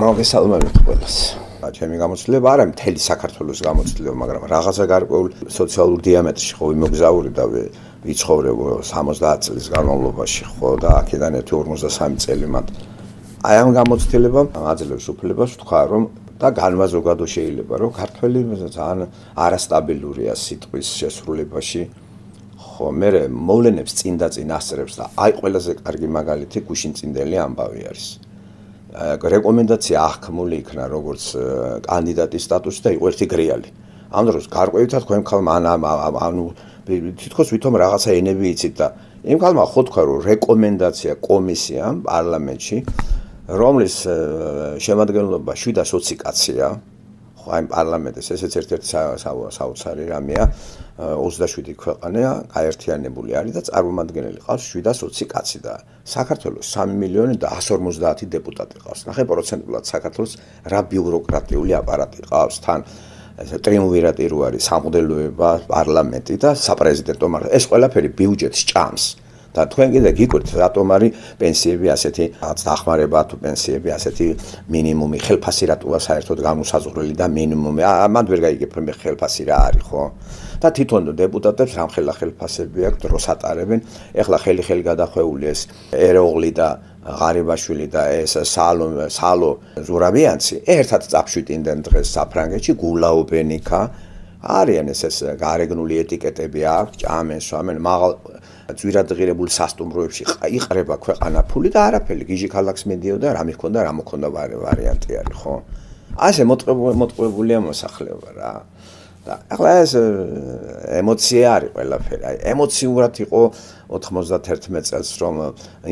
მოგესალმებით ყველას. ჩემი გამოცდილება არა მთელი საქართველოს გამოცდილება, მაგრამ რაღაცა გარკვეულ სოციალურ დიამეტრში ხო ვიმოგზაური და ვიცხოვრე 70 წლის განმავლობაში ხო და აქედან ერთი 53 წელი მათ. აი ამ გამოცდილებამ აძლევს უფლებას ვთქვა რომ და განმაზოგადო შეიძლება რომ ქართველი ძალიან არასტაბილურია სიტყვის შესრულებაში. ხო, მე მოვლენებს წინდა წინ ასწრებს და აი ყველაზე კარგი მაგალითი გუშინ წინდელი ამბავი არის. რეკომენდაცია ახმული იქნა როგორც კანდიდატის სტატუსი და იყო ერთი გრიალი. ამ დროს გარკვეულად თქვენ ხალხმა ანუ თითქოს ვითომ რაღაცა ენები იცით და იმ ხალხმა ხო თქვა რომ რეკომენდაცია კომისიამ პარლამენტში რომლის შემადგენლობა 720 კაცია ხო აი პარლამენტის ესეც ერთ-ერთი საოცარი რამეა 27 ქვეყანა გაერთიანებული არის და წარმომადგენელი ყავს 720 კაცი და საქართველოს 3 მილიონი და 150 დეპუტატი ყავს. ნახე პროცენტულად საქართველოს რა ბიუროკრატიული აპარატი ყავს თან ეს ტრიუმვირატი რო არის სამღდელოება, პარლამენტი და საპრეზიდენტო მართლა ეს ყველაფერი ბიუჯეტს ჭამს. და თქვენ კიდე გიკვირთ რატომ არის პენსიები ასეთი დახმარება თუ პენსიები ასეთი მინიმუმი ხელფასირატოა საერთოდ განუსაზღვრელი და მინიმუმი ამან ვერ გაიგებ რომ ხელფასი რა არის ხო და თვითონ დეპუტატებს რამხელა ხელფასები აქვს დროს ატარებენ ეხლა ხელი ხელი გადახეული ეს ეროღლი და ღარიბაშვილი და ეს სალო სალო ზურაბიანცი ერთად წაფშვიტინდნენ დღეს საფრანგეთში გულაობენიკა არიან ეს ეს გარეგნული ეტიკეტები აქვს ჭამენ სვამენ მაღალ ძვირადღირებულ სასტუმროებში იყრება ქვეყანა ფული და არაფერი გიჟი ქალაქს მედიოდა რა მიქონდა რა მოქონდა ვარიანტი არის ხო ასე მოტყუებულია მოსახლეობა რა და ახლა ეს ემოცია არის ყველაფერი აი ემოციურად იყო 91 წელს რომ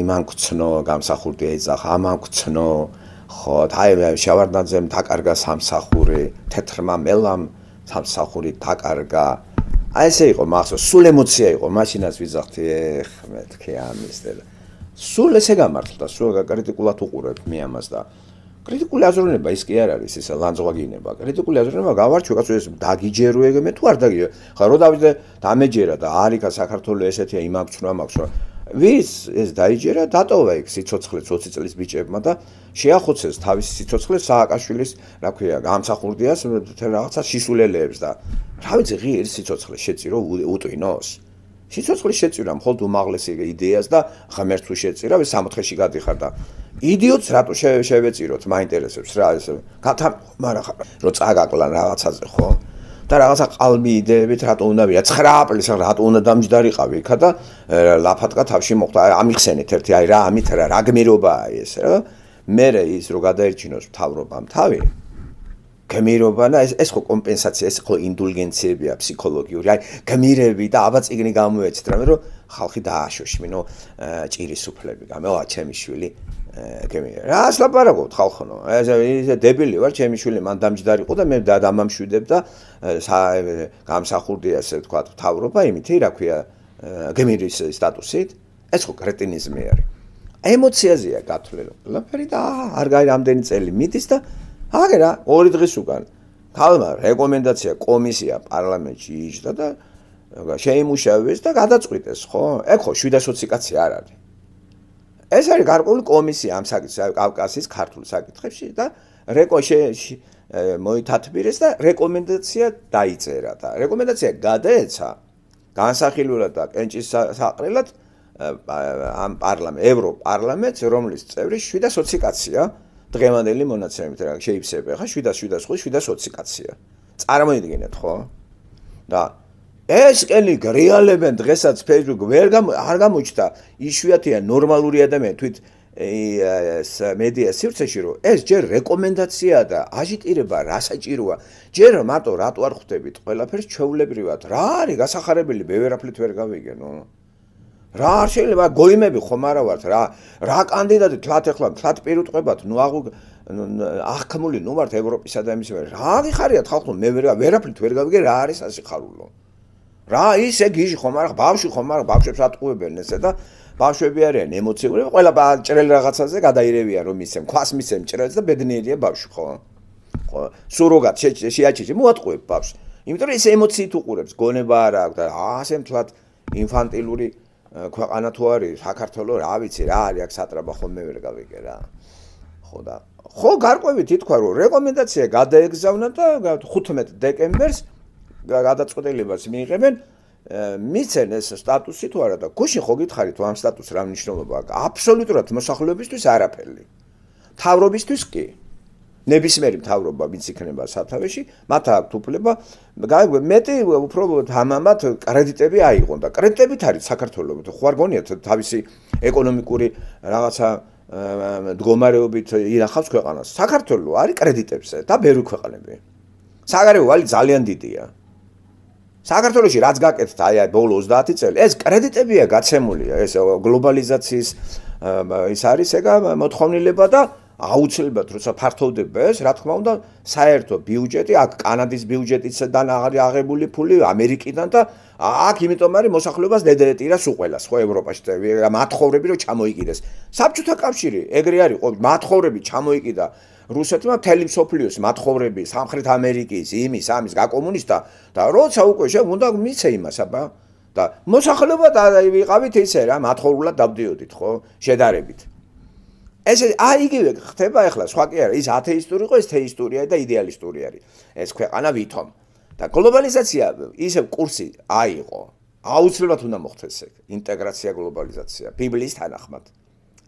იმან გწნო გამსახურდი ეძახ ამან გწნო ხო აი შავარდანზემ დაკარგა სამსახური თეთრმა მელამ სამსახური დაკარგა აი ესე იყო მახსოვს სულ ემოცია იყო მაშინაც ვიზახთ ეხ მე თქე ამის და სულ ესე გამართლდა სულ კრიტიკულად უყურებ მე ამას და კრიტიკული აზროვნება ის კი არ არის ესა ლანძღვაგინება კრიტიკული აზროვნება გავარჩიო კაცო ეს დაგიჯერო ეგ მე თუ არ დაგიჯერო ხა რო დავიდე დამეჯერა და არიქა საქართველოს ესეთია იმაქ ცნა მაქვს რა ვის ეს დაიჯერა დატოვა ეგ სიцоცხლე 20 წლის ბიჭებმა და შეახოცეს თავის სიцоცხლე სააკაშვილის, რა ქვია, გამცახურდიას რაღაცა შისულელეებს და რა ვიცი ღირ სიцоცხლე შეწირო უტვინოს. სიцоცხლე შეწირა მხოლოდ უმაღლესი იდეას და ღმერთს შეწირა, ეს სამოთხეში გადიხარ და იდიოტს რატო შევეწიროთ, მაინტერესებს რა ეს. გათა მარა ხარ რო წაგაკლან რაღაცაზე ხო? და რაღაცა ყალბი იდეებით რატო უნდა ვია 9 აპრილს რატო უნდა დამჯდარიყავიქა და ლაფატკა თავში მოხდა აი ამიხსენეთ ერთი აი რა ამით რა რა გმირობაა ეს რა მერე ის რო გადაერჩინოს თავრობამ თავი გმირობა და ეს ეს ხო კომპენსაცია ეს ხო ინდულგენციებია ფსიქოლოგიური აი გმირები და აბაციგნი გამოეცდრა მე რომ ხალხი დააშოშმინო ჭირის უფლები გამოა ჩემი შვილი კემი რა ასლაპარაკობთ ხალხო ეს ეს დებილი ვარ ჩემი შვილი მან დამჯდარი ყო და მე დამამშვიდებ და გამსახურდია ასე ვთქვა თავრობა იმითი რა ქვია გემირის სტატუსით ეს ხო კრეტინიზმი არის ემოციაზეა გათვლილი ყველაფერი და არ გაი რამდენი წელი მიდის და აგე რა ორი დღის უკან თალმა რეკომენდაცია კომისია პარლამენტში იჭდა და შეიმუშავეს და გადაწყვიტეს ხო ეგ ხო 720 კაცი არ არის ეს არის გარკვეული კომისია ამ საკითხებში, კავკასიის ქართულ საკითხებში და რეკოში მოითათბირეს და რეკომენდაცია დაიწერა და რეკომენდაცია გადაეცა განსახილველად და კენჭის საყრელად ამ პარლამენტ ევრო პარლამენტს რომლის წევრი 720 კაცია დღევანდელი მონაცემებით რა შეიძლება ხა 775 720 კაცია წარმოიდგინეთ ხო და ეს კენი გრიალებენ დღესაც Facebook ვერ გამ არ გამოჩნდა იშვიათია ნორმალური ადამიანი თვით ეს მედია სივრცეში რომ ეს ჯერ რეკომენდაცია და აჟიტირება რა საჭიროა ჯერ მარტო რატო არ ხვდებით ყველაფერს ჩეულებრივად რა არის გასახარებელი ბევერაფლით ვერ გავიგენო რა არ შეიძლება გოიმები ხომ არა ვართ რა რა კანდიდატი თლათ ეხლა თლათ პირუტყვებათ ნუ აღუ ახქმული ნუ მარტ ევროპისა და იმის რა ღიხარია ხალხო მე ვერა ვერაფლით ვერ გავიგე რა არის სასიხარულო რა ისე გიჟი ხომ არა ბავშვი ხომ არა ბავშვებს ატყუებენ ესე და ბავშვები არიან ემოციური ყველა ჭრელ რაღაცაზე გადაირევიან რომ ისე ქვას მისე ჭრელს და ბედნიერია ბავშვი ხო ხო სუროგად შეაჩიჭი მოატყუებ ბავშვს იმიტომ რომ ეს ემოციით უყურებს გონება არა აქვს და ასე მთლად ინფანტილური ქვეყანა თუ არის საქართველო რა ვიცი რა არის აქ სატრაბა ხომ მე გავიგე რა ხო და ხო გარკვევით ითქვა რომ რეკომენდაცია გადაეგზავნა და 15 დეკემბერს გადაწყვეტილებას მიიღებენ მიცენ ეს სტატუსი თუ არა და გუშინ ხო გითხარით თუ ამ სტატუსს რა მნიშვნელობა აქვს აბსოლუტურად მოსახლეობისთვის არაფერი თავრობისთვის კი ნებისმიერი მთავრობა ვინც იქნება სათავეში მათ აქვს უფლება მეტი უფრო თამამად კრედიტები აიღონ და კრედიტებით არის საქართველოს თუ ხوار გონიათ თავისი ეკონომიკური რაღაცა მდგომარეობით ინახავს ქვეყანას საქართველოს არის კრედიტებზე და ბერუ ქვეყნები საგარეო ვალი ძალიან დიდია საქართველოსი რაც გაკეთდა აი ბოლო 30 წელი ეს კრედიტებია გაცემულია ეს გლობალიზაციის ის არის ეგა მოთხოვნილება და აუცილებლად როცა ფართოვდება ეს რა თქმა უნდა საერთო ბიუჯეტი აქ კანადის ბიუჯეტიდან აღარი აღებული ფული ამერიკიდან და აქ იმიტომ არის მოსახლეობას დედერეტირას უყელას ხო ევროპაში და მათხოვრები რომ ჩამოიკიდეს საბჭოთა კავშირი ეგრე არის ხო მათხოვრები ჩამოიკიდა რუსეთმა მთელი მსოფლიოს მათხოვრები სამხრეთ ამერიკის იმის ამის გაკომუნისტა და როცა უკვე შეიძლება უნდა მიცე იმას აბა და მოსახლეობა და ვიყავით ისე რა მათხოვრულად დავდიოდით ხო შედარებით ეს აი იგივე ხდება ახლა სხვა კი არა ის ათეისტური ყო ეს თეისტურია და იდეალისტური არის ეს ქვეყანა ვითომ და გლობალიზაცია ისე კურსი აიყო აუცილებლად უნდა მოხდეს ეგ ინტეგრაცია გლობალიზაცია ბიბლიის თანახმად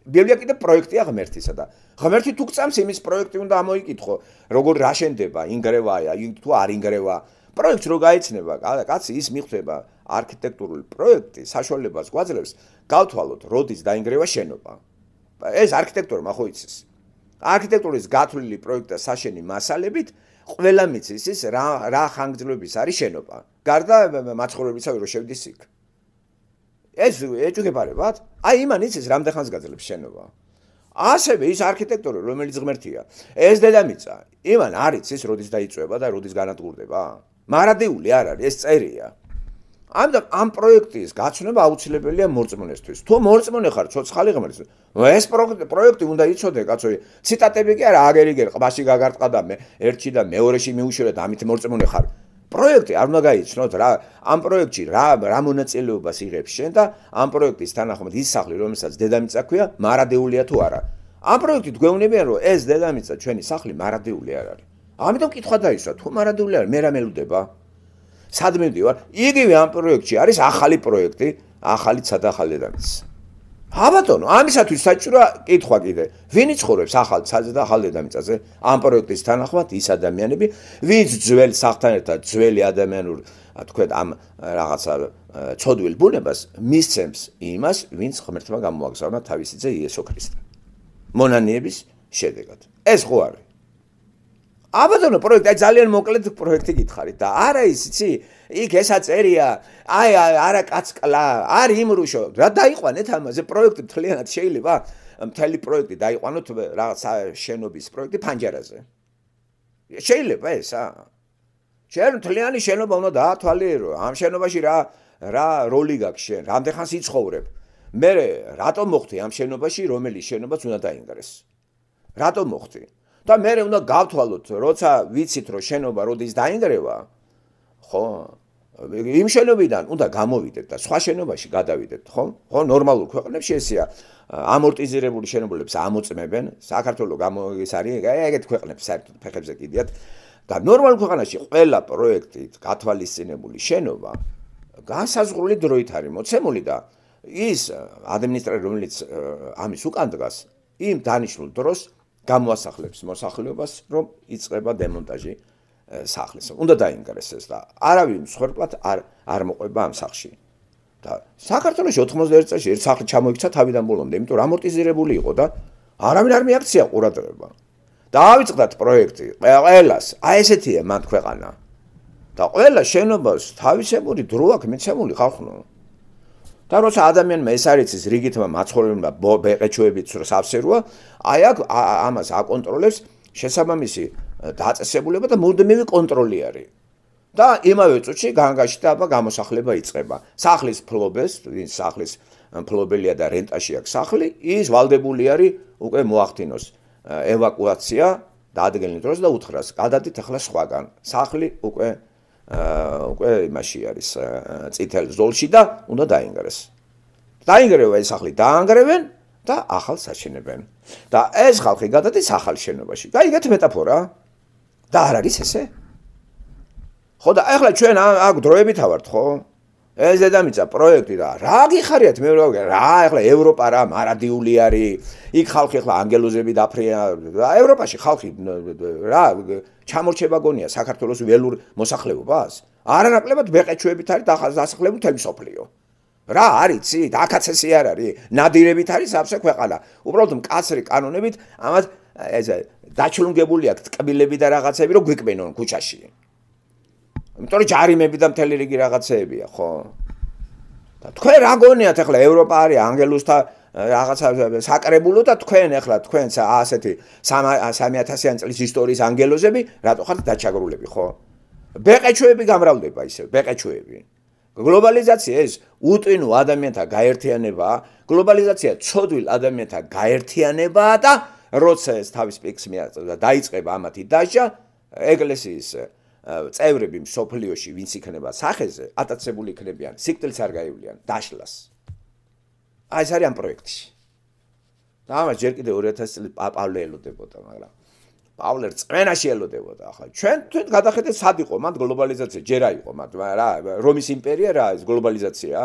ბიბლია კიდე პროექტია ღმერთისა და ღმერთი თუ წამს იმის პროექტი უნდა ამოიკითხო როგორ რა შენდება ინგრევაა თუ არ ინგრევა პროექტს რო გაიცნება კაცი ის მიხვდება არქიტექტურული პროექტი საშუალებას გვაძლევს გავთვალოთ როდის დაინგრევა შენობა ეს არქიტექტორმა ხო იცის არქიტექტურის გათვლილი პროექტა საშენი მასალებით ყველა მიცის ის რა რა ხანგრძლივობის არის შენობა გარდა მაცხოვრებისა რო შევდის იქ ეს ეჭვებარებათ აი იმან იცის რამდენ ხანს გაძლებს შენობა ასევე ის არქიტექტორი რომელიც ღმერთია ეს დედამიწა იმან არის ის როდის დაიწება და როდის განადგურდება მარადეული არ არის ეს წერია ამიტომ ამ პროექტის გაცნობა აუცილებელია მორწმუნესთვის თუ მორწმუნე ხარ ცოცხალი ღმერთს ეს პროექტი უნდა იცოდე კაცო ციტატები კი არა აგერიგერ ყბაში გაგარტყა და მე ერთში და მეორეში მიუშველე და ამით მორწმუნე ხარ პროექტი არ უნდა გაიცნოთ რა ამ პროექტში რა რა მონაწილეობას იღებს შენ და ამ პროექტის თანახმად ის სახლი რომელსაც დედამიწა ქვია მარადეულია თუ არა ამ პროექტით გვეუბნებიან რომ ეს დედამიწა ჩვენი სახლი მარადეული არ არის ამიტომ კითხვა დაისვა თუ მარადეული არ მე რა მელუდება სადმე მივარ იგივე ამ პროექტში არის ახალი პროექტი ახალი ცად ახალი დედამიწა ა ბატონო, ამისათვის საჭიროა კითხვა კიდე. ვინი ცხოვრობს ახალ ცაზე და ახალ დედამიწაზე? ამ პროექტის თანახმად ის ადამიანები, ვინც ძველ სახთან ერთად ძველი ადამიანურ, თქვა ამ რაღაცა ცოდვილ ბუნებას მისცემს იმას, ვინც ღმერთმა გამოაგზავნა თავისი ძე იესო ქრისტე. მონანიების შედეგად. ეს ხო არის? ა ბატონო, პროექტი ძალიან მოკლედ პროექტი გითხარით და არა ისიცი, იქ ესა წერია აი არა კაცკლა არ იმრუშო რა დაიყვანეთ ამაზე პროექტი მთლიანად შეიძლება მთელი პროექტი დაიყვანოთ რაღაცა შენობის პროექტი ფანჯარაზე შეიძლება ეს ა შენ მთლიანი შენობა უნდა დაათვალიერო ამ შენობაში რა რა როლი გაქვს შენ რამდენ ხანს იცხოვრებ მე რატომ მოხდი ამ შენობაში რომელი შენობაც უნდა დაინგრეს რატომ მოხდი და მე უნდა გავთვალოთ როცა ვიცით რომ შენობა როდის დაინგრევა ხო იმ შენობიდან უნდა გამოვიდეთ და სხვა შენობაში გადავიდეთ, ხო? ხო, ნორმალურ ქვეყნებში ესეა. ამორტიზირებული შენობებს ამოწმებენ. საქართველოს გამო ეს არის, ეგეთ ქვეყნებს საერთოდ ფეხებზე კიდიათ. და ნორმალურ ქვეყანაში ყველა პროექტით გათვალისწინებული შენობა გასაზღვრული დროით არის მოცემული და ის ადმინისტრატორი, რომელიც ამის უკან დგას, იმ დანიშნულ დროს გამოასახლებს მოსახლეობას, რომ იწება დემონტაჟი. სახლის. უნდა დაინგრესეს და არავი მსხვერპლად არ არ მოყვება ამ სახლში. და საქართველოს 91 წელს ერთ სახლში ჩამოიქცა თავიდან ბოლომდე, იმიტომ რომ ამორტიზირებული იყო და არავინ არ მიაქცია ყურადღება. დაავიწყდათ პროექტი, ყველას, აი ესეთია მან ქვეყანა. და ყველა შენობას თავისებური დრო აქვს მიცემული ხალხო. და როცა ადამიანმა ეს არის ის რიგითმა მაცხოვრებლებმა ბეყეჩოებით სავსეროა, აი აქ ამას აკონტროლებს შესაბამისი დაწესებულება და მოდმევი კონტროლი არის. და იმავე წუთში განგაჩნდა აბა გამოსახლება იწება. სახლის ფლობეს, ვინც სახლის ფლობელია და რენტაში აქვს სახლი, ის valdebuli არის უკვე მოახდინოს ევაკუაცია და ადგილის დროს და უთხრას, გადადით ახლა სხვაგან. სახლი უკვე უკვე იმაში არის წითელ ზოლში და უნდა დაინგრეს. დაინგრევა ეს სახლი დაანგრევენ და ახალ საშენებენ. და ეს ხალხი გადადის ახალ შენობაში. გაიგეთ მეტაფორა? და არ არის ესე? ხო და ახლა ჩვენ აქ დროებით ავართ, ხო? ეს დედამიწა პროექტი რა. რა გიხარიათ მე რა ვიგე? რა ახლა ევროპა რა მარადიული არის. იქ ხალხი ახლა ანგელოზები დაფრია. რა ევროპაში ხალხი რა ჩამორჩება გონია საქართველოს ველურ მოსახლეობას? არ არაკლებად ბეყეჩუებით არის დასახლებული თემი სოფლიო. რა არის ცით? აქაც ესე არ არის. ნადირებით არის აფსე ქვეყანა. უბრალოდ მკაცრი კანონებით ამათ ეს დაჩლუნგებული აქვს კბილები და რაღაცები, რომ გვიკმენონ ქუჩაში. იმიტომ რომ ჯარიმები და მთელი რიგი რაღაცეებია, ხო? და თქვენ რა გონიათ ახლა ევროპა არის ანგელოსთან რაღაცა საკრებულო და თქვენ ახლა თქვენს ასეთი 3000-იან წლის ისტორიის ანგელოზები რატო ხართ დაჩაგრულები, ხო? ბეყეჩუები გამრავლდება ისე, ბეყეჩუები. გლობალიზაცია ეს უტვინო ადამიანთა გაერთიანება, გლობალიზაცია ცოდვილ ადამიანთა გაერთიანება და როცა ეს თავის პიკს მიაწევდა დაიწყება ამათი დაშა ეკლესიის წევრები მსოფლიოში ვინც იქნება სახეზე ატაცებული იქნებიან სიკტელს არ გაივლიან დაშლას აი ეს არის ამ პროექტში და ამას ჯერ კიდე 2000 წელი პავლე ელოდებოდა მაგრამ პავლე წვენაში ელოდებოდა ახლა ჩვენ თვით გადახედეთ სად იყო მანდ გლობალიზაცია ჯერა იყო მანდ რა რომის იმპერია რა ეს გლობალიზაცია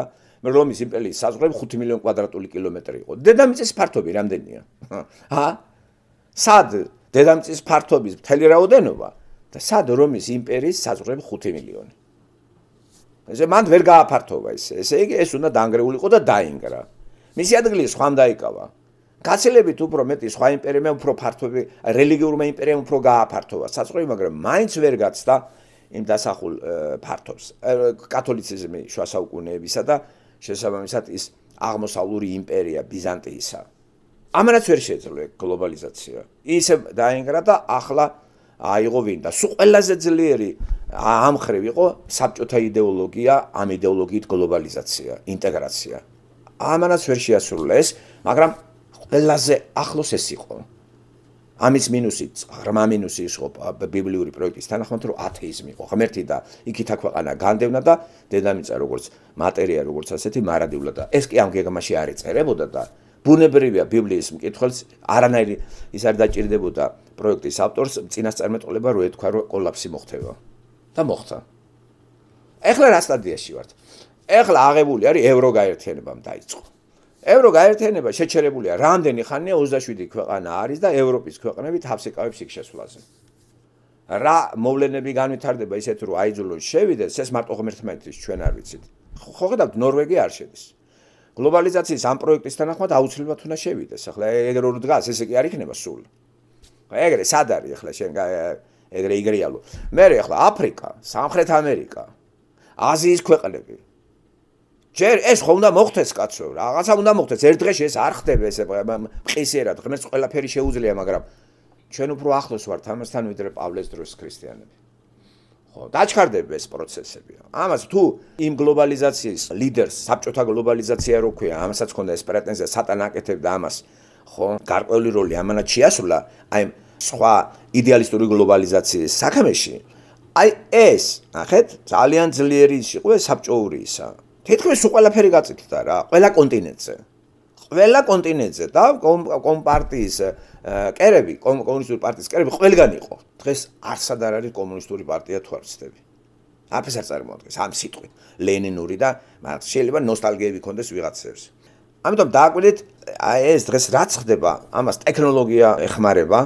რომის იმპერიის საზღვრები 5 მილიონ კვადრატული კილომეტრი იყო დედამიწის ფართობი რამდენია ა სად დედამიწის ფართობის მთელი რაოდენობა და სად რომის იმპერიის საზღვრები 5 მილიონი. ესე მან ვერ გააფართოვა ეს. ესე იგი ეს უნდა დაანგრეულიყო და დაინგრა. მისი ადგილი სხვამ დაიკავა. გაცილებით უფრო მეტი სხვა იმპერიებმა უფრო ფართობი რელიგიურმა იმპერიამ უფრო გააფართოვა საზღვრები, მაგრამ მაინც ვერ გაცდა იმ დასახულ ფართობს. კათოლიციზმი შუა საუკუნეებისა და შესაბამისად ის აღმოსავლური იმპერია ბიზანტიისაა. ამანაც ვერ შეძლო გლობალიზაცია. ისე დაინგრა და ახლა აიღო ვინდა. სულ ყველაზე ძლიერი ამხრივ იყო საბჭოთა идеოლოგია, ამ идеოლოგიით გლობალიზაცია, ინტეგრაცია. ამანაც ვერ შეასრულეს, მაგრამ ყველაზე ახლოს ეს იყო. ამის მინუსი, 8 მინუსი ის იყო ბიბლიური პროექტის თანახმად, რომ ათეიზმი იყო. ღმერთი და იქით აქვეყანა განდევნა და დედამიწა როგორც მატერია, როგორც ასეთი მარადივლა და ეს კი ამ გეგმაში არ ეწერებოდა და ბუნებრივია ბიბლიის მკითხველს არანაირი ის არ დაჭirdებოდა პროექტის ავტორს წინასწარმეტყველება რო ეთქვა რომ კოლაფსი მოხდება და მოხდა ეხლა რა სტადიაში ვართ ეხლა აღებული არის ევროგაერთიანებამ დაიწყო ევროგაერთიანება შეჩერებულია რამდენი ხანია 27 ქვეყანა არის და ევროპის ქვეყნები თავსეკავებს იქ შესვლაზე რა მოვლენები განვითარდება ისეთ რომ აიძულონ შევიდეს ეს მარტო ღმერთმანეთის ჩვენ არ ვიცით ხო ხედავთ ნორვეგია არ შედის გლობალიზაციის ამ პროექტის თანახმად აუცილებლად უნდა შევიდეს. ახლა ეგრე რო დგას, ესე კი არ იქნება სულ. ხა ეგრე სად არის ახლა შენ ეგრე იგრეალო. მე ახლა აფრიკა, სამხრეთ ამერიკა, აზიის ქვეყნები. ჯერ ეს ხომ უნდა მოხდეს კაცო, რაღაცა უნდა მოხდეს. ერთ დღეში ეს არ ხდება ესე მყისერად. ღმერთს ყველაფერი შეუძლია, მაგრამ ჩვენ უფრო ახლოს ვართ ამასთან ვიდრე პავლეს დროს ქრისტიანები. ხო დაჩქარდება ეს პროცესები ამას თუ იმ გლობალიზაციის ლიდერს საბჭოთა გლობალიზაცია როქვია ამასაც ხონდა ეს პრეტენზია სატანაკეთებდა ამას ხო გარკვეული როლი ამანაც შეასრულა აი სხვა იდეალისტური გლობალიზაციის საქმეში აი ეს ნახეთ ძალიან ძლიერი ის იყო ეს საბჭოური ისა თითქმის უყველაფერი გაწითდა რა ყველა კონტინენტზე ყველა კონტინენტზე და კომპარტიის კერები კომუნისტური პარტიის კერები ყველგან იყო დღეს არსად არ არის კომუნისტური პარტია თვარცდები. აფეს არ წარმოადგენს ამ სიტყვით ლენინური და შეიძლება ნოსტალგიები კონდეს ვიღაცებს. ამიტომ დააკვირდით აი ეს დღეს რა ხდება ამას ტექნოლოგია ეხმარება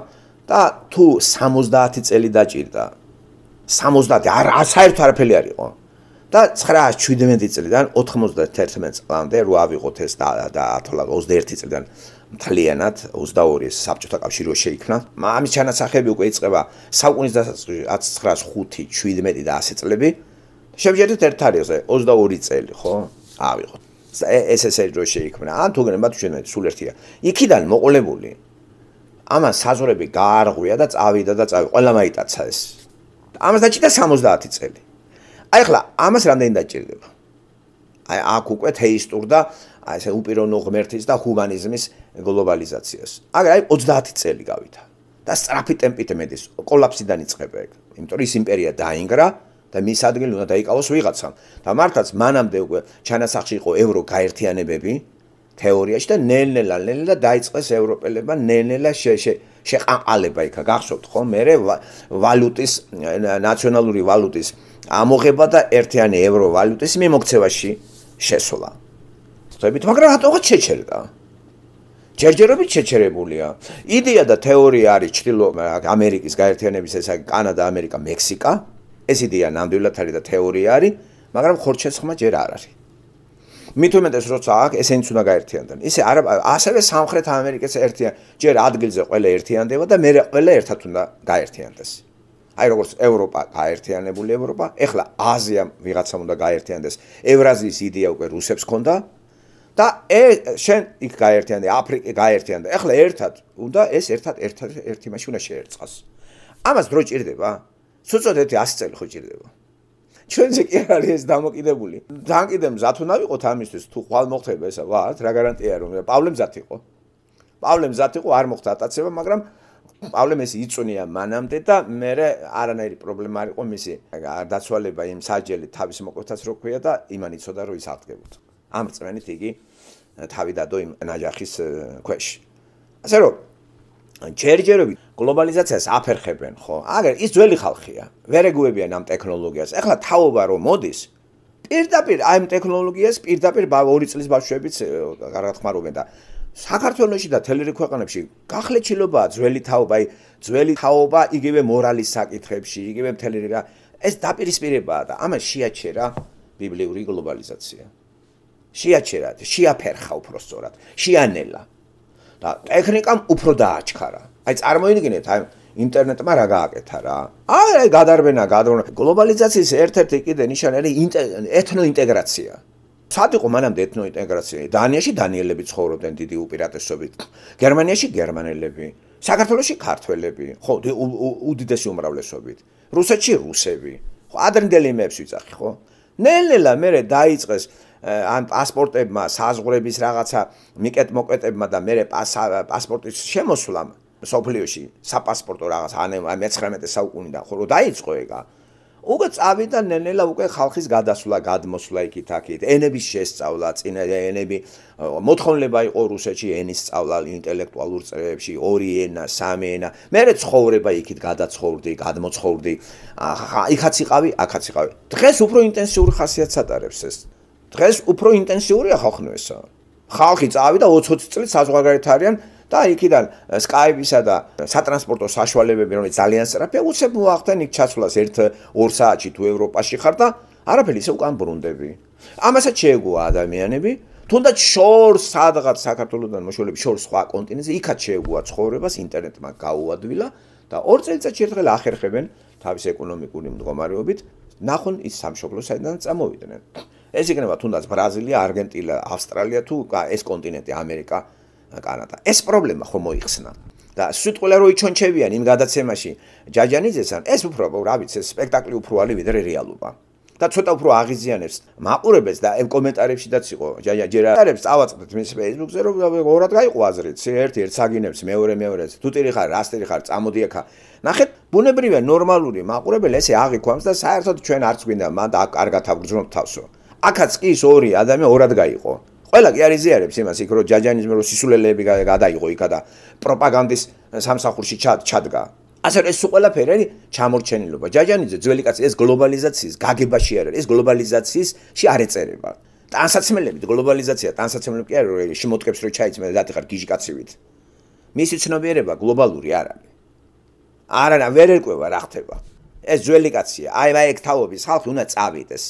და თუ 70 წელი დაჭირდა 70 არ საერთოდ არაფერი არ იყო და 917 წლიდან 91 წლამდე რო ავიღოთ ეს და 21 წლიდან მთლიანად 22-ის საბჭოთა კავშირი შეიქმნა. ამის ჩანაცახები უკვე იწყება საუკუნის დასაწყისში 1905, 17 და ასე წლები. შემიძლია ერთ თარიღზე 22 წელი, ხო? ავიღო. SSR დრო შეიქმნა. ან თუნდაც მათ შეიძლება სულ ერთია. იქიდან მოყოლებული ამან საზურები გაარღვია და წავიდა და წავიდა. ყველა მაიტაცა ეს. ამას დაჭიდა 70 წელი. აი ახლა ამას რამდენი დაჭირდება? აი აქ უკვე თეისტურ და ასე უპირო ნუ ღმერთის და ჰუმანიზმის გლობალიზაციას. აგრე აი 30 წელი გავითა და სწრაფი ტემპით მედის. კოლაფსიდან იწყება ეგ. იმიტომ რომ ის იმპერია დაინგრა და მის ადგილი უნდა დაიკავოს ვიღაცამ. და მართაც მანამდე უკვე ჩანასახში იყო ევრო გაერთიანებები თეორიაში და ნელ-ნელა ნელ-ნელა დაიწყეს ევროპელებმა ნელ-ნელა შეყამყალება იქა. გახსოვთ ხო? მე ვალუტის ნაციონალური ვალუტის ამოღება და ერთიანი ევროვალუტის მიმოქცევაში შესვლა. თქვენით, მაგრამ რატოღაც შეჩერდა? ჯერჯერობით შეჩერებულია. იდეა და თეორია არის ჩtildeო ამერიკის გაერთიანების ესა კანადა, ამერიკა, მექსიკა. ეს იდეა ნამდვილად არის და თეორია არის, მაგრამ ხორჩეცხმა ჯერ არ არის. მითუმეტეს როცა აქ ესენც უნდა გაერთიანდნენ. ისე არა ასევე სამხრეთ ამერიკის ერთია ჯერ ადგილზე ყველა ერთიანდება და მერე ყველა ერთად უნდა გაერთიანდეს. აი როგორც ევროპა გაერთიანებული ევროპა, ეხლა აზია ვიღაცამ უნდა გაერთიანდეს. ევრაზიის იდეა უკვე რუსებს ქონდა, და შენ იქ გაერთიანდე აფრიკა გაერთიანდე ახლა ერთად უნდა ეს ერთად ერთად ერთი მასში უნდა შეერწყოს ამას დრო ჭირდება სწორედ 100 წელი ხო ჭირდება ჩვენზე კი არ არის ეს დამოკიდებული ძალიან კიდე მზად უნდა ვიყოთ ამისთვის თუ ხვალ მოხდება ესა ვარ რა გარანტია რომ პავლემ მზად იყო პავლემ მზად იყო არ მოხდა ატაცება მაგრამ პავლემ ეს იწუნია მანამდე და მე არანაირი პრობლემა არ იყო მისი დაცვალება იმ საჯელი თავის მოკვეთას როქვია და იმან იცოდა რომ ის აღდგებოდა ამ წვენით იგი თავი დადო იმ ნაჯახის ქვეშ. ასე რომ ჯერჯერობით გლობალიზაციას აფერხებენ, ხო? აგერ ის ძველი ხალხია, ვერ ეგუებიან ამ ტექნოლოგიას. ახლა თაობა რომ მოდის პირდაპირ აი ამ ტექნოლოგიას პირდაპირ ორი წლის ბავშვებიც კარგად ხმარობენ და საქართველოსი და თელერი ქვეყნებში გახლეჩილობაა ძველი თაობა, აი ძველი თაობა იგივე მორალის საკითხებში, იგივე თელერი და ეს დაპირისპირებაა და ამას შეაჩერა ბიბლიური გლობალიზაცია. შეაჩერა, შეაფერხა უფრო სწორად, შეანელა. და ტექნიკამ უფრო დააჩქარა. აი წარმოიდგინეთ, აი ინტერნეტმა რა გააკეთა რა. აი რა გადარბენა, გადარბენა. გლობალიზაციის ერთ-ერთი კიდე ნიშანი არის ეთნოინტეგრაცია. სად იყო მანამდე ეთნოინტეგრაცია? დანიაში დანიელები ცხოვრობდნენ დიდი უპირატესობით. გერმანიაში გერმანელები, საქართველოში ქართველები, ხო, უდიდესი უმრავლესობით. რუსეთში რუსები. ხო, ადრინდელი მეფს ვიცახი, ხო? ნელ-ნელა მეરે დაიწყეს ან პასპორტებმა საზღურების რაღაცა მიკეთმოკეტებმა და მე პასპორტის შემოსვლამ სოფლიოში საპასპორტო რაღაც ან მე-19 საუკუნე და ხო დაიწყო ეგა უკვე წავიდა ნენელა უკვე ხალხის გადასვლა გადმოსვლა იქით აქით ენების შესწავლა წინა ენები მოთხოვნილება იყო რუსეთში ენის სწავლა ინტელექტუალურ წრეებში ორი ენა სამი ენა მე ცხოვრება იქით გადაცხოვრდი გადმოცხოვრდი აიქაც იყავი აქაც იყავი დღეს უფრო ინტენსიური ხასიათს ატარებს ეს დღეს უფრო ინტენსიურია ხალხნო ესა. ხალხი წავიდა 20-30 წელს საზღვარგარეთ არიან და იქიდან Skype-ისა და სატრანსპორტო საშუალებები რომელიც ძალიან სწრაფია, უცებო ახთან იქ ჩაცვლას 1-2 საათში თუ ევროპაში ხარ და არაფერი ისე უკან ბრუნდები. ამასაც შეეგუა ადამიანები, თუნდაც შორ სადღაც საქართველოსთან მოშველები შორ სხვა კონტინენტზე იქაც შეეგუა ცხოვრებას, ინტერნეტმა გაუადვილა და ორ წელიწადში ერთხელ ახერხებენ თავის ეკონომიკური მდგომარეობით ნახონ ის სამშობლოსაიდან წამოვიდნენ. ეს იქნება თუნდაც ბრაზილია, არგენტინა, ავსტრალია თუ ეს კონტინენტი ამერიკა, კანადა. ეს პრობლემა ხომ მოიხსნა? და სიტყვა რო იჩონჩებიან იმ გადაცემაში ჯაჯანიძესთან, ეს უფრო, რა ვიცი, სპექტაკლი უფრო ალი ვიდრე რეალობა. და ცოტა უფრო აღიზიანებს მაყურებელს და ამ კომენტარებშიდაც იყო ჯაჯა ჯერა არებს წავაწყდეთ მის Facebook-ზე რომ ორად გაიყო აზრიც ერთი ერთს აგინებს მეორე მეორეს თუ ტირი ხარ რასტირი ხარ წამოდი ახა ნახეთ ბუნებრივია ნორმალური მაყურებელი ესე აღიქვამს და საერთოდ ჩვენ არც გვინდა მან და კარგად აგრძნობთ თავსო აქაც კი ის ორი ადამიანი ორად გაიყო. ყველა კი არის ზიარებს იმას იქ რომ ჯაჯანიზმი რო სისულელეები გადაიღო იქა და პროპაგანდის э, სამსახურში ჩადგა. ასე ეს ყველაფერი არის ჩამორჩენილობა. ჯაჯანიძე ძველი კაცი ეს გლობალიზაციის გაგებაში არის, ეს გლობალიზაციისში არ ეწერება. ტანსაცმელები, გლობალიზაცია, ტანსაცმელები კი არის, რომ შემოტკებს რომ ჩაიცმე და დათიხარ გიჟიკაცივით. მისი ცნობიერება გლობალური არ არის. არ არა, ვერ ერკვევა რა ხდება. ეს ძველი კაცია, აი მაიქ თავობის ხალხი უნდა წავიდეს.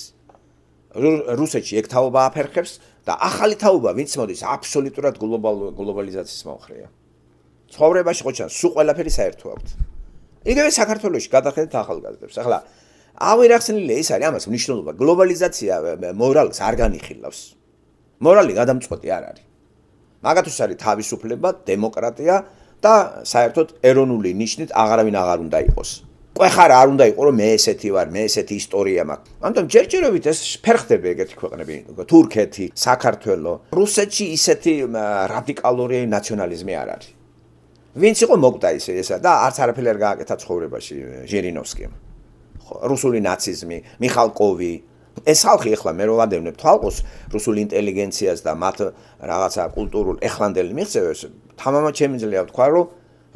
რუსეთში ეგ თაობა აფერხებს და ახალი თაობა ვინც მოდის აბსოლუტურად გლობალური გლობალიზაციის მომხრეა. ცხოვრებაში ხოჩან სულ ყველაფერი საერთო აქვს. იგივე საქართველოსში გადახედეთ ახალგაზრდებს. ახლა ავირახსნილი ის არის ამას მნიშვნელობა გლობალიზაცია მორალს არ განიხილავს. მორალი გადამწყვეტი არ არის. მაგათთვის არის თავისუფლება, დემოკრატია და საერთოდ ეროვნული ნიშნით აღარავინ აღარ უნდა იყოს. ყეხარ არ უნდა იყო რომ მე ესეთი ვარ, მე ესეთი ისტორია მაქვს. ამიტომ ჯერჯერობით ეს ფერხდება ეგეთი ქვეყნები, თურქეთი, საქართველო, რუსეთში ისეთი რადიკალური ნაციონალიზმი არ არის. ვინც იყო მოკვდა ისე ესა და არც არაფერი არ გააკეთა ცხოვრებაში ჟერინოვსკიმ. ხო, რუსული ნაციზმი, მიხალკოვი ეს ხალხი ახლა მე როვადევნებ თვალყოს რუსულ ინტელიგენციას და მათ რაღაცა კულტურულ ეხლანდელ მიღწევებს თამამად შემიძლია ვთქვა რომ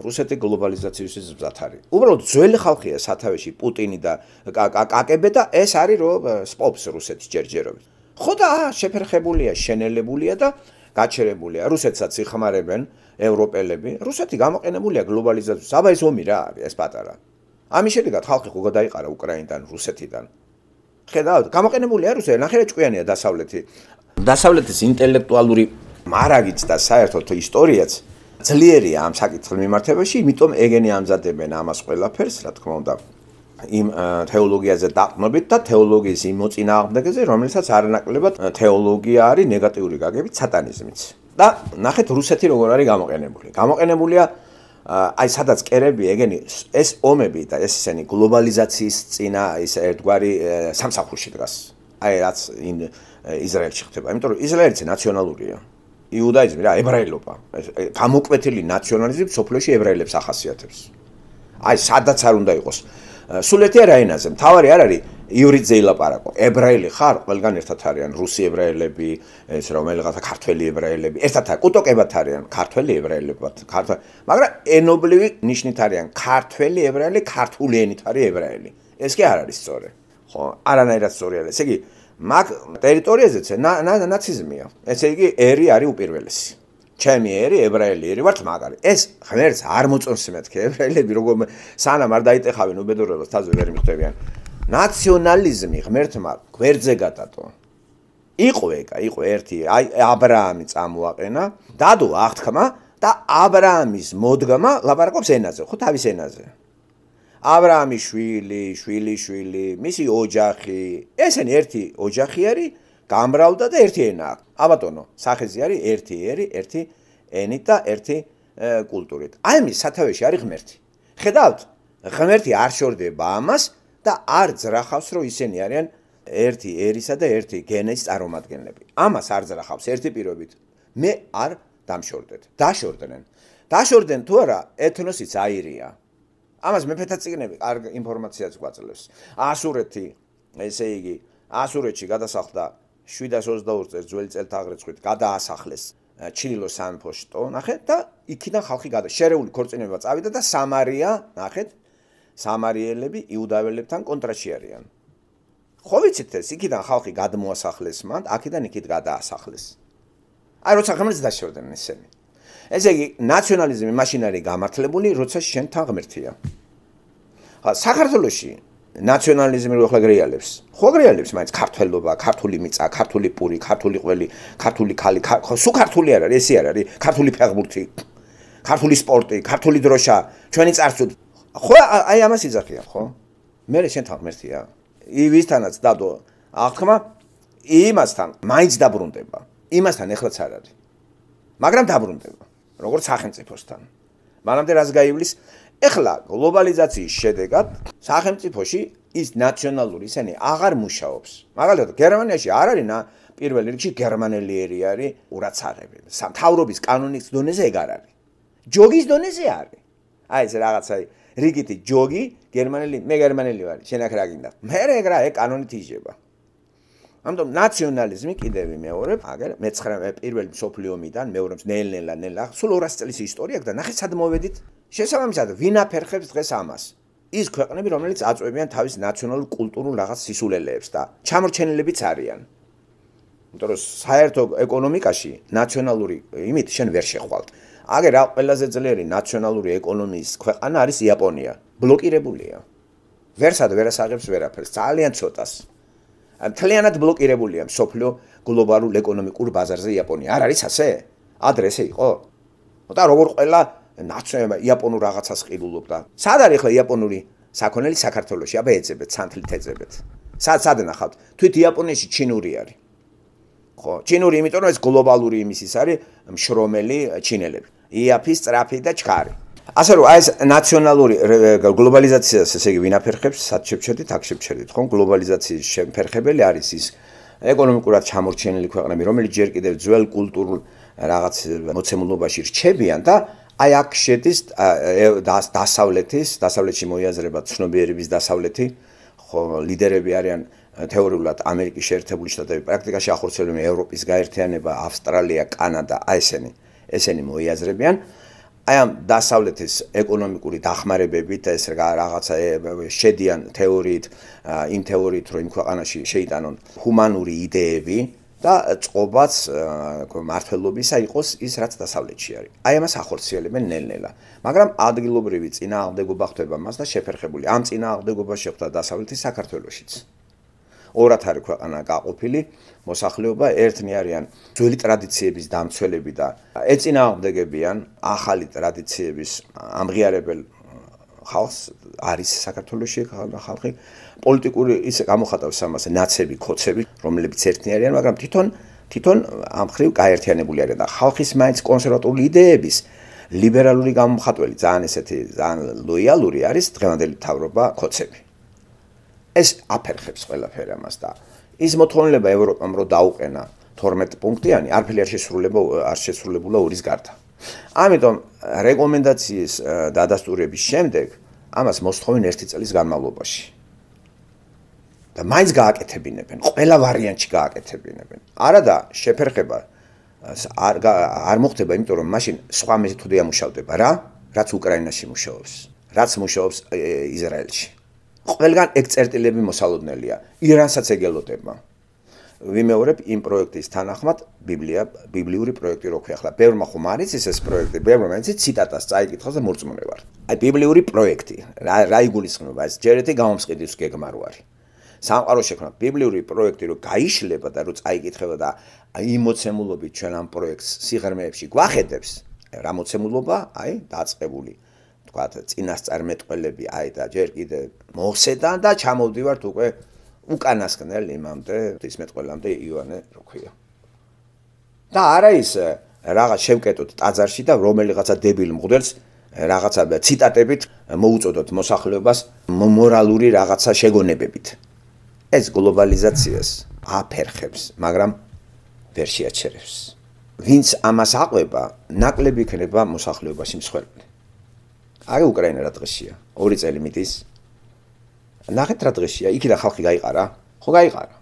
რუსეთი გლობალიზაციის ზრდათარი. უბრალოდ ძველი ხალხია სათავეში პუტინი და კაკაკებე და ეს არის რო სპოპს რუსეთის ჯერჯერობით. ხო და შეფერხებულია, შენელებულია და გაჩერებულია. რუსეთსაც იხმარებენ ევროპელები. რუსეთი გამოყენებულია გლობალიზაციის. აბა ეს ომი რა არის, ეს პატარა. ამის შედეგად ხალხი ხო გადაიყარა უკრაინიდან რუსეთიდან. ხედავთ, გამოყენებულია რუსეთი, ნახერა ჭკვიანია დასავლეთი. დასავლეთის ინტელექტუალური მარაგიც და საერთოდ ისტორიაც ძლიერია ამ საკითხის მიმართებაში, იმიტომ ეგენი ამზადებენ ამას ყველაფერს, რა თქმა უნდა. იმ თეოლოგიაზე დაყრდნობით და თეოლოგიის იმ მოწინააღმდეგეზე, რომელსაც არანაკლებად თეოლოგია არის ნეგატიური გაგებით სატანიზმიც. და ნახეთ რუსეთი როგორ არის გამოყენებული. გამოყენებულია აი სადაც კერები ეგენი ეს ომები და ეს ისინი გლობალიზაციის წინა ეს ერთგვარი სამსახურში დგას. აი რაც ინ ისრაელში ხდება, იმიტომ რომ ისრაელიც ნაციონალურია. იუდაიზმი რა ებრაელობა ეს გამოკვეთილი ნაციონალიზმი სოფლოში ებრაელებს ახასიათებს აი სადაც არ უნდა იყოს სულეთია რა ენაზე მთავარი არ არის ივრით ზეილაპარაკო ებრაელი ხარ ყველგან ერთად არიან რუსი ებრაელები ეს რომელიღაცა ქართველი ებრაელები ერთად არ კუტოკებად არიან ქართველი ებრაელებად ქართა მაგრამ ენობლივი ნიშნით არიან ქართველი ებრაელი ქართული ენით არის ებრაელი ეს კი არ არის სწორი ხო არანაირად სწორი არის ესე იგი მაგ ტერიტორიაზეც ნაციზმია. ესე იგი, ერი არის უპირველესი. ჩემი ერი ებრაელი ერი ვართ, მაგარი. ეს ღმერთს არ მოწონს მეთქე ებრაელები, როგორ სანამ არ დაიტეხავენ უბედურებას, თაზე ვერ მიხვდებიან. ნაციონალიზმი ღმერთმა გვერდზე გადატო. იყო ეგა, იყო ერთი, აი ა ブラ ამი წამოაყენა, დადო აღთქმა და ა ブラ ამის მოდგმა ლაპარაკობს ენაზე, ხო თავის ენაზე. ა ブラ ამის შვილი, შვილი შვილი, მისი ოჯახი, ესენი ერთი ოჯახი არის, გამრავლდა და ერთი ენა აქვს. ა ბატონო, სახეზე არის ერთი ერი, ერთი ენით და ერთი კულტურით. აი მის სათავეში არის ღმერთი. ხედავთ? ღმერთი არ შორდება ამას და არ ზრახავს, რომ ისინი არიან ერთი ერისა და ერთი გენის წარმომადგენლები. ამას არ ზრახავს ერთი პიროვნებით. მე არ დამშორდეთ. დაშორდნენ. დაშორდნენ თუ არა ეთნოსიც აირია. ამას მეფეთა ციგნები კარგი ინფორმაციაც გვაძლევს. ასურეთი, ესე იგი, ასურეთში გადასახლდა 722 წელს ძველი წელთაღრიცხვით გადაასახლეს ჩილო სამფოშტო, ნახეთ და იქიდან ხალხი გადა შერეული ქორწინება წავიდა და სამარია, ნახეთ, სამარიელები იუდაველებთან კონტრაქტში არიან. ხო ვიცით ეს, იქიდან ხალხი გადმოასახლეს მან, აქედან იქით გადაასახლეს. აი როცა ხმელს დაშორდნენ ისინი. ესე იგი, ნაციონალიზმი მაშინ არის გამართლებული, როცა შენ თაღმერთია. ა საქართველოსი ნაციონალიზმი როხლა გრეალებს. ხო გრეალებს, მაინც ქართლობა, ქართული მიწა, ქართული პური, ქართული ყველი, ქართული ხალი, სუ ქართული არ არის, ესე არ არის, ქართული ფეხბურთი, ქართული სპორტი, ქართული დროშა, ჩვენი წარსულ. ხო აი ამას იძახია, ხო? მე შენ თაღმერთია. ივისთანაც დადო აღთქმა იმასთან, მაინც დაბრუნდება. იმასთან ეხლაც არ არის. მაგრამ დაბრუნდება. როგორც სახელმწიფოსთან. მანამდე რაც გაივლის, ეხლა გლობალიზაციის შედეგად სახელმწიფოში ის ნაციონალური ისენი აღარ მუშაობს. მაგალითად, გერმანიაში არ არის ნა პირველ რიგში გერმანელი ერი არის ურაცარები. სამთავრობის კანონის დონეზე ეგ არ არის. ჯოგის დონეზე არის. აი ეს რაღაცა რიგითი ჯოგი გერმანელი მე გერმანელი ვარ შენ აქ რა გინდა მე რა ეგრა ეგ კანონით იჯება ამიტომ ნაციონალიზმი კიდევ მეორე აგერ მე-9 პირველი მსოფლიო ომიდან მეორე ნელ-ნელა ნელა სულ 200 წლის ისტორია გქდა ნახეთ სად მოведით შესაბამისად ვინ აფერხებს დღეს ამას ის ქვეყნები რომელიც აწვევიან თავის ნაციონალურ კულტურულ რაღაც სისულელეებს და ჩამორჩენილებიც არიან იმიტომ რომ საერთო ეკონომიკაში ნაციონალური იმით შენ ვერ შეხვალთ აგერ რა ყველაზე ძლიერი ნაციონალური ეკონომიის ქვეყანა არის იაპონია ბლოკირებულია ვერსად ვერასაღებს ვერაფერს ძალიან ცოტას მთლიანად ბლოკირებულია მსოფლიო გლობალურ ეკონომიკურ ბაზარზე იაპონია. არ არის ასე? ადრესე იყო. მოდა როგორ ყველა ნაცნობი იაპონურ რაღაცას ყიდულობდა. სად არის ხოლმე იაპონური საქონელი საქართველოსში? აბა ეძებეთ, სანთლით ეძებეთ. სად სად ნახავთ? თვით იაპონიაში ჩინური არის. ხო, ჩინური, იმიტომ რომ ეს გლობალური იმის ის არის, მშრომელი ჩინელები. იაფის, ტრაფი და ჩხარი. ასე რომ ეს ნაციონალური გლობალიზაციას ესე იგი ვინაფერხებს საჩებჭედით აქ შეჭედით ხომ გლობალიზაციის შეფერხებელი არის ის ეკონომიკურად ჩამორჩენილი ქვეყნები რომელიც ჯერ კიდევ ძველ კულტურულ რაღაც მოცემულობაში რჩებიან და აი აქ შედის დასავლეთის დასავლეთში მოიაზრება ცნობიერების დასავლეთი ხო ლიდერები არიან თეორიულად ამერიკის შეერთებული შტატები პრაქტიკაში ახორცებული ევროპის გაერთიანება ავსტრალია კანადა აი ესენი ესენი მოიაზრებიან აი ამ დასავლეთის ეკონომიკური დახმარებებით ეს რაღაცა შედიან თეორიით იმ თეორიით რომ იმ ქვეყანაში შეიტანონ ჰუმანური იდეები და წყობაც მართლობისა იყოს ის რაც დასავლეთში არის. აი ამას ახორციელებენ ნელ-ნელა. მაგრამ ადგილობრივი წინააღმდეგობა ხდება მას და შეფერხებული. ამ წინააღმდეგობა შეხვდა დასავლეთის საქართველოსშიც. ორად არის ქვეყანა გაყופיლი მოსახლეობა ერთნი არიან ძველი ტრადიციების დამცველები და ეწინააღმდეგებიან ახალი ტრადიციების ამღიარებელ hm, ხალხს არის საქართველოსი ხალხი პოლიტიკური ისე გამოხატავს ამას ნაცები ქოცები რომლებიც ერთნი არიან მაგრამ თვითონ თვითონ ამხრივ გაერთიანებული არიან და ხალხის მაინც კონსერვატული იდეების ლიბერალური გამომხატველი ძალიან ესეთი ძალიან ლოიალური არის დღევანდელი თავრობა ქოცები ეს აფერხებს ყველაფერ ამას და ის მოთხოვნილება ევროპამ რო დაუყენა 12 პუნქტიანი არფილი არ შესრულება არ შესრულებულა ორის გარდა. ამიტომ რეკომენდაციის დადასტურების შემდეგ ამას მოსთხოვენ ერთი წელის განმავლობაში. და მაინც გააკეთებინებენ, ყველა ვარიანტში გააკეთებინებენ. არადა შეფერხება არ არ მოხდება, იმიტომ რომ მაშინ სხვა მეთოდი ამუშავდება რა, რაც უკრაინაში მუშაობს, რაც მუშაობს ისრაელში. ყველგან ეგ წერტილები მოსალოდნელია ირანსაც ეგელოდება ვიმეორებ იმ პროექტის თანახმად ბიბლია ბიბლიური პროექტი როქ ხეახლა ბევრმა ხომ არის ეს ეს პროექტი ბევრმა ის ციტატას წაიკითხავს და მოწმენე ვარ აი ბიბლიური პროექტი რა რა იგულისხმება ეს ჯერეთი გამომსყიდის გეგმარო არის სამყარო შექმნა ბიბლიური პროექტი რო გაიშლება და რო წაიკითხება და აი მოცემულობი ჩვენ ამ პროექტს სიღრმეებში გვახედებს რა მოცემულობა აი დაწყებული ვთქვათ, წინასწარმეტყველები აი და ჯერ კიდე მოხსედან და ჩამოვდივართ უკვე უკანასკნელ იმამდე, ის მეტყველამდე იოანე როქვია. და არა ის რაღაც შევკეტოთ ტაძარში და რომელიღაცა დებილ მღვდელს რაღაცა ციტატებით მოუწოდოთ მოსახლეობას მორალური რაღაცა შეგონებებით. ეს გლობალიზაციას აფერხებს, მაგრამ ვერ შეაჩერებს. ვინც ამას აყვება, ნაკლები იქნება მოსახლეობაში მსხვერპლი. არის უკრაინა რა დღესია? 2 წელი მიდის. ნახეთ რა დღესია, იქი და ხალხი გაიყარა. ხო გაიყარა.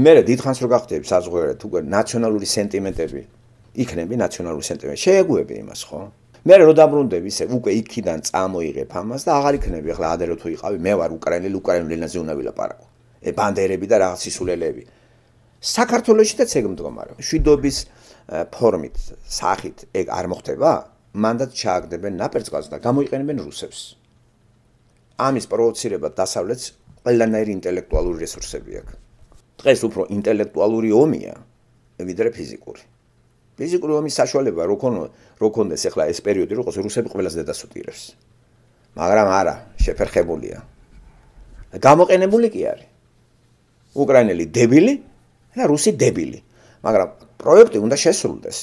მე რა დიდხანს რო გახდები საზღვერეთ უკვე ნაციონალური სენტიმენტები იქნები ნაციონალური სენტიმენტები. შეეგუები იმას, ხო? მე რო დაბრუნდები, ისე უკვე იქიდან წამოიღებ ამას და აღარ იქნები ახლა ადერო თუ იყავი, მე ვარ უკრაინელი, უკრაინელენაზე უნდა ვილაპარაკო. ე ბანდერები და რაღაც ისულელები. საქართველოსი და ცეგმდგომარე. შვიდობის ფორმით, სახით ეგ არ მოხდება? მანდაც ჩააგდებენ ნაპერწკალს და გამოიყენებენ რუსებს. ამის პროვოცირება დასავლეთს ყველანაირი ინტელექტუალური რესურსები აქვს. დღეს უფრო ინტელექტუალური ომია, ვიდრე ფიზიკური. ფიზიკური ომის საშუალება როგორ როგონდეს ახლა ეს პერიოდი როდესაც რუსები ყველაზე დედას უტირებს. მაგრამ არა, შეფერხებულია. გამოყენებული კი არის. უკრაინელი დებილი და რუსი დებილი. მაგრამ პროექტი უნდა შესრულდეს.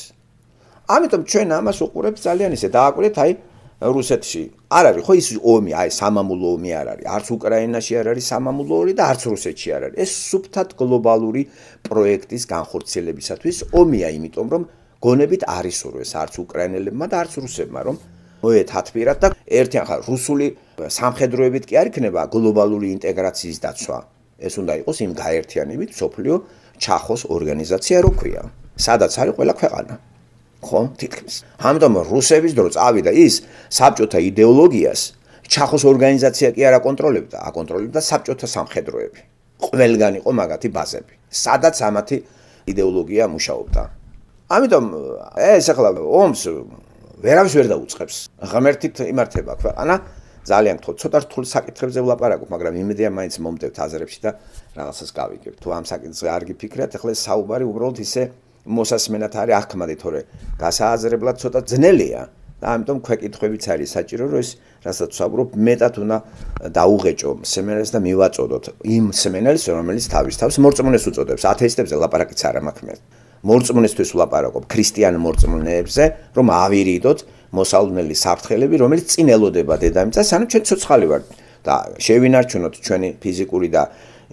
ამიტომ ჩვენ ამას უყურებთ ძალიან ისე დააკვირეთ აი რუსეთში არ არის ხო ის ომი, აი სამამულო ომი არ არის. არც უკრაინაში არ არის სამამულო ომი და არც რუსეთში არ არის. ეს სუბთად გლობალური პროექტის განხორციელებისათვის ომია, იმიტომ რომ გონებით არის ურეს არც უკრაინელებმა და არც რუსებმა, რომ მოეთათპირათ და ერთი ახლა რუსული სამხედროებით კი არ იქნება გლობალური ინტეგრაციის დაცვა. ეს უნდა იყოს იმ გაერთიანებით სოფლიო ჩახოს ორგანიზაცია როქვია, სადაც არის ყველა ქვეყანა. ხო თითქმის ამიტომ რუსების დრო წავიდა ის საბჭოთა идеოლოგიას ჩახოს ორგანიზაცია კი არ აკონტროლებდა აკონტროლებდა საბჭოთა სამხედროები ყველგან იყო მაგათი ბაზები სადაც ამათი идеოლოგია მუშაობდა ამიტომ ეს ახლა ომს ვერავის ვერ დაუწყებს ღმერთით იმართება ქვეყანა ძალიან თქო ცოტა რთული საკითხებზე ვლაპარაკობ მაგრამ იმედია მაინც მომდევთ აზრებში და რაღაცას გავიგებ თუ ამ საკითხზე არ გიფიქრეთ ახლა საუბარი უბრალოდ ისე მოსასმენად არის ახმადი თორე გასააზრებლად ცოტა ძნელია და ამიტომ ქვეკითხვებიც არის საჭირო რომ ეს რასაც ვსაუბრობ მეტად უნდა დაუღეჭო სემენელს და მივაწოდოთ იმ სემენელს რომელიც თავის თავს მორწმუნეს უწოდებს ათეისტებს ლაპარაკიც არ ამაქმეს მორწმუნესთვის ვლაპარაკობ ქრისტიან მორწმუნეებზე რომ ავირიდოთ მოსალმნელი საფრთხელები რომელიც წინელოდება დედამიწას ანუ ჩვენ ცოცხალი ვართ და შევინარჩუნოთ ჩვენი ფიზიკური და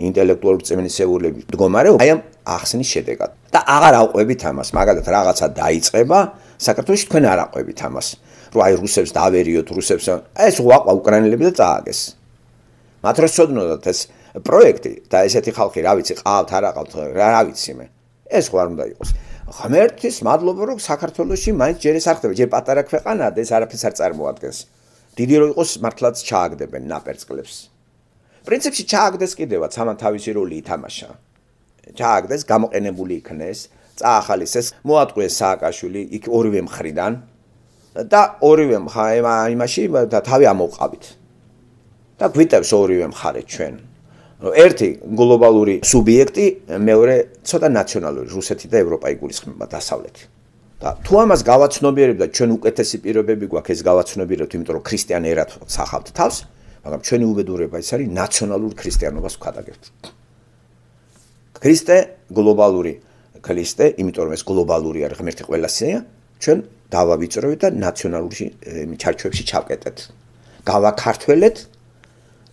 ინტელექტუალური წემენისეულების მდგომარეობა აი ამ ახსნის შედეგად და აღარ აყვებით ამას მაგალითად რაღაცა დაიწება საქართველოს თქვენ არ აყვებით ამას რომ აი რუსებს დაავერიოთ რუსებს ეს ვაყვა უკრაინელები და წააგეს მათ რო შეძნოთ ეს პროექტი და ესეთი ხალხი რა ვიცი ყავთ არ აყავთ რა ვიცი მე ეს ხوار უნდა იყოს ღმერთის მადლობა რომ საქართველოსი მაინც ჯერ ეს არ ხდება ჯერ პატარა ქვეყანაა და ეს არაფერს არ წარმოადგენს დიდი რო იყოს მართლაც ჩააგდებენ ნაპერწკლებს პრინციპში ჩააგდეს კიდევა სამა თავისი როლი ითამაშა. ჩააგდეს, გამოყენებული იქნეს, წაახალეს ეს მოატყუეს სააკაშვილი იქ ორივე მხრიდან და ორივე მხარე იმაში და თავი ამოვყავით. და გვიტებს ორივე მხარე ჩვენ. ერთი გლობალური სუბიექტი, მეორე ცოტა ნაციონალური რუსეთი და ევროპა იგულისხმება დასავლეთი. და თუ ამას გავაცნობიერებ და ჩვენ უკეთესი პირობები გვაქვს ეს გავაცნობიერებ, იმიტომ რომ ქრისტიანერად სახავთ თავს, მაგრამ ჩვენი უბედურება ის არის ნაციონალურ ქრისტიანობას ვქადაგებთ. ქრისტე გლობალური ქრისტე, იმიტომ რომ ეს გლობალური არის ღმერთი ყველასია, ჩვენ დავავიწროვეთ და ნაციონალურში ჩარჩოებში ჩავკეტეთ. გავაქართველეთ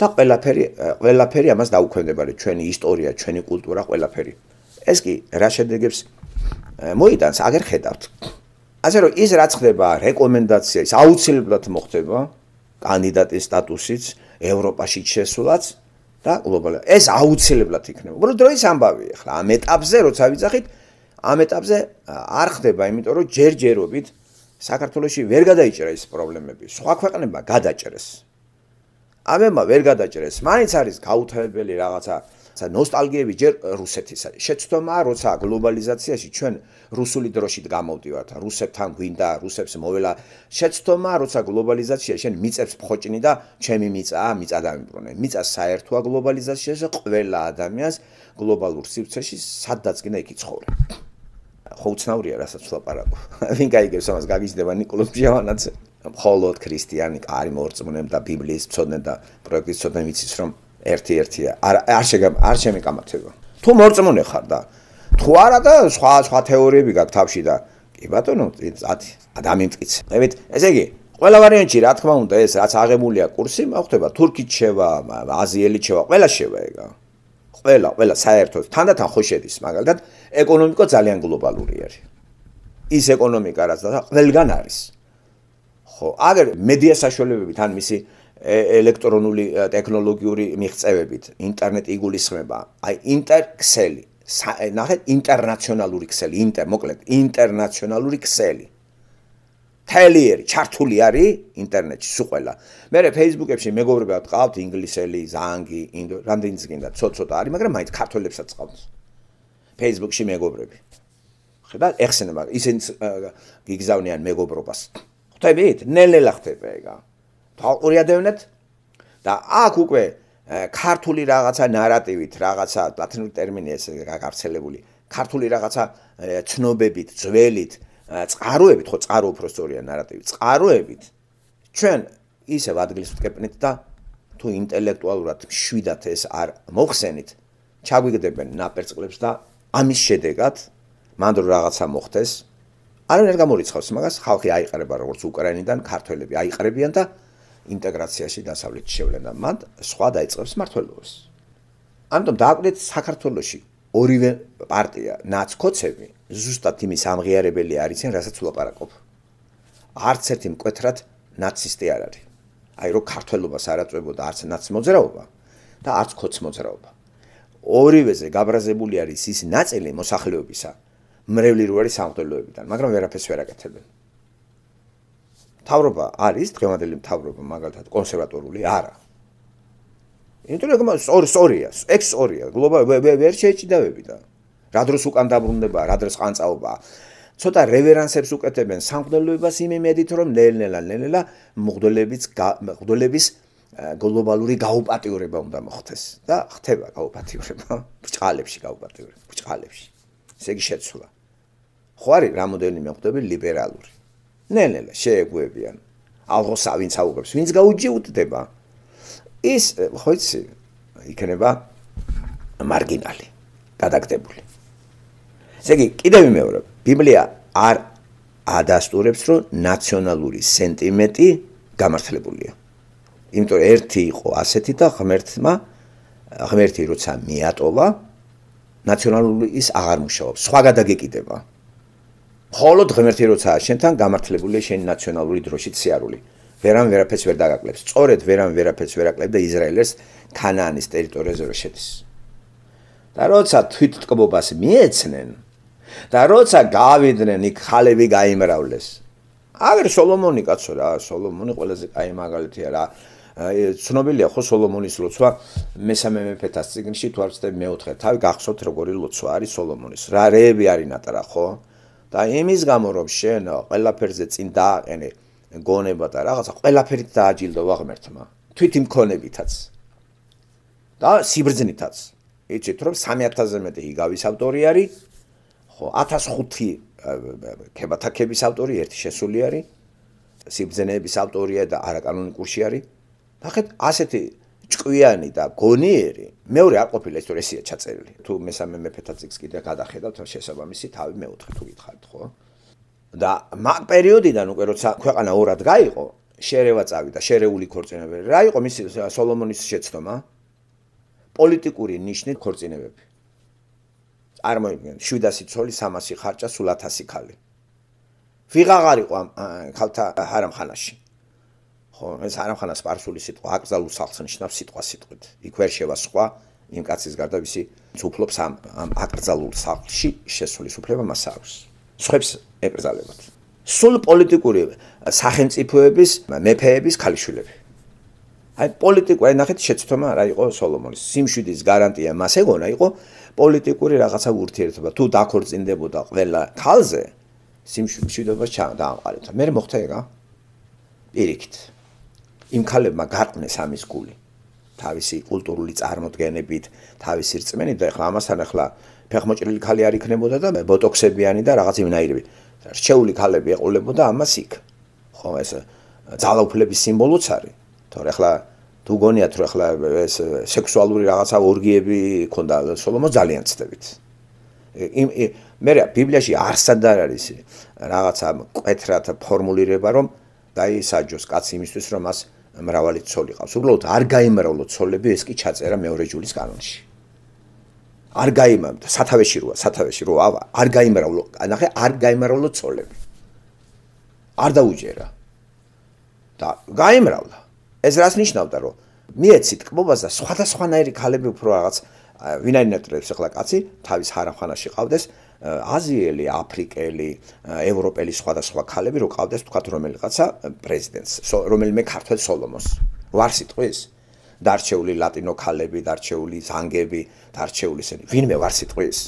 და ყველაფერი ყველაფერი ამას დაუქვემდებარე ჩვენი ისტორია, ჩვენი კულტურა, ყველაფერი. ეს კი რა შედეგებს მოიტანს, აგერ ხედავთ. ასე რომ ის რაც ხდება რეკომენდაცია, ის აუცილებლად მოხდება კანდიდატის სტატუსიც ევროპაში შესვლაც და გლობალურად ეს აუცილებლად იქნება. უბრალოდ დროის ამბავია ხლა ამ ეტაპზე როცა ვიძახით ამ ეტაპზე არ ხდება, იმიტომ რომ ჯერჯერობით საქართველოსი ვერ გადაიჭრა ეს პრობლემები. სხვა ქვეყნებმა გადაჭრეს. ამემა ვერ გადაჭრეს. მაინც არის გაუთავებელი რაღაცა სა ნოსტალგიები ჯერ რუსეთის არის. შეცდომა, როცა გლობალიზაციაში ჩვენ რუსულით დროშით გამოვდივართ, რუსებთან გვინდა, რუსებს მოველა. შეცდომა, როცა გლობალიზაციაში შენ მიწებს ფხოჭინი და ჩემი მიწაა, მიწა დამიბრუნე. მიწა საერთოა გლობალიზაციაში, ყველა ადამიანს გლობალურ სივრცეში სადაც გინდა იქ ცხოვრა. ხო უცნაურია, რასაც ვლაპარაკო. ვინ გაიგებს ამას, გაგიზდება نيكოლოს ბიავანაძე. მხოლოდ ქრისტიანი არის მორწმუნე და ბიბლიის მცოდნე და პროექტის მცოდნე ვიცის რომ ერთი ერთია არ არ შეგა არ შემიკამათება თუ მოწმუნე ხარ და თუ არა და სხვა სხვა თეორიები გაქვს თავში და კი ბატონო 10 ადამიანწიც მეც ესე იგი ყველა ვარიანტი რა თქმა უნდა ეს რაც აღებულია კურსი მოხდება თურქით შევა აზიელით შევა ყველა შევა ეგა ყველა ყველა საერთოდ თანდათან ხო შედის მაგალითად ეკონომიკა ძალიან გლობალური არის ის ეკონომიკა რაც და ყველგან არის ხო აგერ მედია საშუალებებით ან მისი ელექტრონული ტექნოლოგიური მიღწევებით, ინტერნეტი იგულისხმება. აი ინტერქსელი, ნახეთ, ინტერნაციონალური ქსელი, ინტერ მოკლედ, ინტერნაციონალური ქსელი. თალიერი ჩართული არის ინტერნეტში სულ ყველა. მე ფეისბუქებში მეგობრებად ყავთ ინგლისელი, ზანგი, ინდო, რამდენიც გინდა, ცოტ-ცოტა არის, მაგრამ მაინც ქართველებსაც ყავთ. ფეისბუქში მეგობრები. ხედავთ, ეხსენება, ისინი გიგზავნიან მეგობრობას. ხვდებით? ნელ-ნელა ხდება ეგა. თალყურიადევნეთ და აქ უკვე ქართული რაღაცა ნარატივით, რაღაცა ლათინური ტერმინი ეს გავრცელებული, ქართული რაღაცა ცნობებით, ძველით, წყაროებით, ხო წყარო უფრო სწორია ნარატივი, წყაროებით ჩვენ ისე ვადგილს ვკეპნით და თუ ინტელექტუალურად შვიდათ ეს არ მოხსენით, ჩაგვიგდებენ ნაპერწკლებს და ამის შედეგად მანდრო რაღაცა მოხდეს. არ არ გამორიცხავს მაგას, ხალხი აიყრება როგორც უკრაინიდან, ქართველები აიყრებიან და ინტეგრაციაში დასავლეთ შევლენა მან სხვა დაიწყებს მართლობას. ამიტომ დააკვირდეთ საქართველოსში ორივე პარტია ნაცკოცები ზუსტად იმის ამღიარებელი არიცენ, რასაც ვლაპარაკობ. არც ერთი მკვეთრად ნაცისტი არ არის. აი რომ ქართლობას არაწვევოდა არც ნაცი მოძრაობა და არც კოც მოძრაობა. ორივეზე გაბრაზებული არის ის ნაწილი მოსახლეობისა, მრევლი როარი სამღვდელოებიდან, მაგრამ ვერაფერს ვერ აკეთებენ. თავრობა არის დღევანდელი თავრობა მაგალითად კონსერვატორული არა იმიტომ რომ სწორი სწორია ეგ სწორია გლობალურად ვერ შეჭიდავები და რა დროს უკან დაბრუნდება რა დროს ყანწაობა ცოტა რევერანსებს უკეთებენ სამღვდელოებას იმედით რომ ნელ-ნელა ნელ-ნელა მღვდელების მღვდელების გლობალური გაუპატიურება უნდა მოხდეს და ხდება გაუპატიურება ბრჭყალებში გაუპატიურება ბრჭყალებში ესე იგი შეცვლა ხო არის რამოდენიმე მღვდელი ლიბერალური ნელელა შეეგუებიან ალღო სავინც აუგებს ვინც გაუჯეუდება ის ხო იცი იქნება მარგინალი გადაგდებული ესე იგი კიდევ მეორე ბიბლია არ ადასტურებს რომ ნაციონალური სენტიმენტი გამართლებულია იმიტომ რომ ერთი იყო ასეთი და ღმერთმა ღმერთი როცა მიატოვა ნაციონალური ის აღარ მუშაობს სხვა გადაგეკიდება ხოლო ღმერთი როცაა შენთან გამართლებული შენ ნაციონალური დროშით სიარული ვერან ვერაფერს ვერ დააკლებს სწორედ ვერან ვერაფერს ვერ აკლებს და ისრაელს ქანაანის ტერიტორიაზე რო შედის და როცა თვითტკბობას მიეცნენ და როცა გავიდნენ იქ ხალები გამოიმრავლეს აგერ სოლომონი კაცო რა სოლომონი ყველაზე კაი მაგალითია რა აი ცნობილია ხო სოლომონის ლოცვა მესამე მეფეთას ციგნში თუ არ ვცდები მეოთხე თავი გახსოვთ როგორი ლოცვა არის სოლომონის რა რეები არის ნატარა ხო და იმის გამო რომ შენ ყველაფერზე წინ დააყენე გონება და რაღაცა ყველაფერით დააჯილდოვა ღმერთმა თვითი მქონებითაც და სიბრძნითაც იცით რომ 3000-ზე მეტი იგავის ავტორი არის ხო 1005 ქებათაქების ავტორი ერთი შესული არის სიბრძნეების ავტორია და არაკანონიკურში არის ნახეთ ასეთი ჭკვიანი და გონიერი მეორე არ ყოფილა ისე რესია ჩაწერილი თუ მესამე მეფეთაციკს კიდე გადახედავთ შესაბამისი თავი მეოთხე თუ გითხარით ხო და მაგ პერიოდიდან უკვე როცა ქვეყანა ორად გაიყო შერევა წავიდა შერეული ქორწინებები რა იყო მის სოლომონის შეცდომა პოლიტიკური ნიშნით ქორწინებები წარმოიდგინეთ 700 ცოლი 300 ხარჭა სულ 1000 ქალი ვიღაღარიყო ამ ხალთა ჰარამხანაში ხო ეს არამხანა სპარსული სიტყვა აკრძალულ სახლს ნიშნავს სიტყვა სიტყვით იქ ვერ შევა სხვა იმ კაცის გარდა ვისი ცუფლობს ამ აკრძალულ სახლში შესული უფლება მას აქვს სხვებს ეკრძალებათ სულ პოლიტიკური სახელმწიფოების მეფეების ქალიშვილები აი პოლიტიკა ნახეთ შეცდომა რა იყო სოლომონის სიმშვიდის გარანტია მას ეგონა იყო პოლიტიკური რაღაცა ურთიერთობა თუ დაქორწინდებოდა ყველა ქალზე სიმშვიდობა ჩა დაამყარებდა მე მოხდა ეგა ერიქით იმ ქალებმა გაყვნეს ამის გული თავისი კულტურული წარმოდგენებით, თავისი რწმენით და ეხლა ამასთან ეხლა ფეხმოჭრილი ქალი არ იქნებოდა და ბოტოქსებიანი და რაღაც იმნაირები. რჩეული ქალები ეყოლებოდა ამას იქ. ხო, ეს ძალაუფლების სიმბოლოც არის. თორე ეხლა თუ გონიათ რომ ეხლა ეს სექსუალური რაღაცა ორგიები ქონდა სოლომონს ძალიან ცდებით. იმ მე რა ბიბლიაში არსადარ არის რაღაცა კეთრათ ფორმულირება რომ დაისაჯოს კაცი იმისთვის რომ მას მრავალი ცოლი ყავს. უბრალოდ არ გამრავლო ცოლები, ეს კი ჩაწერა მეორე ჯულის კანონში. არ გამრავლო, სათავეში როა, სათავეში როა, არ გამრავლო, ნახე, არ გამრავლო ცოლები. არ დაუჯერა. და გამრავლა. ეს რას ნიშნავდა, რომ მიეცი თკბობას და სხვადასხვანაირი ქალები უფრო რაღაც ვინაინერტებს ახლა კაცი თავის ხარახანაში ყავდეს, აზიელი, აფრიკელი, ევროპელი სხვადასხვა ქალები რო ყავდეს თქვა რომელიღაცა პრეზიდენტს, რომელიმე ქართველ სოლომოს. ვარსი ტყვის? დარჩეული ლატინო ქალები, დარჩეული ზანგები, დარჩეული ისინი. ვინმე ვარსი ტყვის?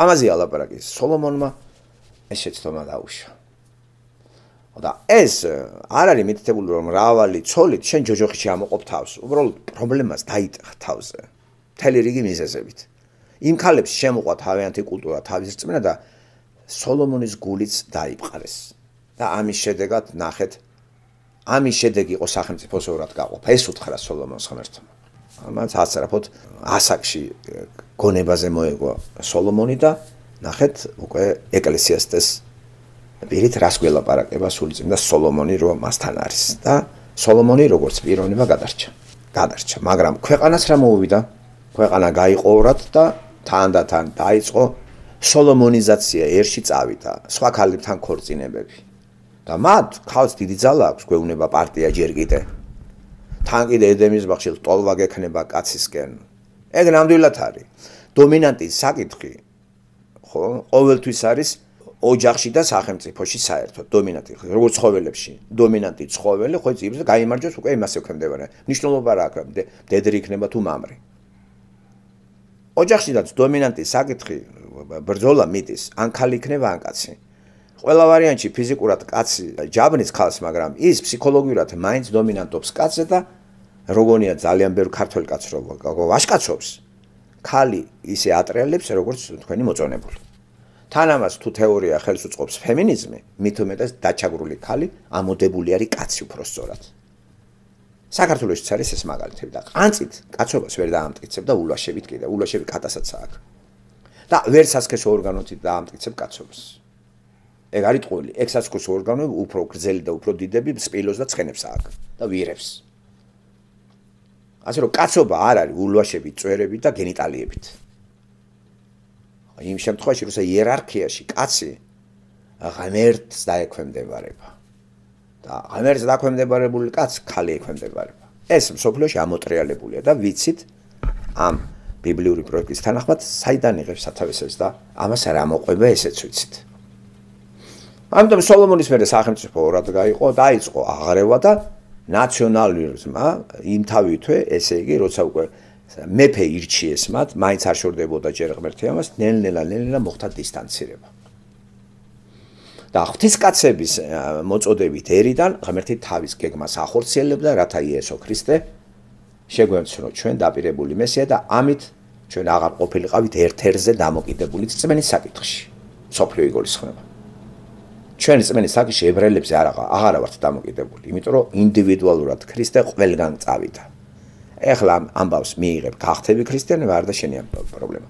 ამაზე ალაპარაკის. სოლომონმა ესეც თომა დაუშვა. და ეს არ არის მითითებული რომ რავალი ცოლით შენ ჯოჯოხი შეამოყოფ თავს. უბრალოდ პრობლემას დაიწყ თავზე. მთელი რიგი მიზეზებით. იმ ხალებს შემოყვა თავიანთი კულტურა, თავის რწმენა და სოლომონის გულიც დაიპყრეს. და ამის შედეგად ნახეთ ამის შედეგი იყო სახელმწიფო სწორად გაყოფა. ეს უთხრა სოლომონს ღმერთმა. ამას ასრაფოთ ასაკში გონებაზე მოეგო სოლომონი და ნახეთ უკვე ეკლესიასტეს ვერით რას გველაპარაკება სულიწმინდა სოლომონი რომ მასთან არის და სოლომონი როგორც პიროვნება გადარჩა. გადარჩა, მაგრამ ქვეყანას რა მოუვიდა? ქვეყანა გაიყოვრათ და თანდათან დაიწყო სოლომონიზაცია ერში წავიდა სხვა ქალებთან ქორწინებები და მათ ქალს დიდი ძალა აქვს გვეუბნება პარტია ჯერ კიდე თან კიდე ედემის ბახშილ ტოლვა გექნება კაცისკენ ეგ ნამდვილად არის დომინანტი საკითხი ხო ყოველთვის არის ოჯახში და სახელმწიფოში საერთოდ დომინანტი როგორც ხოველებში დომინანტი ცხოველი ხო იცი იმას გამოიმარჯოს უკვე იმას ექვემდებარება ნიშნულობა რა აქვს მე დედრი იქნება თუ მამრი ოჯახშიდაც დომინანტი საკითხი ბრძოლა მიდის ან ქალი იქნება ან კაცი ყველა ვარიანტში ფიზიკურად კაცი ჯაბნის ხალს მაგრამ ის ფსიქოლოგიურად მაინც დომინანტობს კაცზე და როგორია ძალიან ბევრი ქართველი კაცი რო ვაშკაცობს ქალი ისე ატრიალებს როგორც თქვენი მოწონებული თანამას თუ თეორია ხელს უწყობს ფემინიზმი მით უმეტეს დაჩაგრული ქალი ამოდებული არის კაცი უბრალოდ საქართველოსიც არის ეს მაგალითები და ყანწით კაცობას ვერ დაამტკიცებ და ულვაშებით კიდე ულვაშები კატასაცა აქ და ვერ სასქესო ორგანოთი დაამტკიცებ კაცობას ეგ არის ყოლი ეგ სასქესო ორგანოები უფრო გრძელი და უფრო დიდები სპილოს და ცხენებს აქ და ვირებს ასე რომ კაცობა არ არის ულვაშები წვერები და გენიტალიებით იმ შემთხვევაში როცა იერარქიაში კაცი ღმერთს დაექვემდებარება ღმერთს დაქვემდებარებული კაც ხალი ექვემდებარება. ეს სოფლიოში ამოტრიალებულია და ვიცით ამ ბიბლიური პროექტის თანახმად საიდან იღებს სათავეს ეს და ამას არ ამოყვება ესეც ვიცით. ამიტომ სოლომონის მეორე სახელმწიფო რაც გაიყო, დაიწყო აღრევა და ნაციონალიზმა იმთავითვე, ესე იგი, როცა უკვე მეფე ირჩიეს მათ, მაინც არ შორდებოდა ჯერ ღმერთი ამას, ნელ-ნელა, ნელ-ნელა მოხდა დისტანცირება. და ღვთისკაცების მოწოდებით ერიდან ღმერთი თავის გეგმას ახორციელებდა, რათა იესო ქრისტე შეგვემცნო ჩვენ დაპირებული მესია და ამით ჩვენ აღარ ყოფილიყავით ერთერზე დამოკიდებული წმენის საკითხში. სოფიო იგოლის ხმება. ჩვენი წმენის საკითხი ებრაელებს არაღა, აღარა ვართ დამოკიდებული, იმიტომ რომ ინდივიდუალურად ქრისტე ყველგან წავიდა. ეხლა ამბავს მიიღებ, გახდები ქრისტიანი, ვარ და შენია პრობლემა.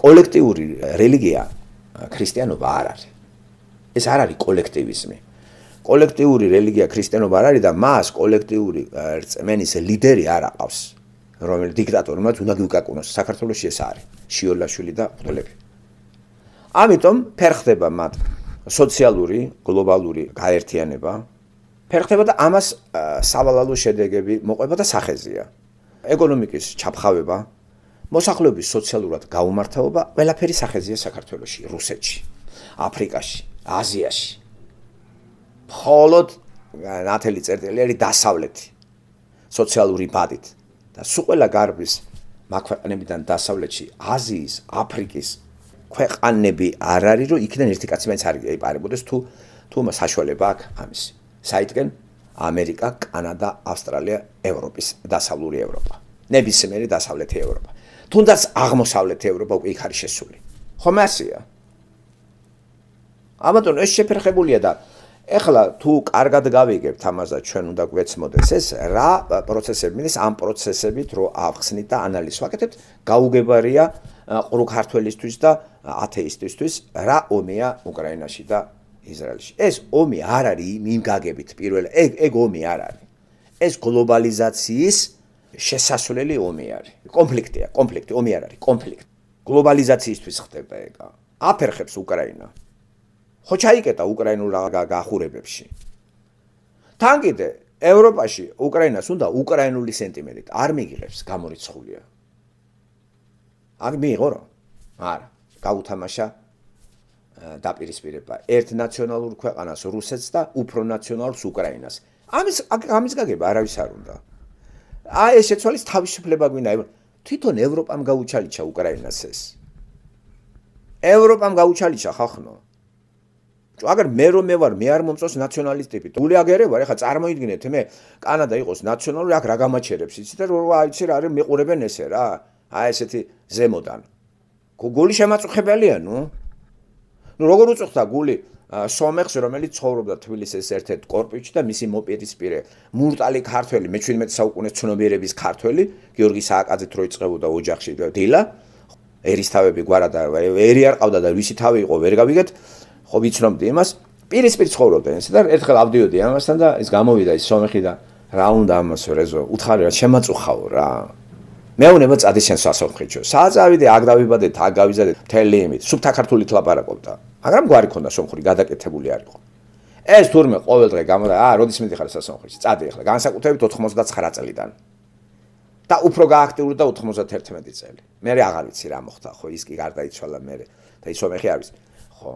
კოლექტიური რელიგია ქრისტიანობა არ არის. ეს არ არის კოლექტივიზმი. კოლექტიური რელიგია ქრისტიანობა არ არის და მას კოლექტიური რწმენის ლიდერი არ აყავს, რომელიც დიქტატორმაც უნდა გიკაკუნოს. საქართველოსში ეს არის. შიოლაშვილი და ყველები. ამიტომ ფერხდება მათ სოციალური, გლობალური გაერთიანება. ფერხდება და ამას სავალალო შედეგები მოყვება და სახეზია. ეკონომიკის ჩაფხავება, მოსახლეობის სოციალურად გაუმართავობა, ყველაფერი სახეზია საქართველოსში, რუსეთში, აფრიკაში, აზიაში. მხოლოდ ნათელი წერტილი არის დასავლეთი სოციალური ბადით და სულ ყველა გარბის მაქვეყნებიდან დასავლეთში, აზიის, აფრიკის ქვეყანები არ არის რომ იქიდან ერთი კაცი მაინც არ იპარებოდეს თუ თუ მასაშოლება აქვს ამის. საიტკენ ამერიკა, კანადა, ავსტრალია, ევროპის დასავლური ევროპა. ნებისმიერი დასავლეთი ევროპა. თუნდაც აღმოსავლეთი ევროპა უკვე იქ არის შესული. ხომ ასეა? ამიტომ ეს შეფერხებულია და ეხლა თუ კარგად გავიგებთ ამაზე ჩვენ უნდა გვეცმოდეს ეს რა პროცესები მის ამ პროცესებით რო ავხსნით და ანალიზს ვაკეთებთ გაუგებარია ყრუ ქართველისთვის და ათეისტისთვის რა ომია უკრაინაში და ისრაელში ეს ომი არ არის იმ გაგებით პირველ ეგ ეგ ომი არ არის ეს გლობალიზაციის შესასვლელი ომი არის კონფლიქტია კონფლიქტი ომი არ არის კონფლიქტი გლობალიზაციისთვის ხდება ეგა აფერხებს უკრაინას ხო ჩაიკეტა უკრაინულ გახურებებში. თან კიდე ევროპაში უკრაინას უნდა უკრაინული სენტიმენტი არ მიიღებს გამორიცხულია. აი მეღო რა. არა, გაუთამაშა დაპირისპირება ერთ ნაციონალურ ქვეყანას რუსეთს და უფრო ნაციონალს უკრაინას. ამის ამის გაგება არავის არ უნდა. აი ეს შეცვალის თავისუფლება გვინდა თვითონ ევროპამ გაუჩალიჩა უკრაინას ეს. ევროპამ გაუჩალიჩა ხახნო. აგერ მე რომ მე ვარ მე არ მომწონს ნაციონალისტები და გული აგერე ვარ ეხა წარმოიდგინეთ მე კანადა იყოს ნაციონალური აქ რა გამაჩერებს იცით და რა იცი რა არის მიყურებენ ესე რა აი ესეთი ზემოდან გული შემაწუხებელია ნუ ნუ როგორ უწუხდა გული სომეხს რომელიც ცხოვრობდა თბილისის ერთ-ერთ კორპუსში და მისი მოპირისპირე მურტალი ქართველი მე-17 საუკუნეს ცნობიერების ქართველი გიორგი სააკაძე თუ იწყებოდა ოჯახში დილა ერისთავები გვარადა ერიარ ყავდა და ვისი თავი იყო ვერ გავიგეთ ხო ვიცნობდი იმას პირისპირ ცხოვრობდნენ ისე და ერთხელ ავდიოდი ამასთან და ეს გამოვიდა ის სომეხი და რა უნდა ამას რეზო უთხარი რა შემაწუხაო რა მეუნე მე წადი შენ სასომხეთში სადაც ავიდე აქ დავიბადე და გავიზარდე მთელი იმით სუფთა ქართულით ლაპარაკობდა მაგრამ გვარი ქონდა სომხური გადაკეთებული არ იყო ეს თურმე ყოველ დღე გამოდა აა როდის მე ხარ სასომხეთში წადი ახლა განსაკუთრებით 99 წლიდან და უფრო გააქტიურდა 91 წელი მე არ აღარ ვიცი რა მოხდა ხო ის კი გარდაიცვალა მე და ის სომეხი არის ხო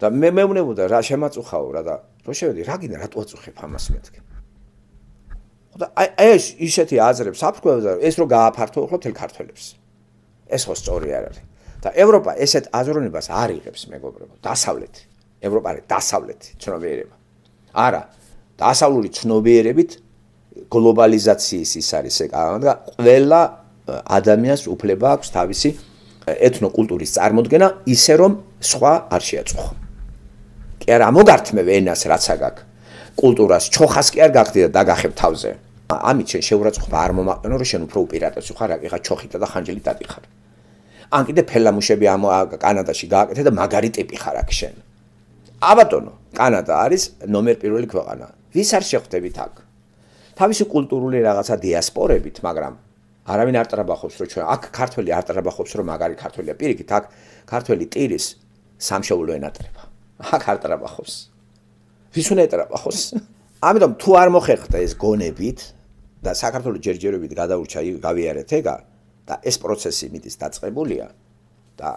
და მე მეუბნებოდა რა შემაწუხაო რა და რო შევედი რა გინდა რატო აწუხებ ამას მეთქე და აი ეს ისეთი აზრებს აფრქვევდა ეს რო გააფართო ხო თელ ქართველებს ეს ხო სწორი არ არის და ევროპა ესეთ აზროვნებას არ იღებს მეგობრებო დასავლეთ ევროპარე დასავლეთ ცნობიერება არა დასავლური ცნობიერებით გლობალიზაციის ის არის ეს ამდა ყველა ადამიანს უფლება აქვს თავისი ეთნო კულტურის წარმოქმნა ისე რომ სხვა არ შეაწუხო კი არა მოგართმევ ენას რაცა გაქვს კულტურას ჩოხას კი არ გაგდი და დაგახებ თავზე ამით შენ შეურაცხყოფა არ მომაყენო რომ შენ უფრო უპირატესი ხარ აკეღა ჩოხითა და ხანჯელი დაიხარ ან კიდე ფელამუშები ამ კანადაში გააკეთე და მაგარი ტიპი ხარ აქ შენ ა ბატონო კანადა არის ნომერ პირველი ქვეყანა ვის არ შეხვდებით აქ თავისი კულტურული რაღაცა დიასპორებით მაგრამ არავინ არ ტრაბახობს რომ ჩვენ აქ ქართველი არ ტრაბახობს რომ მაგარი ქართველია პირიქით აქ ქართველი ტირის სამშობლო ენატრება აქ არ ტრაბახობს. ვის უნდა ეტრაბახოს? ამიტომ თუ არ მოხერხდა ეს გონებით და საქართველოს ჯერჯერობით გადაურჩა გავიარეთ ეგა და ეს პროცესი მიდის დაწყებულია და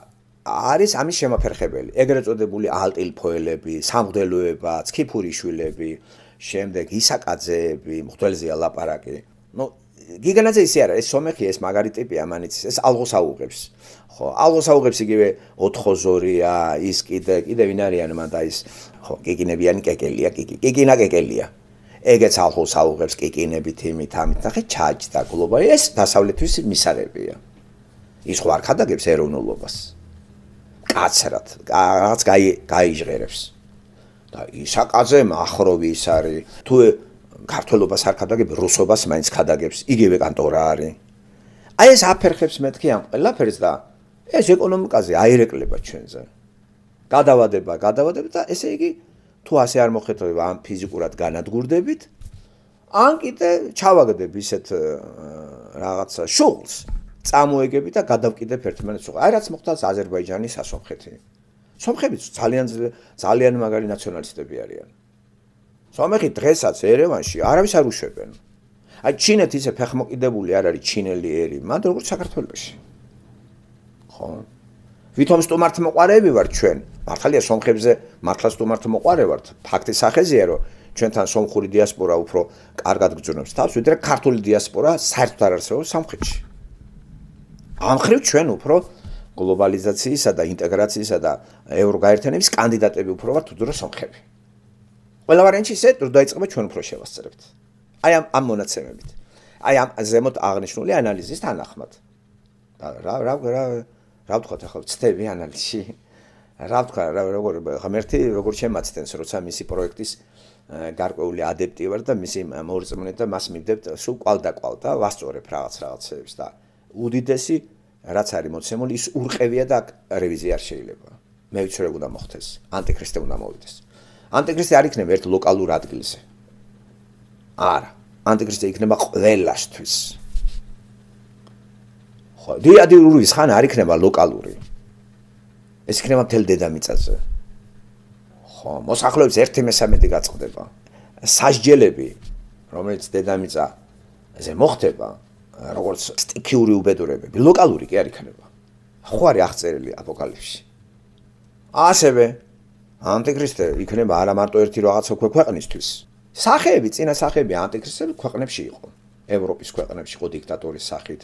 არის ამის შემოფერხებელი. ეგრეთ წოდებული ალტილფოელები, სამღდელოება, ცკიფურიშვილები, შემდეგ ისაკაძეები, მღდელზეა ლაპარაკი. ნუ გიგანაძე ისე არა, ეს სომეხი ეს მაგარი ტიპია, მანიც ეს ალღოს აუღებს. ხო ალბათ საუბრებს იგივე 82-ა ის კიდე კიდე ვინ არიან მან და ის ხო გეკინებიან კეკელია კიკი კიკინა კეკელია ეგეც ალბათ საუბრებს კიკინებით იმით ამით ნახე ჩაჭდა გლობა ეს დასავლეთის მისარებია ის ხო არ ხადაგებს ეროვნულობას კაცრად რაღაც გაი გაიჟღერებს და ისაკაძე מחროვი ის არის თუ ქართველობას არ ხადაგები რუსობას მაინც ხადაგებს იგივე კანტორა არის აი ეს აფერხებს მეთქი ამ ყველაფერს და ეს ეკონომიკაზე აირეკლება ჩვენზე. გადავადება, გადავადება და ესე იგი თუ ასე არ მოხერხდება ამ ფიზიკურად განადგურდებით, ან კიდე ჩავაგდებ ისეთ რაღაცა შოულს, წამოეგები და გადავკიდებ ერთმანეთს უკვე. აი რაც მოხდა აზერბაიჯანის სასომხეთში. სომხები ძალიან ძალიან მაგარი ნაციონალისტები არიან. სომხები დღესაც ერევანში არავის არ უშვებენ. აი ჩინეთ ისე ფეხმოკიდებული არ არის ჩინელი ერი, მაგრამ როგორც საქართველოსში. ხო? ვითომ სტუმართ მოყარეები ვართ ჩვენ. მართალია სომხებზე მართლა სტუმართ მოყარე ვართ. ფაქტი სახეზეა, რომ ჩვენთან სომხური დიასპორა უფრო კარგად გძურნობს თავს, ვიდრე ქართული დიასპორა საერთოდ არ არსებობს სამხრეთში. ამხრივ ჩვენ უფრო გლობალიზაციისა და ინტეგრაციისა და ევროგაერთიანების კანდიდატები უფრო ვართ უძრო სომხები. ყველა ვარიანტი ისე, რომ დაიწყება ჩვენ უფრო შევასწრებთ. აი ამ ამ მონაცემებით. აი ამ ზემოთ აღნიშნული ანალიზის თანახმად. და რა რა რა რა ვთქვა ახლა ვწდები ანალიზში რა ვთქვა როგორ ღმერთი როგორ შემაცდენს როცა მისი პროექტის გარკვეული ადეპტი ვარ და მისი მოურწმუნეთ და მას მიმდებთ სულ ყალდა ყალდა ვასწორებ რაღაც რაღაცებს და უდიდესი რაც არის მოცემული ის ურყევია და რევიზია არ შეიძლება მე ვიცი რა უნდა მოხდეს ანტიქრისტე უნდა მოვიდეს ანტიქრისტე არ იქნება ერთ ლოკალურ ადგილზე არა ანტიქრისტე იქნება ყველასთვის ხო დიადირურის ხან არ იქნება ლოკალური ეს იქნება მთელ დედამიწაზე ხო მოსახლეობის 1/3 გაწყდება სასჯელები რომელიც დედამიწა ესე მოხდება როგორც სტიქიური უბედურებები ლოკალური კი არ იქნება ხო არის აღწერილი აპოკალიფსი ასევე ანტიქრისტე იქნება არა მარტო ერთი რაღაცა ქვეყნისთვის სახეები წინა სახეები ანტიქრისტები ქვეყნებში იყო ევროპის ქვეყნებში იყო დიქტატორის სახით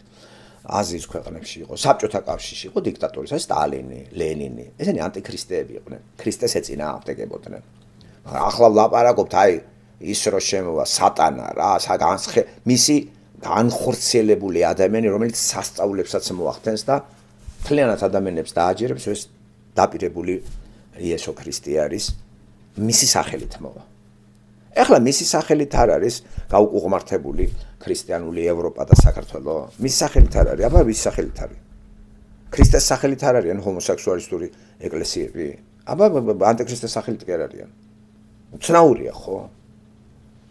აზიის ქვეყნებში იყო, საბჭოთა კავშირში იყო დიქტატორი, ეს სტალინი, ლენინი. ესენი ანტიქრისტეები იყვნენ. ქრისტეს ეწინა აღდეგებოდნენ. ახლა ვლაპარაკობთ აი ის რო შემოვა სატანა რა, საგანხე, მისი განხორციელებული ადამიანი, რომელიც სასწაულებსაც მოახდენს და ფლიანად ადამიანებს დააჯერებს, ეს დაპირებული იესო ქრისტე არის მისი სახელით მოვა. ეხლა მისი სახელით არ არის გაუკუღმართებული ქრისტიანული ევროპა და საქართველო მის სახელით არ არის აბა მის სახელით არის ქრისტეს სახელით არ არიან ჰომოსექსუალისტური ეკლესიები აბა ანტიქრისტეს სახელით კი არ არიან უცნაურია ხო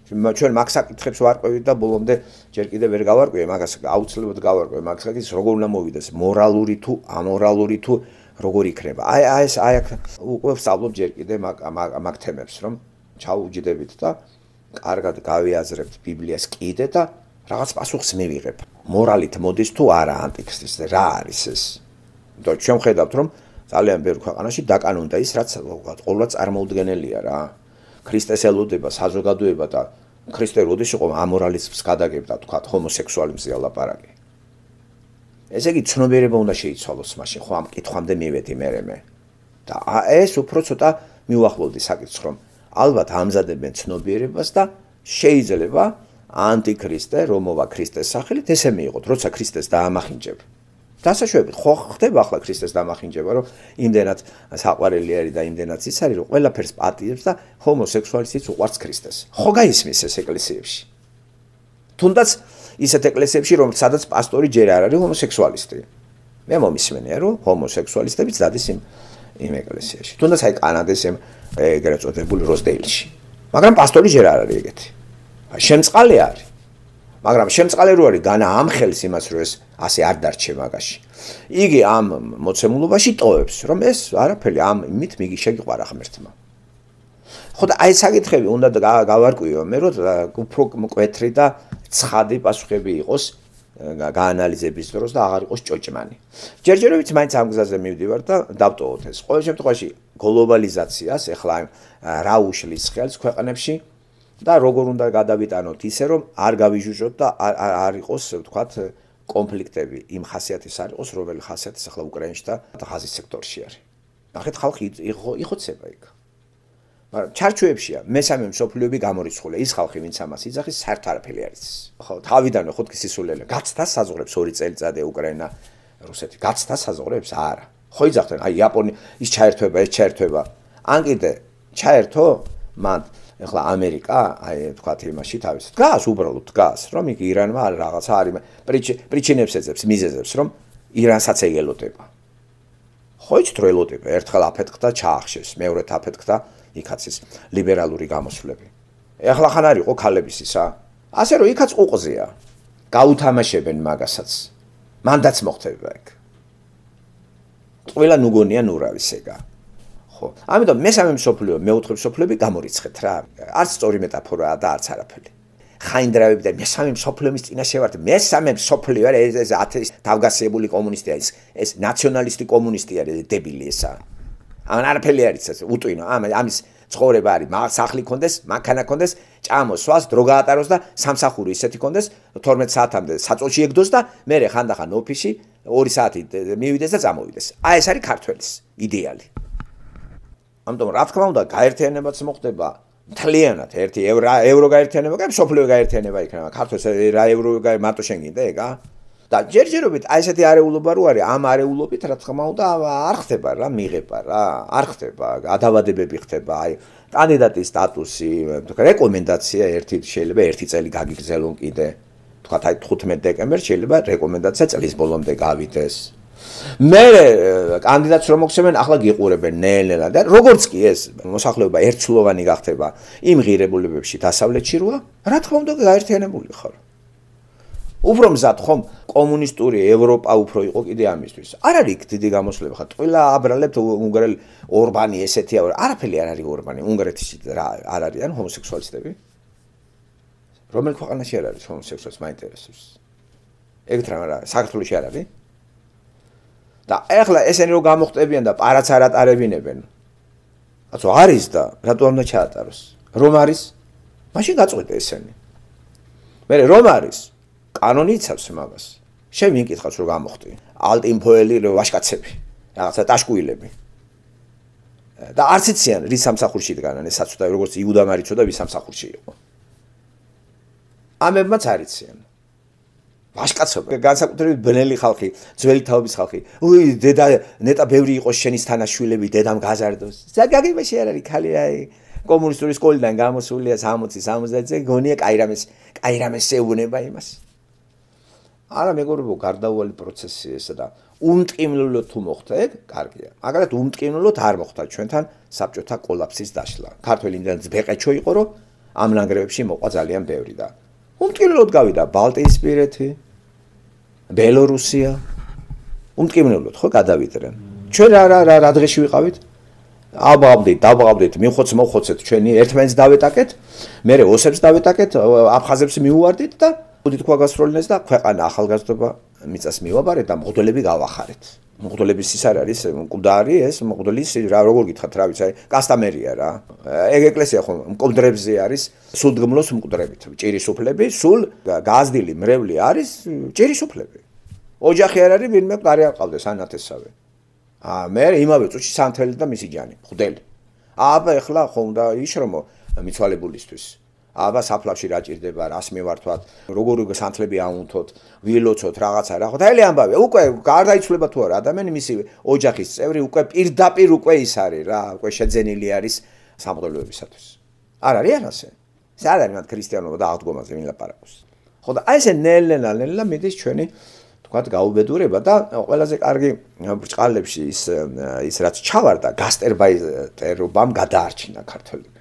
ჩვენ მაგ საკითხებს ვარყევით და ბოლომდე ჯერ კიდე ვერ გავარკვიე მაგას აუცილებლად გავარკვიე მაგ საკითხს როგორ უნდა მოვიდეს მორალური თუ ამორალური თუ როგორ იქნება აი აი ეს აი აქ უკვე ვსაუბრობ ჯერ კიდე მაგ მაგ თემებს რომ ჩაუჯდებით და კარგად გავიაზრებთ ბიბლიას კიდე და რაღაც პასუხს მივიღებ. მორალით მოდის თუ არა ანტიქრისტე რა არის ეს? და ჩვენ ხედავთ რომ ძალიან ბევრ ქვეყანაში დაკანონდა ის რაც ყოველ წარმოუდგენელია რა. ქრისტეს ელოდება საზოგადოება და ქრისტე როდის იყო ამორალიზმს გადაგებდა თქვა ჰომოსექსუალიზმზე ლაპარაკი. ესე იგი ცნობიერება უნდა შეიცვალოს მაშინ ხო ამ კითხვამდე მივედი მე. და ეს უფრო ცოტა მიუახლოვდი საკითხს რომ ალბათ ამზადებენ ცნობიერებას და შეიძლება ანტიქრისტე რომოვა ქრისტეს სახელით ესე მიიღოთ, როცა ქრისტეს დაამახინჯებ. დასაშვებით, ხო ხდება ახლა ქრისტეს დაამახინჯება, რომ იმდენად საყვარელი არის და იმდენად ის არის, რომ ყველაფერს პატიებს და ჰომოსექსუალიზმს უყვარს ქრისტეს. ხო გაისმის ეს ეკლესიებში? თუნდაც ისეთ ეკლესიებში, რომ სადაც პასტორი ჯერ არ არის ჰომოსექსუალისტი. მე მომისმენია, რომ ჰომოსექსუალისტებიც დადის იმ იმ ეკლესიაში. თუნდაც აი კანადის ამ ეგრეთ წოდებულ როსდეილში. მაგრამ პასტორი ჯერ არ არის ეგეთი. აი შემწყალი არის. მაგრამ შემწყალი რო არის განა ამხელს იმას რო ეს ასე არ დარჩე მაგაში. იგი ამ მოცემულობაში ტოვებს, რომ ეს არაფერი ამ იმით მიგი შეგიყარა ღმერთმა. ხო და აი საკითხები უნდა გავარკვიო მე რო უფრო მკვეთრი და ცხადი პასუხები იყოს გაანალიზების დროს და აღარ იყოს ჭოჭმანი. ჯერჯერობით მაინც ამ გზაზე მივდივარ და დავტოვოთ ეს. ყოველ შემთხვევაში გლობალიზაციას ახლა რა უშლის ხელს ქვეყნებში და როგორ უნდა გადავიტანოთ ისე რომ არ გავიჟუჟოთ და არ არ იყოს ვთქვათ კონფლიქტები იმ ხასიათის არ იყოს რომელი ხასიათის ახლა უკრაინში და ხაზის სექტორში არის. ნახეთ ხალხი იხოცება იქ. მაგრამ ჩარჩოებშია მესამე მსოფლიოები გამორიცხულა ის ხალხი ვინც ამას იძახის სართარფელი არის ხო თავიდანვე ხუთი სისულელე გაცთა საზღურებს ორი წელიწადია უკრაინა რუსეთი გაცთა საზღურებს არა ხო იძახდნენ აი იაპონი ის ჩაერთვება ეს ჩაერთვება ან კიდე ჩაერთო მან ეხლა ამერიკა აი თქვათ იმაში თავის დგას უბრალოდ დგას რომ იქ ირანმა რაღაცა არის პრიჩინებს ეძებს მიზეზებს რომ ირანსაც ეგელოდება ხო იცით რომ ელოდება ერთხელ აფეთქდა ჩაახშეს მეორე თაფეთქდა იქაც ის ლიბერალური გამოსვლები. ეახლა ხან არისო ქალების ისა? ასე რომ იქაც უყზია. გაუთამაშებენ მაგასაც. მანდაც მოხდება ეგ. ყველან უგონია ნურავის ეგა. ხო, ამიტომ მესამე მსოფლიო, მეოთხე მსოფლიო გამორიცხეთ რა. არც სწორი მეტაფორაა და არც არაფერი. ხაინდრავები და მესამე მსოფლიოის წინაშე ვართ. მესამე მსოფლიო არის ეს ათის თავგასებული კომუნისტია ის. ეს ნაციონალისტი კომუნისტი არის, დებილი ესაა. ან არაფერი არის ეს უტვინო ამ ამის ცხოვრება არის სახლი კონდეს მანქანა კონდეს ჭამოსვას დრო გაატაროს და სამსახური ისეთი კონდეს 12 საათამდე საწოლში ეგდოს და მე რე ხანდახან ოფისი 2 საათი მივიდეს და წამოვიდეს აი ეს არის ქართველის იდეალი ამიტომ რა თქმა უნდა გაერთიანებაც მოხდება თლიანად ერთი ევრო გაერთიანება კი სოფლიო გაერთიანება იქნება ქართველს რა ევრო მარტო შენ გინდა ეგა და ჯერჯერობით აი ესეთი არეულობა რო არის ამ არეულობით რა თქმა უნდა არ ხდება რა მიიღება რა არ ხდება ადავადებები ხდება აი კანდიდატის სტატუსი რეკომენდაცია ერთი შეიძლება ერთი წელი გაგიგზელონ კიდე თქვათ აი 15 დეკემბერს შეიძლება რეკომენდაცია წლის ბოლომდე გავიდეს მე კანდიდატს რომ მოხსენენ ახლა გიყურებენ ნელ-ნელა და როგორც კი ეს მოსახლეობა ერთლოვანი გახდება იმ ღირებულებებში დასავლეთში როა რა თქმა უნდა გაერთიანებული ხარ უფრო მზად ხომ კომუნისტური ევროპა უფრო იყო კიდე ამისთვის. არ არის დიდი გამოსვლები ხა. ყველა აბრალებთ უნგრელ ორბანი ესეთი არ არაფერი არ არის ორბანი. უნგრეთში რა არ არის ან ჰომოსექსუალისტები? რომელ ქვეყანაში არ არის ჰომოსექსუალს მაინტერესებს? ეგ თან რა საქართველოს არ არის? და ახლა ესენი რო გამოხტებიან და პარაც არ ატარებინებენ. ასო არის და რატო არ უნდა ჩაატაროს? რომ არის? მაშინ გაწყვეტე ესენი. მე რომ არის? კანონი იცავს მაგას. შენ ვინ კითხავს რომ გამოხდი? ალტიმფოელი რა ვაშკაცები, რაღაცა ტაშკუილები. და არც იციან რის სამსახურში დგანან ეს საცუდა როგორც იუდამ არიცო და ვის სამსახურში იყო. ამებმაც არ იციან. ვაშკაცობა, განსაკუთრებით ბნელი ხალხი, ძველი თაობის ხალხი. უი დედა ნეტა ბევრი იყო შენის თანაშვილები დედამ გაზარდოს. საგაგება შე არ არის ხალი რაი. კომუნისტური სკოლიდან გამოსულია 60-70-ზე, გონია კაი რამეს, კაი რამეს ეუბნება იმას. არა მეგობრებო გარდაუვალი პროცესია ესა და უმტკიმლულო თუ მოხდა ეგ კარგია მაგრამ უმტკიმლულოდ არ მოხდა ჩვენთან საბჭოთა კოლაფსის დაშლა ქართველიდან ზბეყეჩო იყო რომ ამ ნანგრევებში მოყვა ძალიან ბევრი და უმტკიმლულოდ გავიდა ბალტიისპირეთი ბელორუსია უმტკიმლულოდ ხო გადავიდრენ ჩვენ რა რა რა დღეში ვიყავით აბავდით, დაბავდით, მიხოც მოხოცეთ ჩვენი ერთმანეთს დავეტაკეთ, მე ოსებს დავეტაკეთ, აფხაზებს მიუვარდით და ხუდი თქვა გასროლინეს და ქვეყანა ახალგაზრდობა მიწას მივაბარეთ და მოგდოლები გავახარეთ. მოგდოლების ის არ არის, მკვდარი ეს, მოგდოლის რა როგორ გითხათ, რა ვიცი, კასტამერია რა. ეგ ეკლესია ხომ მკვდრებზე არის, სულგმლოს მკვდრებით. ჭირის უფლები, სულ გაზდილი მრევლი არის ჭირის უფლები. ოჯახი არ არის, ვინმე კარი არ ყავდეს ანათესავე. ა მე იმავე წუთში სანთელი და მისი ჯანი, მხდელი. აბა ეხლა ხომ და იშრომო მიცვალებულისთვის. აბა საფლავში რა ჭირდება რას მევარტოთ როგორ უკვე სანთლები აუნთოთ ვილოცოთ რაღაცა რა ხო და ელე ამბავე უკვე გარდაიცვლება თუ არა ადამიანი მისი ოჯახის წევრი უკვე პირდაპირ უკვე ის არის რა უკვე შეძენილი არის სამღელოებისათვის არ არის არასე სად არის მათ ქრისტიანობა და აღდგომაზე ვინ ლაპარაკობს ხო და აი ეს ნელ-ნელა ნელა მიდის ჩვენი თქვა გაუბედურება და ყველაზე კარგი ბრჭყალებში ის ის რაც ჩავარდა გასტერბაიტერობამ გადაარჩინა ქართველებს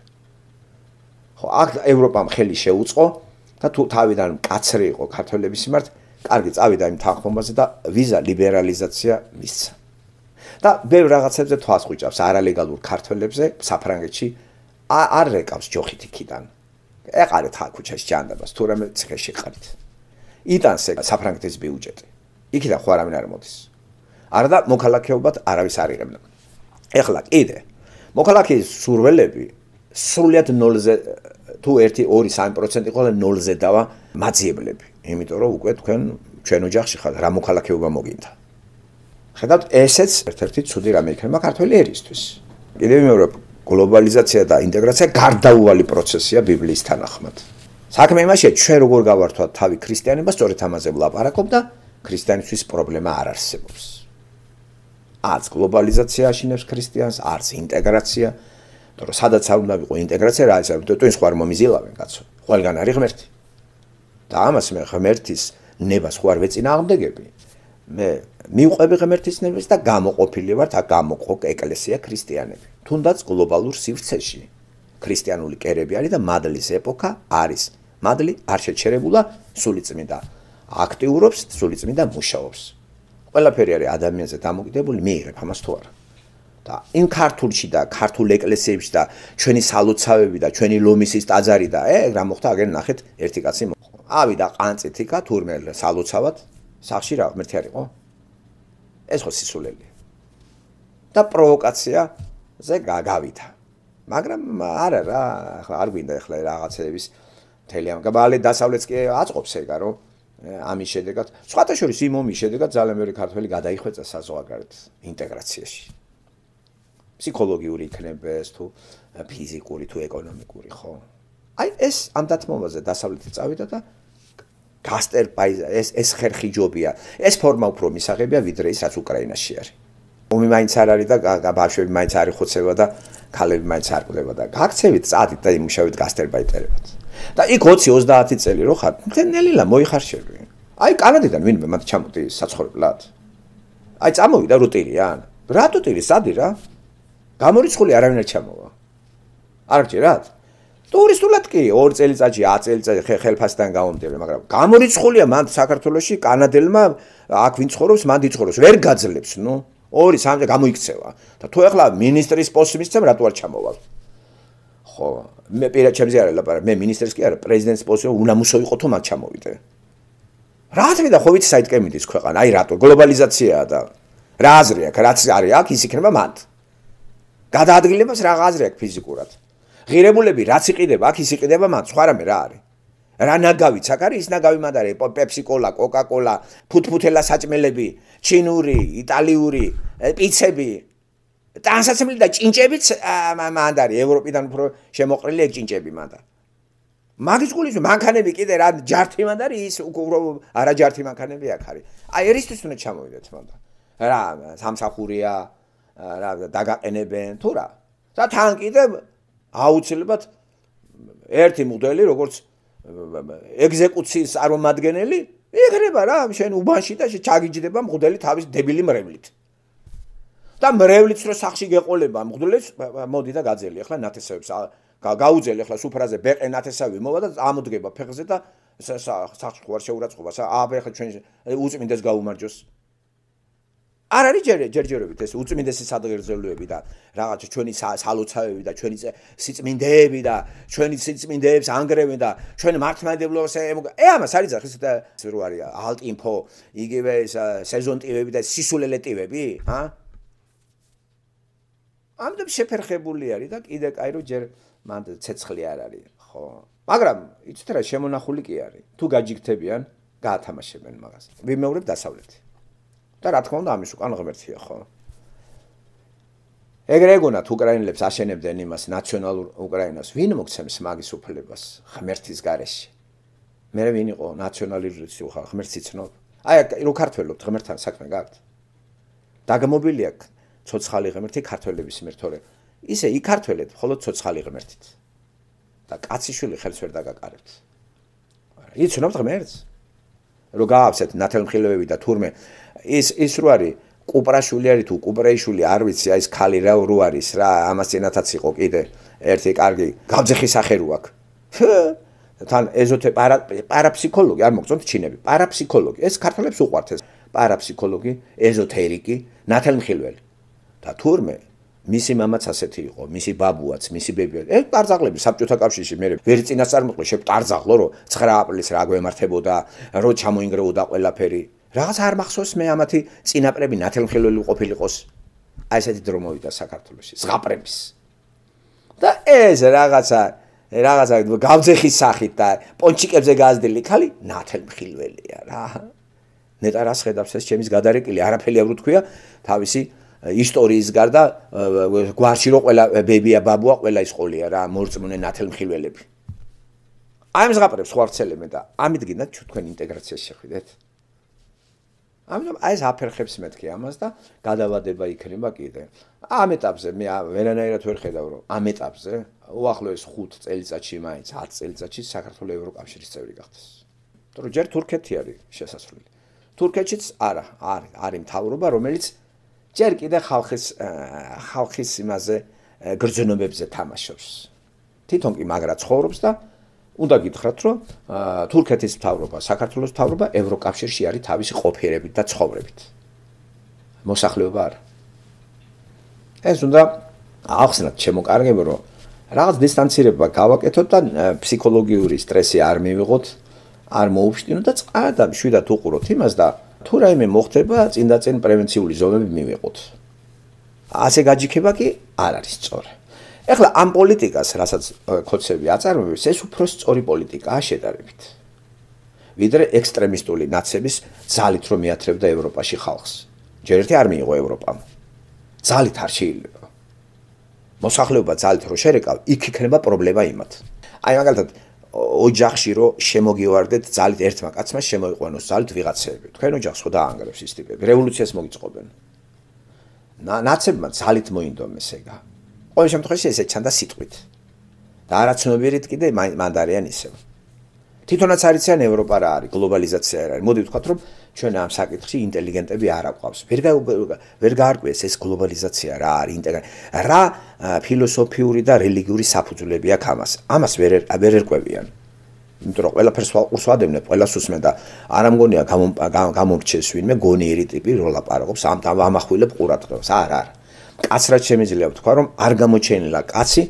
ხო აქ ევროპამ ხელი შეუწყო და თუ თავიდან კაცრი იყო ქართველების მიმართ კარგი წავიდა იმ თანხმობაზე და ვიზა ლიბერალიზაცია მისცა და ბევრ რაღაცებზე თვას ხუჭავს არალეგალურ ქართველებზე საფრანგეთში არ რეკავს ჯოხით იქიდან ეყარეთ ხა ქუჩაში ჯანდაბას თუ რამე ციხეში ყარით იტანს საფრანგეთის ბიუჯეტი იქიდან ხო არამინ არ მოდის არადა მოქალაქეობად არავის არ იღებდა ეხლა კიდე მოქალაქის სურველები სრულად 0-ზე თუ 1-2-3% ყველა 0-ზე დავა მაძიებლები. იმიტომ რომ უკვე თქვენ ჩვენ ოჯახში ხართ, რა მოქალაქეობა მოგინდა. ხედავთ, ესეც ერთ-ერთი ცუდი რამე იქნება ქართული ერისთვის. კიდევ მეორე გლობალიზაცია და ინტეგრაცია გარდაუვალი პროცესია ბიბლიის თანახმად. საქმე იმაშია, ჩვენ როგორ გავართვათ თავი ქრისტიანებას, სწორედ ამაზე ვლაპარაკობ და ქრისტიანისთვის პრობლემა არ არსებობს. არც გლობალიზაცია აშინებს ქრისტიანს, არც ინტეგრაცია, იმიტომ რომ სადაც არ უნდა ვიყო ინტეგრაცია რა არის ამიტომ ტვინს ხوار მომიზილავენ კაცო ყველგან არის ღმერთი და ამას მე ღმერთის ნებას ხوار ვეწინა აღმდეგები მე მიყვები ღმერთის ნებას და გამოყოფილი ვარ და გამოყო ეკლესია ქრისტიანები თუნდაც გლობალურ სივრცეში ქრისტიანული კერები არის და მადლის ეპოქა არის მადლი არ შეჩერებულა სული წმინდა აქტიურობს სული წმინდა მუშაობს ყველაფერი არის ადამიანზე დამოკიდებული მე იღებ ამას თუ არა და იმ ქართულში და ქართულ ეკლესიებში და ჩვენი სალოცავები და ჩვენი ლომისის ტაძარი და ე რა მოხდა აგენ ნახეთ ერთი კაცი მოხო ავიდა ყანწითი კა თურმე სალოცავად სახში რა მერტი არისო ეს ხო სისულელი და პროვოკაცია ზე გაგავითა მაგრამ არა რა ახლა არ გვინდა ახლა რაღაცების მთელი ამ გაბალე დასავლეთს კი აწყობს ეგა რომ ამის შედეგად სხვათა შორის იმ მომის შედეგად ძალიან ბევრი ქართველი გადაიხვეწა საზოგადოებრივ ინტეგრაციაში ფსიქოლოგიური იქნებს თუ ფიზიკური თუ ეკონომიკური ხო აი ეს ამ დათმობაზე დასავლეთი წავიდა და გასტერ პაიზა ეს ეს ხერხი ჯობია ეს ფორმა უფრო მისაღებია ვიდრე ის რაც უკრაინაში არის ომი მაინც არ არის და ბავშვები მაინც არ იხოცება და ქალები მაინც არ ყლება და გაქცევით წადით და იმუშავეთ გასტერბაიტერებად. და იქ 20-30 წელი რო ხარ, ნელილა მოიხარშები. აი კანადიდან ვინმე მათ ჩამოდი საცხოვრებლად. აი წამოვიდა რუტილი ან. რა რუტილი, სადი რა? გამორიცხული არავინ არ ჩამოვა. არჩი რა? ტურისტულად კი 2 წელიწადში 10 წელიწადში ხელფასთან გამომდევრე, მაგრამ გამორიცხულია მან საქართველოსში კანადელმა აქ ვინ ცხოვრობს, მან დიცხოვრობს, ვერ გაძლებს, ნუ. 2 სამ წელი გამოიქცევა. და თუ ახლა მინისტრის პოსტი მისცემ, რატო არ ჩამოვა? ხო, მე პირად ჩემზე არ ელაპარაკე, მე მინისტრის კი არ, პრეზიდენტის პოსტი უნდა მუშო იყო თუ მან ჩამოვიდე. რა თქმა ხო ვიცი საიტკემიდის ქვეყანა, აი რატო, გლობალიზაციაა და რა აზრი აქვს, რაც არის აქ, ის იქნება მათ. გადაადგილებას რა აზრი აქვს ფიზიკურად? ღირებულები რაც იყიდება, აქ ის იყიდება მან, სხვა რამე რა არის? რა ნაგავი ცაკ არის ის ნაგავი მან არის პეპსიკოლა, კოკაკოლა, ფუტფუთელა საჭმელები, ჩინური, იტალიური, პიცები ტანსაცმელი და ჭინჭებიც მან არის ევროპიდან უფრო შემოყრილი ეგ ჭინჭები მან და მაგის გულის მანქანები კიდე რა ჯართი მან არის ის უფრო არა ჯართი მანქანები აქ არის აი ერისთვის უნდა ჩამოვიდეთ მან და რა სამსახურია რა დაგაყენებენ თუ რა. და თან კიდევ აუცილებლად ერთი მოდელი, როგორც ეგზეკუციის წარმომადგენელი, ეგრება რა, შენ უბანში და ჩაგიჯდება მოდელი თავის დებილი მრევლით. და მრევლიც რო სახში გეყოლება, მოდელს მოდი და გაძელი ახლა ნათესავებს გაუძელი ახლა სუფრაზე ბეყენ ნათესავი მოვა და ამოდგება ფეხზე და სახში ხوار შეურაცხობა. აბა ახლა ჩვენ უწმინდეს გაუმარჯოს. არ არის ჯერ ჯერჯერობით ეს უწმინდესი სადღერძლოები და რაღაც ჩვენი სალოცავები და ჩვენი სიწმინდეები და ჩვენი სიწმინდეებს ანგრევენ და ჩვენი მართლმადებლობა შეემოგა. ე ამას არის ახლა ეს რო არის ალტინფო იგივე ეს სეზონტივები და სისულელეტივები? ჰა? ამდენ შეფერხებული არის და კიდე кайრო ჯერ მან ცეცხლი არ არის, ხო? მაგრამ იცით რა შემონახული კი არის. თუ გაჯიქთებიან, გაათამაშებენ მაგას. ვიმეორებ დასავლეთი. და რა თქმა უნდა ამის უკან ღმერთია ხო ეგრე გონათ უკრაინელებს აშენებდნენ იმას ნაციონალურ უკრაინას ვინ მოგცემს მაგის უფლებას ღმერთის გარეშე მე ვინ იყო ნაციონალიზმის უხალ ღმერთი ცნობ აი რო ქართველობთ ღმერთთან საქმე გაქვთ დაგმობილი აქვს ცოცხალი ღმერთი ქართველების მერთორე ისე იქართველეთ მხოლოდ ცოცხალი ღმერთით და კაციშვილი ხელს ვერ დაგაკარებთ არა იცნობთ ღმერთს რო გააფსეთ ნათელმხილებები და თურმე ის ის რო არის კუპრაშული არის თუ კუპრეიშული არ ვიცი აი ეს ხალი რა რო არის რა ამას ენათაც იყო კიდე ერთი კარგი გამძახი სახერო აქვს თან ეზოთე პარაფსიქოლოგი არ მოგწონთ ჩინები პარაფსიქოლოგი ეს ქართველებს უყვართ ეს პარაფსიქოლოგი ეზოთერიკი ნათელ მხილველი და თურმე მისი მამაც ასეთი იყო, მისი ბაბუაც, მისი ბებია. ეს პარზაღლები საბჭოთა კავშირში მე ვერ წინასწარ მოყვი, შე პარზაღლო რო 9 აპრილს რა გვემართებოდა, რო ჩამოინგრეოდა ყველაფერი, რაღაც არ მახსოვს მე ამათი წინაპრები ნათელმხელველი ყოფილიყოს აი ესეთი დრო მოვიდა საქართველოს ზღაპრების და ეს რაღაცა რაღაცა გავძეხის სახით და პონჩიკებზე გაზდილი ხალი ნათელმხილველია რა ნეტა რას ხედავს ეს ჩემის გადარეკილი არაფერი არ უთქვია თავისი ისტორიის გარდა გვარში რო ყველა ბებია ბაბუა ყველა ის ყოლია რა მოწმუნე ნათელმხილველები აი ამ ზღაპრებს ხვარცელებ მე და ამიტომ გინდათ ჩვენ ინტეგრაციას შეხვიდეთ ამიტომ აი ეს აფერხებს მეთქე ამას და გადავადება იქნება კიდე. ამ ეტაპზე მე ვერანაირად ვერ ხედავ რომ ამ ეტაპზე უახლოეს 5 წელიწადში მაინც 10 წელიწადში საქართველოს ევროკავშირის წევრი გახდეს. მეტყვი ჯერ თურქეთი არის შესაძლებელი. თურქეთშიც არა, არის, არის მთავრობა რომელიც ჯერ კიდე ხალხის ხალხის იმაზე გრძნობებზე თამაშობს. თვითონ კი მაგრა ცხოვრობს და უნდა გითხრათ, რომ თურქეთის მთავრობა, საქართველოს მთავრობა ევროკავშირში არის თავისი ყოფერებით და ცხოვრებით. მოსახლეობა არა. ეს უნდა ახსნათ შემოკარგები, რომ რაღაც დისტანცირება გავაკეთოთ და ფსიქოლოგიური სტრესი არ მივიღოთ, არ მოუფშტინოთ და წადა შვიდათ უყუროთ იმას და თუ რაიმე მოხდება, წინდაწინ პრევენციული ზომები მივიღოთ. ასე გაჯიქება კი არ არის წორე. ეხლა ამ პოლიტიკას, რასაც კოცები აწარმოებს, ეს უფრო სწორი პოლიტიკაა შედარებით. ვიდრე ექსტრემისტული ნაციების ძალით რომ მეათრებდა ევროპაში ხალხს. ჯერ ერთი არ მიიღო ევროპამ. ძალით არ შეიძლება. მოსახლეობა ძალით რო შერეკავ, იქ იქნება პრობლემა იმათ. აი მაგალითად ოჯახში რო შემოგივარდეთ ძალით ერთმა კაცმა შემოიყვანოს ძალით ვიღაცები. თქვენ ოჯახს ხო დაანგრევს ის ტიპები, რევოლუციას მოიწყობენ. ნაციებმა ძალით მოინდომეს ეგა. ყოველ შემთხვევაში ესე ჩანდა სიტყვით. და არა ცნობიერით კიდე მანდარიან ისევ. თვითონაც არიციან ევროპა რა არის, გლობალიზაცია რა არის. მოდი ვთქვათ, რომ ჩვენ ამ საკითხში ინტელიგენტები არ აყვავს. ვერ ვერ გაარკვიეს ეს გლობალიზაცია რა არის, ინტერ რა ფილოსოფიური და რელიგიური საფუძვლები აქვს ამას. ამას ვერ ვერ ერკვევიან. იმიტომ რომ ყველაფერს უსვადებნე, ყველას უსმენ და არა მგონია გამომრჩეს ვინმე გონიერი ტიპი რო ლაპარაკობს ამ ამახვილებ ყურადღებას. არ არ. კაც რაც შემიძლია ვთქვა, რომ არ გამოჩენილა კაცი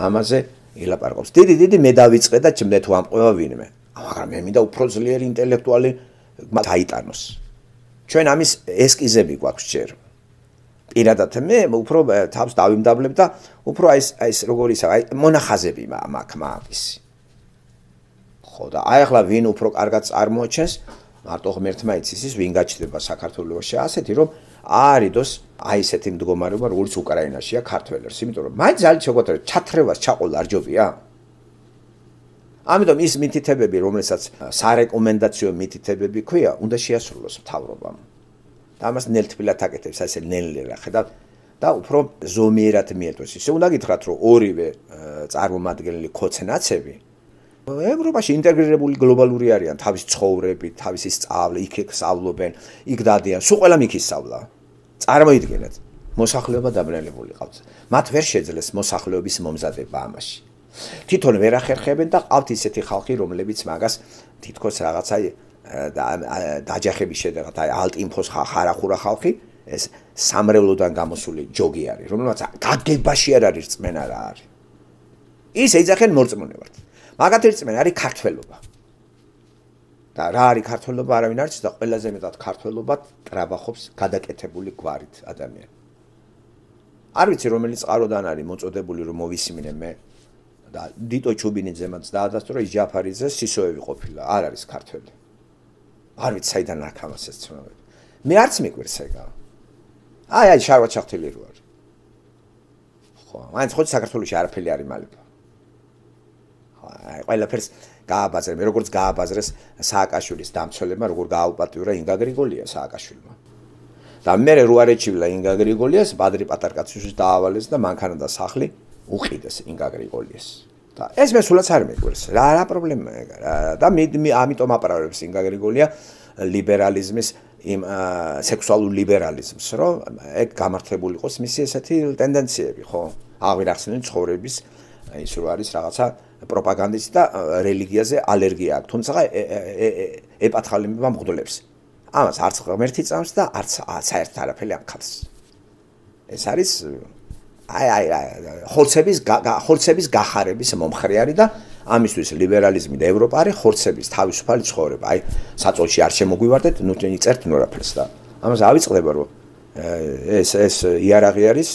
ამაზე ელაპარაკობს. დიდი დიდი მე დავიწყე და ჩემდეთ ვამყვევა ვინმე. მაგრამ მე მინდა უფრო ძლიერი ინტელექტუალი დაიტანოს. ჩვენ ამის ესკიზები გვაქვს ჯერ. პირადად მე უფრო თავს დავიმდაბლებ და უფრო აი ეს აი ეს როგორ ისაა, აი მონახაზები მაქვს მაგის. ხო და აი ახლა ვინ უფრო კარგად წარმოაჩენს მარტო ღმერთმა იცის ის ვინ გაჩდება საქართველოსში ასეთი რომ არიდოს აი ესეთი მდგომარეობა როგორც უკრაინაშია ქართველებს, იმიტომ რომ მაინც ძალიან შეგვეთერ ჩათრევას ჩაყოლ არჯობია. ამიტომ ის მითითებები, რომელსაც სარეკომენდაციო მითითებები ქვია, უნდა შეასრულოს მთავრობამ. და ამას ნელთბილად აკეთებს, ასე ნელ-ნელა ხედავთ და უფრო ზომიერად მიეთოს. ისე უნდა გითხრათ, რომ ორივე წარმომადგენელი ქოცნაცები ევროპაში ინტეგრირებული გლობალური არიან თავის ცხოვრებით, თავისი სწავლა, იქ ექსავლობენ, იქ დადიან, სულ ყველა მიქისავლა. წარმოიდგინეთ მოსახლეობა დაბრალებული ყავს მათ ვერ შეძლეს მოსახლეობის მომზადება ამაში თვითონ ვერ ახერხებენ და ყავთ ისეთი ხალხი რომლებიც მაგას თითქოს რაღაცა დაჯახების შედეგად აი ალტინფოს ხარახურა ხალხი ეს სამრევლოდან გამოსული ჯოგი არის რომელმაც გაგებაში არ არის წმენა რა არის ის ეძახენ მოწმენებად მაგათი წმენა არის ქართველობა და რა არის ქართველობა არავინ არ ცნობს და ყველაზე მეტად ქართველობად ტრაბახობს გადაკეთებული გვარით ადამიანი. არ ვიცი რომელი წყაროდან არის მოწოდებული რომ მოვისმინე მე და დიტო ჩუბინიძემაც დაადასტურა ის ჯაფარიძე სისოევი ყოფილა არ არის ქართველი. არ ვიცი საიდან არ ქამასაც ცნობები. მე არც მეკვირს ეგა. აი აი შარვა ჩახტილი რო არის. ხო, მაინც ხო საქართველოს არაფერი არის მალე. აი ყველაფერს გააბაზრე, მე როგორც გააბაზრეს სააკაშვილის დამცველებმა, როგორ გააუპატიურა ინგა გრიგოლია სააკაშვილმა. და მე რო არეჩივლა ინგა გრიგოლიას, პადრი პატარკაცუშის დაავალეს და მანქანა და სახლი უყიდეს ინგა გრიგოლიას. და ეს მე სულაც არ მეკვირს. რა რა პრობლემაა ეგ? და მე ამიტომ აპარავებს ინგა გრიგოლია ლიბერალიზმის იმ სექსუალურ ლიბერალიზმს, რომ ეგ გამართლებული იყოს მისი ესეთი ტენდენციები, ხო? აღვირახსენენ ცხოვრების ის რო არის რაღაცა პროპაგანდის და რელიგიაზე ალერგია აქვს. თუმცა ეპათხალიმება მღვდლებს. ამას არც ღმერთი წამს და არც საერთ არაფერი ამქავს. ეს არის აი აი ხორცების ხორცების გახარების მომხრიარი და ამისთვის ლიბერალიზმი და ევროპა არის ხორცების თავისუფალი ცხოვრება. აი საწოლში არ შემოგვივარდეთ, ნუ წერთ ნორაფლს და ამას ავიწყდება რომ ეს ეს იარაღი არის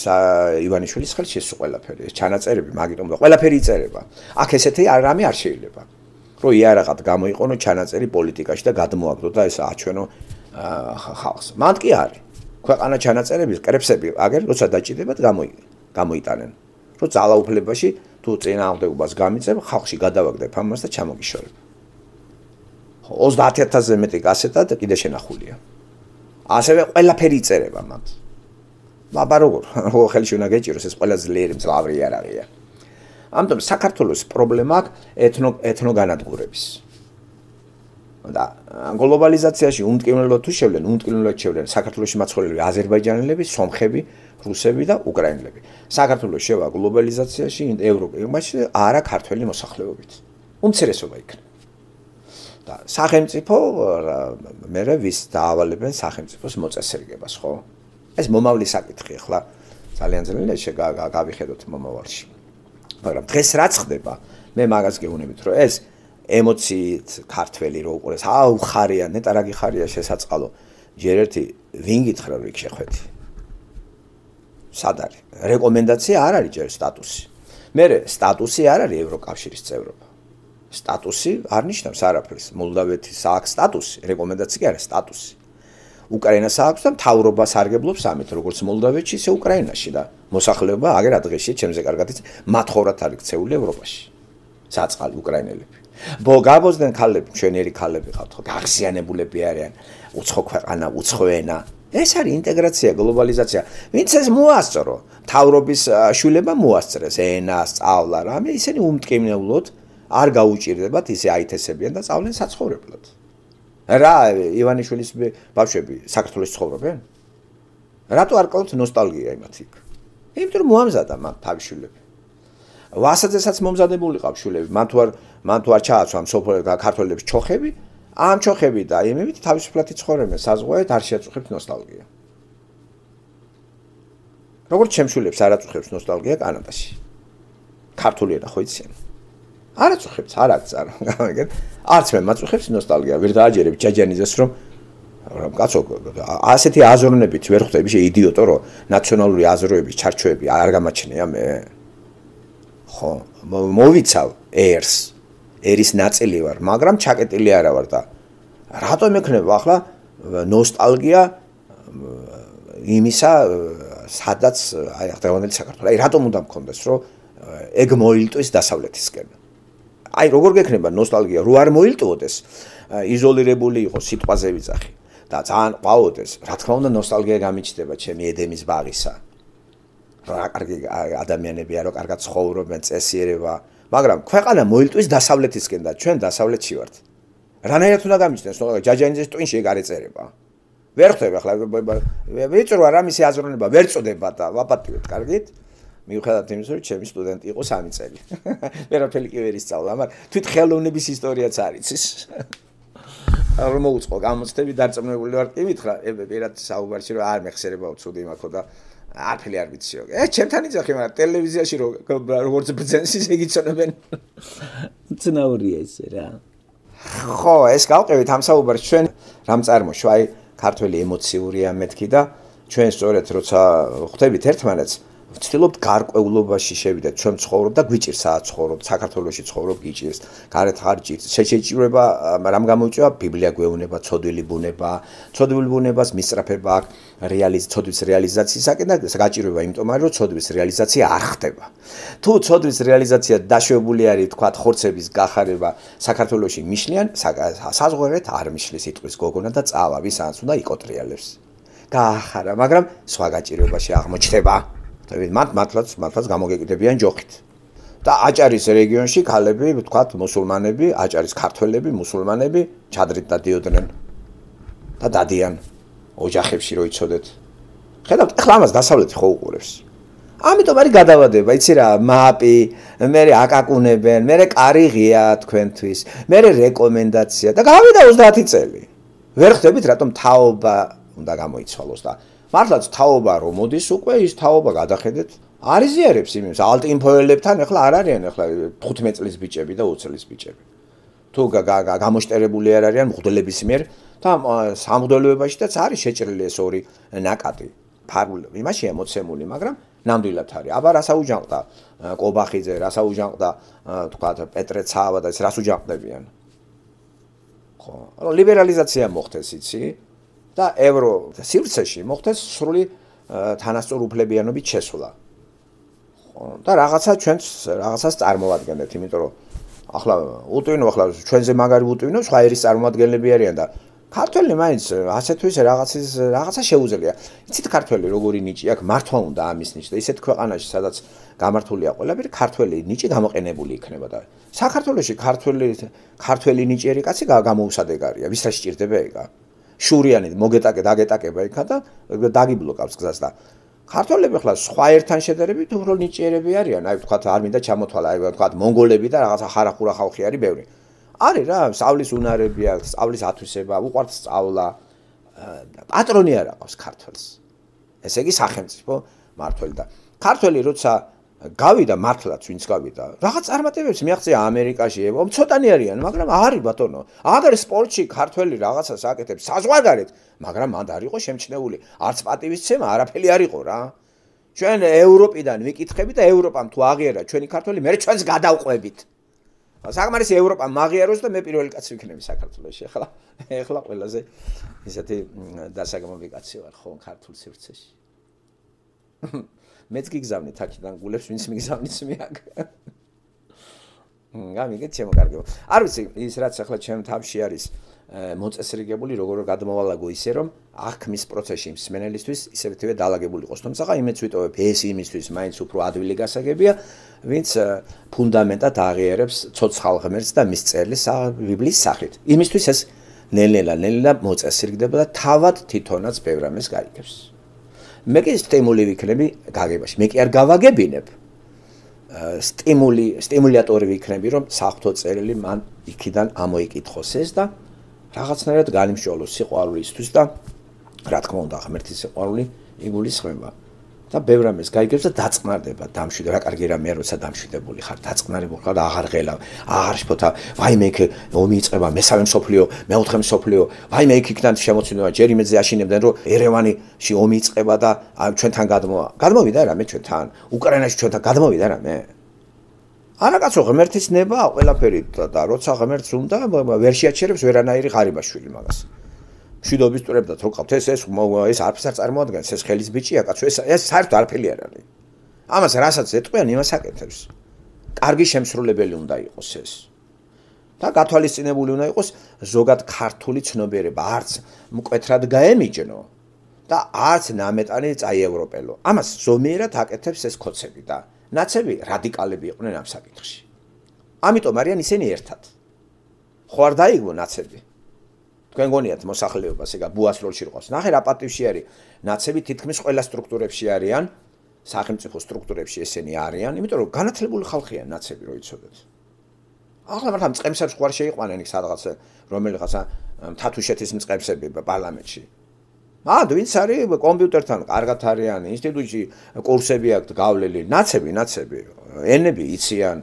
ივანიშვილის ხელში ეს ყველაფერი ეს ჩანაწერები მაგიტომ და ყველაფერი იწერება აქ ესეთი არამე არ შეიძლება რომ იარაღად გამოიყონო ჩანაწერი პოლიტიკაში და გადმოაგდო და ეს აჩვენო ხალხს მანდ კი არის ქვეყანა ჩანაწერების კრებსები აგერ როცა დაჭიდება და გამოი გამოიტანენ რომ ძალაუფლებაში თუ წინააღმდეგობას გამიწევ ხალხში გადავაგდებ ამას და ჩამოგიშორებ 30000-ზე მეტი გასეტად კიდე შენახულია ასევე ყველაფერი იწერება მათ. აბა როგორ? ხო ხელში უნდა გეჭიროს ეს ყველა ძლიერი მძლავრი არაღია. ამიტომ საქართველოს პრობლემა ეთნო ეთნოგანადგურების. და გლობალიზაციაში უმტკივნელად თუ შევლენ, უმტკივნელად შევლენ საქართველოსი მაცხოვრებლები, აზერბაიჯანელები, სომხები, რუსები და უკრაინელები. საქართველოს შევა გლობალიზაციაში, ევროპაში არა ქართველი მოსახლეობით. უმცირესობა იქნება. და სახელმწიფო მერე ვის დაავალებენ სახელმწიფოს მოწესრიგებას, ხო? ეს მომავლის საკითხი ახლა ძალიან ძლიერ შეგავიხედოთ მომავალში. მაგრამ დღეს რა ხდება? მე მაგას გეუბნებით, რომ ეს ემოციით ქართველი რო უყურეს, აუ ხარია, ნეტარაგი ხარია შესაწყალო. ჯერ ერთი ვინ გითხრა რიქ შეხვეთი? სად არის? რეკომენდაცია არ არის ჯერ სტატუსი. მე სტატუსი არ არის ევროკავშირის წევრობა. სტატუსი არ ნიშნავს არაფერს. მოლდავეთის აქვს სტატუსი, რეკომენდაცია კი არა, სტატუსი. უკრაინას აქვს და თავრობას არგებლობს ამით, როგორც მოლდავეთში, ისე უკრაინაში და მოსახლეობა აგერ ადღესია ჩემზე კარგად ის მათხოვრად არის ქცეული ევროპაში. საწყალი უკრაინელები. ბო გაბოსდენ ქალები, ჩვენერი ქალები ხართ ხო? გაღზიანებულები არიან. უცხო ქვეყანა, უცხო ენა. ეს არის ინტეგრაცია, გლობალიზაცია. ვინც ეს მოასწრო, თავრობის შულება მოასწრეს ენას, სწავლა, რამე ისინი უმტკივნეულოდ არ გაუჭირდებათ ისე აითესებიან და წავლენ საცხოვრებლად. რა ივანიშვილის ბავშვები საქართველოს ცხოვრობენ? რატო არ ყავთ ნოსტალგია იმათ იქ? იმიტომ რომ მომამზადა მათ თავშულები. ვასაძესაც მომზადებული ყავ შულები, მან თუ არ მან თუ არ ჩააცვა სოფლებს ქართველებს ჩოხები, ამ ჩოხები და იმებით თავისუფლად ცხოვრობენ, საზღვაოდ არ შეაწუხებთ ნოსტალგია. როგორც ჩემშულებს არაწუხებს ნოსტალგია კანადაში. ქართულია და ხო იცი? არაც უხებს, არაც არ გამიგეთ. არც მე მაწუხებს ნოსტალგია, ვერ დააჯერებ ჯაჯანიძეს რომ რომ კაცო ასეთი აზროვნებით ვერ ხვდები შე იდიოტო რომ ნაციონალური აზროვნების ჩარჩოები არ გამაჩნია მე. ხო, მოვიცავ ერს. ერის ნაწილი ვარ, მაგრამ ჩაკეტილი არა ვარ და რატომ ექნება ახლა ნოსტალგია იმისა სადაც აი ახლა დღევანდელი საქართველოს. აი რატომ უნდა მქონდეს რომ ეგ მოილტვის დასავლეთისკენ? აი როგორ გექნება ნოსტალგია რო არ მოილტოდეს იზოლირებული იყო სიტყვაზე ვიძახი და ძალიან ყავოდეს რა თქმა უნდა ნოსტალგია გამიჩნდება ჩემი ედემის ბაღისა რა კარგი ადამიანები არო კარგად ცხოვრობენ წესიერება მაგრამ ქვეყანა მოილტვის დასავლეთისკენ და ჩვენ დასავლეთში ვართ რანაირად უნდა გამიჩნდეს ხოლმე ჯაჯანიძის ტვინში ეგ არ ეწერება ვერ ხვდება ხოლმე ვიწრო რა მისი აზროვნება ვერ წოდება და ვაპატიოთ კარგით მიუხედავად იმისა, რომ ჩემი სტუდენტი იყო 3 წელი. ვერაფერი კი ვერ ისწავლა, მაგრამ თვით ხელოვნების ისტორიაც არიცის. არ მოუწყო გამოცდები დარწმუნებული ვარ კი მითხრა პირად საუბარში რომ არ მეხსერებაო ცუდი მაქო და არფილი არ ვიციო ე ჩემთან იძახე მაგრამ ტელევიზიაში რომ როგორც ბრძენს ის ეგიცნობენ ცნაურია ესე რა ხო ეს გავყევით ამ საუბარს ჩვენ რამ წარმოშვა აი ქართველი ემოციურია მეთქი და ჩვენ სწორედ როცა ხვდებით ერთმანეთს ვცდილობთ გარკვეულობაში შევიდეთ ჩვენ ცხოვრობ და გვიჭირს საცხოვრობ საქართველოსში ცხოვრობ გიჭირს გარეთ ხარ ჭირს შეჭირება რამ გამოიწვია ბიბლია გვეუბნება ცოდვილი ბუნება ცოდვილი ბუნებას მისწრაფება აქ რეალიზ ცოდვის რეალიზაციისაკენ და გაჭირება იმიტომ არის რომ ცოდვის რეალიზაცია არ ხდება თუ ცოდვის რეალიზაცია დაშვებული არის თქვა ხორცების გახარება საქართველოსში მიშლიან საზღვერეთ არ მიშლის იტყვის გოგონა და წავა ვისაც უნდა იკოტრიალებს გაახარა მაგრამ სხვა გაჭირებაში აღმოჩნდება თქვი მათ მართლაც მართლაც გამოგეკიდებიან ჯოხით და აჭარის რეგიონში ქალები ვთქვა მუსულმანები აჭარის ქართველები მუსულმანები ჩადრით და დიოდნენ და დადიან ოჯახებში რო იცოდეთ ხედავთ ახლა ამას დასავლეთი ხო უყურებს ამიტომ არის გადავადება, იცი რა, მაპი, მე აკაკუნებენ, მე კარიღია თქვენთვის, მე რეკომენდაცია და გავიდა 30 წელი. ვერ ხდებით რატომ თაობა უნდა გამოიცვალოს და მართლაც თაობა რომ მოდის უკვე ის თაობა გადახედეთ არიზიარებს იმის ალტინფოელებთან ახლა არ არიან ახლა 15 წლის ბიჭები და 20 წლის ბიჭები თუ გამოშტერებული არ არიან მგვდელების მიერ და სამგვდელოებაშიც არის შეჭრილი ეს ორი ნაკადი ფარულ იმაში ემოციმული მაგრამ ნამდვილად არის აბა რასაუჯანყდა კობახიძე რასაუჯანყდა თქვა პეტრე ცავა და ეს რასაუჯანყდებიან ხო ანუ ლიბერალიზაცია მოხდეს იცი და ევრო სივრცეში მოხდეს სრული თანასწორუფლებიანობის შესვლა. ხო, და რაღაცა ჩვენს რაღაცას წარმოადგენთ, იმიტომ რომ ახლა უტვინო ახლა ჩვენზე მაგარი უტვინო სხვა ერის წარმოადგენლები არიან და ქართველი მაინც ასეთვის რაღაცის რაღაცა შეუძლია. იცით ქართველი როგორი ნიჭი აქვს, მართლა უნდა ამის ნიჭი და ისეთ ქვეყანაში სადაც გამართულია ყველაფერი, ქართველი ნიჭი გამოყენებული იქნება და საქართველოსი ქართველი ქართველი ნიჭიერი კაცი გამოუსადეგარია. ვის რა სჭირდება ეგა? შურიანი მოგეტაკე დაგეტაკება იქა და დაგიბლოკავს გზას და ქართველები ხლა სხვა ერთთან შედარებით უფრო ნიჭიერები არიან აი ვთქვათ არ მინდა ჩამოთვალა აი ვთქვათ მონღოლები და რაღაცა ხარახურა ხალხი არის ბევრი არის რა სწავლის უნარები აქვს სწავლის ათვისება უყვარს სწავლა პატრონი არ აყავს ქართველს ესე იგი სახელმწიფო მართველი და ქართველი როცა გავიდა მართლაც ვინც გავიდა რაღაც წარმატებებს მიაღწია ამერიკაში ევო ცოტანი არიან მაგრამ არის ბატონო აგერ სპორტში ქართველი რაღაცას აკეთებს საზღვარგარეთ მაგრამ მანდ არ იყო შემჩნეული არც პატივისცემა არაფერი არ იყო რა ჩვენ ევროპიდან ვიკითხები და ევროპამ თუ აღიარა ჩვენი ქართველი მე ჩვენს გადავყვებით საგმარისი ევროპა მაღიაროს და მე პირველი კაცი ვიქნები საქართველოში ახლა ახლა ყველაზე ისეთი დასაგმობი კაცი ვარ ხო ქართულ სივრცეში მეც გიგზავნით აქედან გულებს ვინც მიგზავნის მე აქ გამიგეთ ჩემო კარგებო არ ვიცი ის რაც ახლა ჩემ თავში არის მოწესრიგებული როგორ გადმოვალაგო ისე რომ აღქმის პროცესში მსმენელისთვის ისევეთვე დაალაგებულიყოს თუმცა ხა იმეც ვიტოვებ ეს იმისთვის მაინც უფრო ადვილი გასაგებია ვინც ფუნდამენტად აღიერებს ცოცხალ ღმერთს და მის წერილს ბიბლიის სახით იმისთვის ეს ნელ-ნელა ნელ-ნელა მოწესრიგდება და თავად თვითონაც ბევრ ამას გაიგებს მე კი სტიმული ვიქნები გაგებაში. მე კი არ გავაგებინებ. სტიმული, სტიმულატორი ვიქნები, რომ საფრთხო წერილი მან იქიდან ამოიკითხოს ეს და რაღაცნაირად განიმშვალოს სიყვარულისთვის და რა თქმა უნდა, ღმერთის სიყვარული იგულისხმება. და ბევრ ამეს გაიგებს და დაწყნარდება დამშვიდა რა კარგი რამე როცა დამშვიდებული ხარ დაწყნარებული ხარ აღარ ღელა აღარ შფოთა ვაიმე იქ ომი იწება მესამე სოფლიო მეოთხე სოფლიო ვაიმე იქ იქნან შემოწმება ჯერიმეძე აშინებდნენ რომ ერევანში ომი იწება და ჩვენთან გადმოვა გადმოვიდა რა მე ჩვენთან უკრაინაში ჩვენთან გადმოვიდა რა მე არა კაცო ღმერთის ნება ყველაფერი და როცა ღმერთს უნდა ვერ შეაჩერებს ვერანაირი ღარიბაშვილი მაგას მშვიდობის წრებ და თოქავთ ეს ეს ეს არფის არ წარმოადგენს ეს ხელის ბიჭია კაცო ეს ეს საერთოდ არფილი არ არის ამას რასაც ეტყვიან იმას აკეთებს კარგი შემსრულებელი უნდა იყოს ეს და გათვალისწინებული უნდა იყოს ზოგად ქართული ცნობიერება არც მკვეთრად გაემიჯნო და არც ნამეტანი წაიევროპელო ამას ზომიერად აკეთებს ეს კოცები და ნაცები რადიკალები იყვნენ ამ საკითხში ამიტომ არიან ისინი ერთად ხوار დაიგო ნაცები თქვენ გონიათ მოსახლეობას, ეგა ბუას როლში რყავს. ნახე რა პატივში არის. ნაცები თითქმის ყველა სტრუქტურებში არიან, სახელმწიფო სტრუქტურებში ესენი არიან, იმიტომ რომ განათლებული ხალხია ნაცები როიცოდეთ. ახლა მართლა წემსებს ყوار შეიყვანენ იქ სადღაც რომელიღაც თათუშეთის წემსები პარლამენტში. მაგრამ ვინც არის კომპიუტერთან კარგად არიან, ინსტიტუტში კურსები აქვს გავლილი, ნაცები, ნაცები, ენები იციან.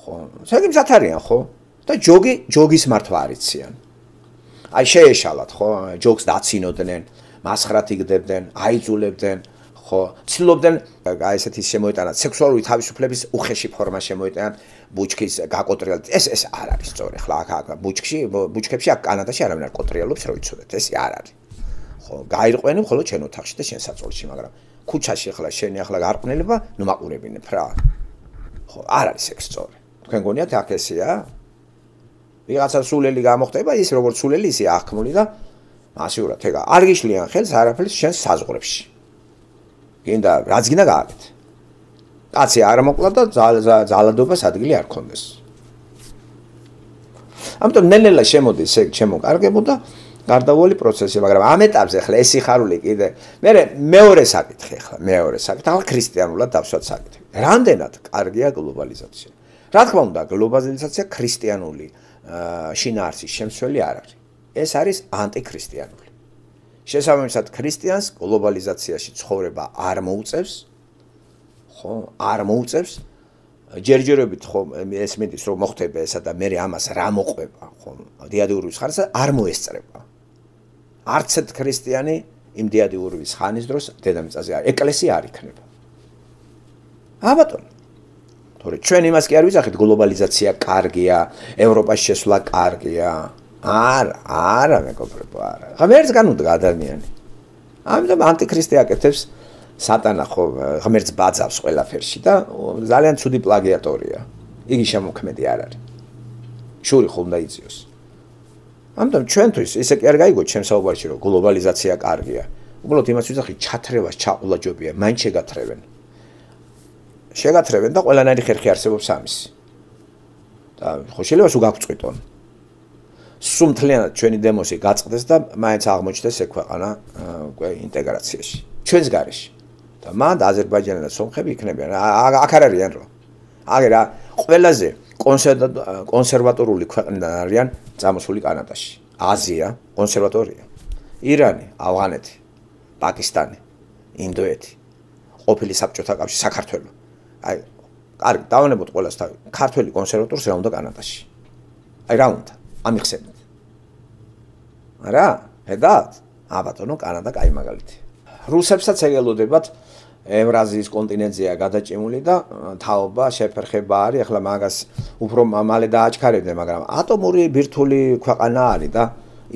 ხო, ზოგი მზად არიან, ხო? და ჯოგი, ჯოგის მართვა არიციან. აი შეეშალათ ხო ჯოქს დაცინოდნენ მასხრათი გდებდნენ აიძულებდნენ ხო ცდილობდნენ აი ესეთი შემოეტანა სექსუალური თავისუფლების უხეში ფორმა შემოეტანა ბუჩქის გაკოტრიალ ეს ეს არ არის სწორი ხლა აქ ბუჩქში ბუჩქებში აქ კანადაში არავინ არ კოტრიალობს რო იცოდეთ ეს არ არის ხო გაირყვენენ ხოლო შენ ოთახში და შენ საწოლში მაგრამ ქუჩაში ხლა შენი ახლა გარყვნილება ნუ მაყურებინე ფრა ხო არ არის სექსი სწორი თქვენ გონიათ აქ ესეა ვიღაცა სულელი გამოხდება ის როგორც სულელი ისე აღქმული და მასიურად ეგა არ გიშლიან ხელს არაფერს შენ საზღურებში გინდა რაც გინდა გააკეთე კაცი არ მოკლა და ზალადობას ადგილი არ ქონდეს ამიტომ ნელ-ნელა შემოდის ეგ შემოკარგებოდა გარდავალი პროცესი მაგრამ ამ ეტაპზე ხლა ეს სიხარული კიდე მე მეორე საკითხი ხლა მეორე საკითხი ახლა ქრისტიანულად დავსვათ საკითხი რამდენად კარგია გლობალიზაცია რა თქმა უნდა გლობალიზაცია ქრისტიანულია შინაარსის შემცველი არ არის. ეს არის ანტიქრისტიანული. შესაბამისად, ქრისტიანს გლობალიზაციაში ცხოვრება არ მოუწევს. ხო, არ მოუწევს. ჯერჯერობით ხო ეს მეტის რომ მოხდება ესა და მე ამას რა მოყვება ხო დიადიურვის ხარისა არ მოესწრება არც ერთ ქრისტიანი იმ დიადიურვის ხანის დროს დედამიწაზე ეკლესია არ იქნება ა ბატონო თორე ჩვენ იმას კი არ ვიზახეთ გლობალიზაცია კარგია, ევროპაში შესვლა კარგია. არ, არა მეკობრებო, არა. ღმერთს განუდგა ადამიანი. ამიტომ ანტიქრისტე აკეთებს სატანა ხო ღმერთს ბაძავს ყველაფერში და ძალიან ცივი პლაგიატორია. იგი შემოქმედი არ არის. შური ხომ დაიწიოს. ამიტომ ჩვენთვის ესე კი არ გაიგო ჩემ საუბარში რომ გლობალიზაცია კარგია. უბრალოდ იმას ვიზახი ჩათრევას ჩაყულაჯობია, მან შეგათრევენ. შეგათრებენ და ყველანაირი ხერხი არსებობს ამის. და ხო შეიძლება სულ გაგწყვიტონ. სულ მთლიანად ჩვენი დემოსი გაწყდეს და მაინც აღმოჩნდეს ეს ქვეყანა უკვე ინტეგრაციაში. ჩვენს გარეშე. და მანდ აზერბაიჯანელი და სომხები იქნებიან. აქ არ არიან რა. აგერ რა ყველაზე კონსერვატორული ქვეყნიდან არიან წამოსული კანადაში. აზია კონსერვატორია. ირანი, ავღანეთი, პაკისტანი, ინდოეთი. ყოფილი საბჭოთა კავშირი, საქართველო. აი კარგი დავანებოთ ყოველას თავი ქართველი კონსერვატორს რა უნდა კანადაში აი რა უნდა ამიხსენოთ არა ედათ აბატონო კანადა კაი მაგალითი რუსებსაც ეგელოდებათ ევრაზიის კონტინენტზეა გადაჭიმული და თაობა შეფერხება არის ახლა მაგას უფრო მალე დააჩქარებდნენ მაგრამ ატომური ბირთული ქვეყანა არის და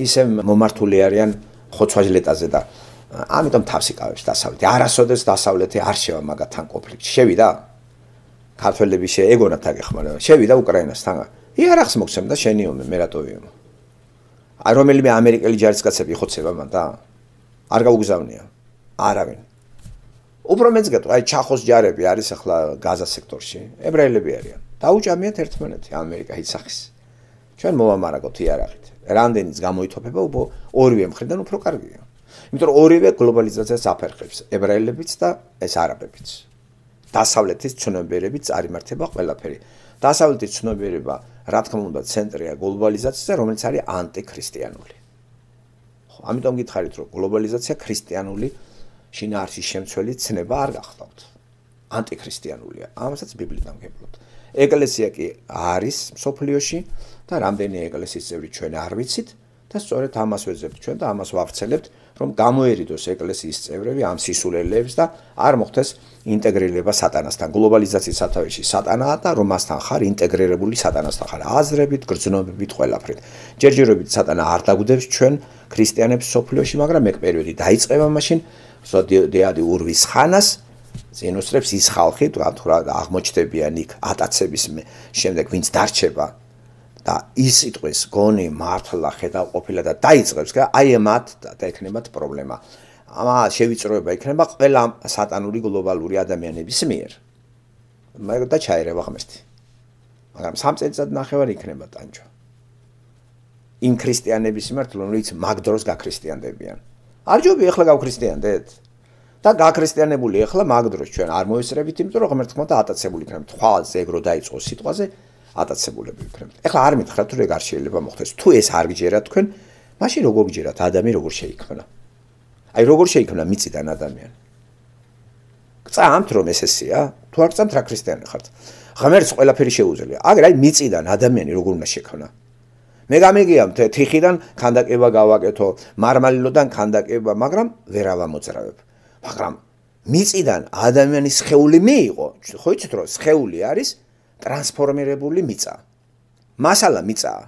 ისე მომართული არიან ხოცვაჟლეტაზე და ამიტომ თავს იკავებს დასავლეთი არასოდეს დასავლეთი არ შევა მაგათთან კონფლიქტში შევიდა ქართველები შეეგონათ აგეხმარება. შევიდა უკრაინასთან. იარაღს მოგცემ და შენიომე, მე რატოვიო. არ რომელიმე ამერიკელი ჯარისკაცები ხოცება მან და არ გაუგზავნია. არავინ. უფრო მეც გეტყვი, აი ჩახოს ჯარები არის ახლა გაზა სექტორში. ებრაელები არიან. დაუჭამიათ ერთმანეთი ამერიკა ისახის. ჩვენ მოვამარაგოთ იარაღით. რამდენიც გამოითოფება უბო ორივე მხრიდან უფრო კარგია. იმიტომ რომ ორივე გლობალიზაციას აფერხებს, ებრაელებიც და ეს არაბებიც. დასავლეთის ცნობიერები წარიმართება ყველაფერი. დასავლეთის ცნობიერება, რა თქმა უნდა, ცენტრია გლობალიზაციისა, რომელიც არის ანტიქრისტიანული. ხო, ამიტომ გითხარით, რომ გლობალიზაცია ქრისტიანული შინაარსის შემცველი ცნება არ გახლავთ. ანტიქრისტიანულია. ამასაც ბიბლიდან გვეპოვთ. ეკლესია კი არის სოფლიოში და რამდენი ეკლესიის წევრი ჩვენ არ ვიცით და სწორედ ამას ვეძებთ ჩვენ და ამას ვავრცელებთ. რომ გამოერიდოს ეკლესიის წევრები ამ სისულელებს და არ მოხდეს ინტეგრირება სატანასთან. გლობალიზაციის სათავეში სატანაა და რომასთან ხარ ინტეგრირებული სატანასთან ხარ. აზრებით, გრძნობებით, ყველაფრით. ჯერჯერობით სატანა არ დაგუდებს ჩვენ ქრისტიანებს სოფლიოში, მაგრამ ეგ პერიოდი დაიწყება მაშინ, სოდიადი ურვის ხანას ზენოსრებს ის ხალხი, რა თქმა უნდა, აღმოჩნდებიან იქ ატაცების შემდეგ, ვინც დარჩება და ის სიტყვის გონი მართლა ხედავ ყოფილა და დაიწყებს რა აი ამათ და ექნებათ პრობლემა. ამა შევიწროება ექნება ყველა სატანური გლობალური ადამიანების მიერ. მაგრამ და ჩაერევა ღმერთი. მაგრამ სამწეცად ნახევარ იქნება ტანჯო. იმ ქრისტიანების მიმართლა რომელიც მაგდროს გაქრისტიანდებიან. არჯობი ეხლა გავქრისტიანდეთ. და გაქრისტიანებული ეხლა მაგდროს ჩვენ არ მოვისწრებით იმიტომ რომ ერთხმოთ ატაცებული იქნება თვალზე ეგრო დაიწყო სიტყვაზე ატაცებულები ვიქრებ. ეხლა არ მითხრათ თუ რეგ არ შეიძლება მოხდეს. თუ ეს არ გჯერა თქვენ, მაშინ როგორ გჯერათ ადამი როგორ შეიქმნა? აი როგორ შეიქმნა მიწიდან ადამიანი? წამთ რომ ესესია, თუ არ წამთ რა ქრისტიანი ხართ. ღმერთს ყველაფერი შეუძლია. აგერ აი მიწიდან ადამიანი როგორ უნდა შექმნა? მე გამიგიამთ თიხიდან ხანდაკება გავაკეთო, მარმარილოდან ხანდაკება, მაგრამ ვერ ავამოძრავებ. მაგრამ მიწიდან ადამიანის ხეული მიიღო. ხო იცით რომ ხეული არის ტრანსფორმირებული მიწა. მასალა მიწაა.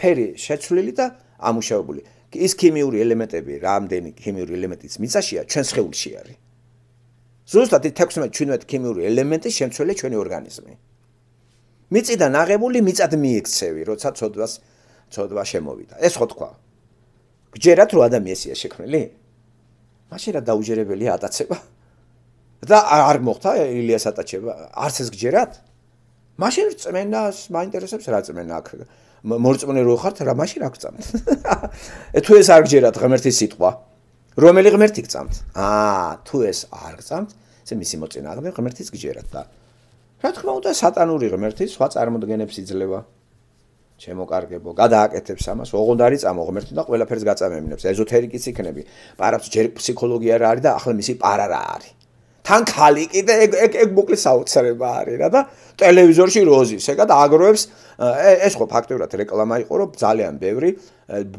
ფერი შეცვლილი და ამუშავებული. ის ქიმიური ელემენტები, რამდენი ქიმიური ელემენტიც მიწაშია, ჩვენ შეულში არის. ზუსტად 16-17 ქიმიური ელემენტი შემცველია ჩვენი ორგანიზმი. მიწიდან აღებული მიწად მიექცევი, როცა ცოდვას ცოდვა შემოვიდა. ეს ხო თქვა? გჯერათ რომ ადამიანია შექმნილი? მაშინ რა დაუჯერებელია ატაცება? და არ მოხდა ილიას ატაცება? არც ეს გჯერათ? მაშინ რწმენას მაინტერესებს რა წმენა აქ მორწმუნე რო ხართ რა მაშინ აქ წამთ თუ ეს არ გჯერათ ღმერთის სიტყვა რომელი ღმერთი გწამთ აა თუ ეს არ გწამთ ესე მისი მოწინააღმდეგე ღმერთის გჯერათ და რა თქმა უნდა სატანური ღმერთი სხვა წარმოდგენებს იძლევა შემოკარგებო, გადააკეთებს ამას, ოღონდ არის წამო ღმერთი და ყველაფერს გაწამემინებს. ეზოთერიკიც იქნები. პარაც ჯერ ფსიქოლოგია რა არის და ახლა მისი პარა რა არის. თან ხალი კიდე ეგ ეგ ეგ მოკლე საოცრება არის რა და ტელევიზორში როზის ეგად აგროებს ეს ხო ფაქტობრივად რეკლამა იყო რომ ძალიან ბევრი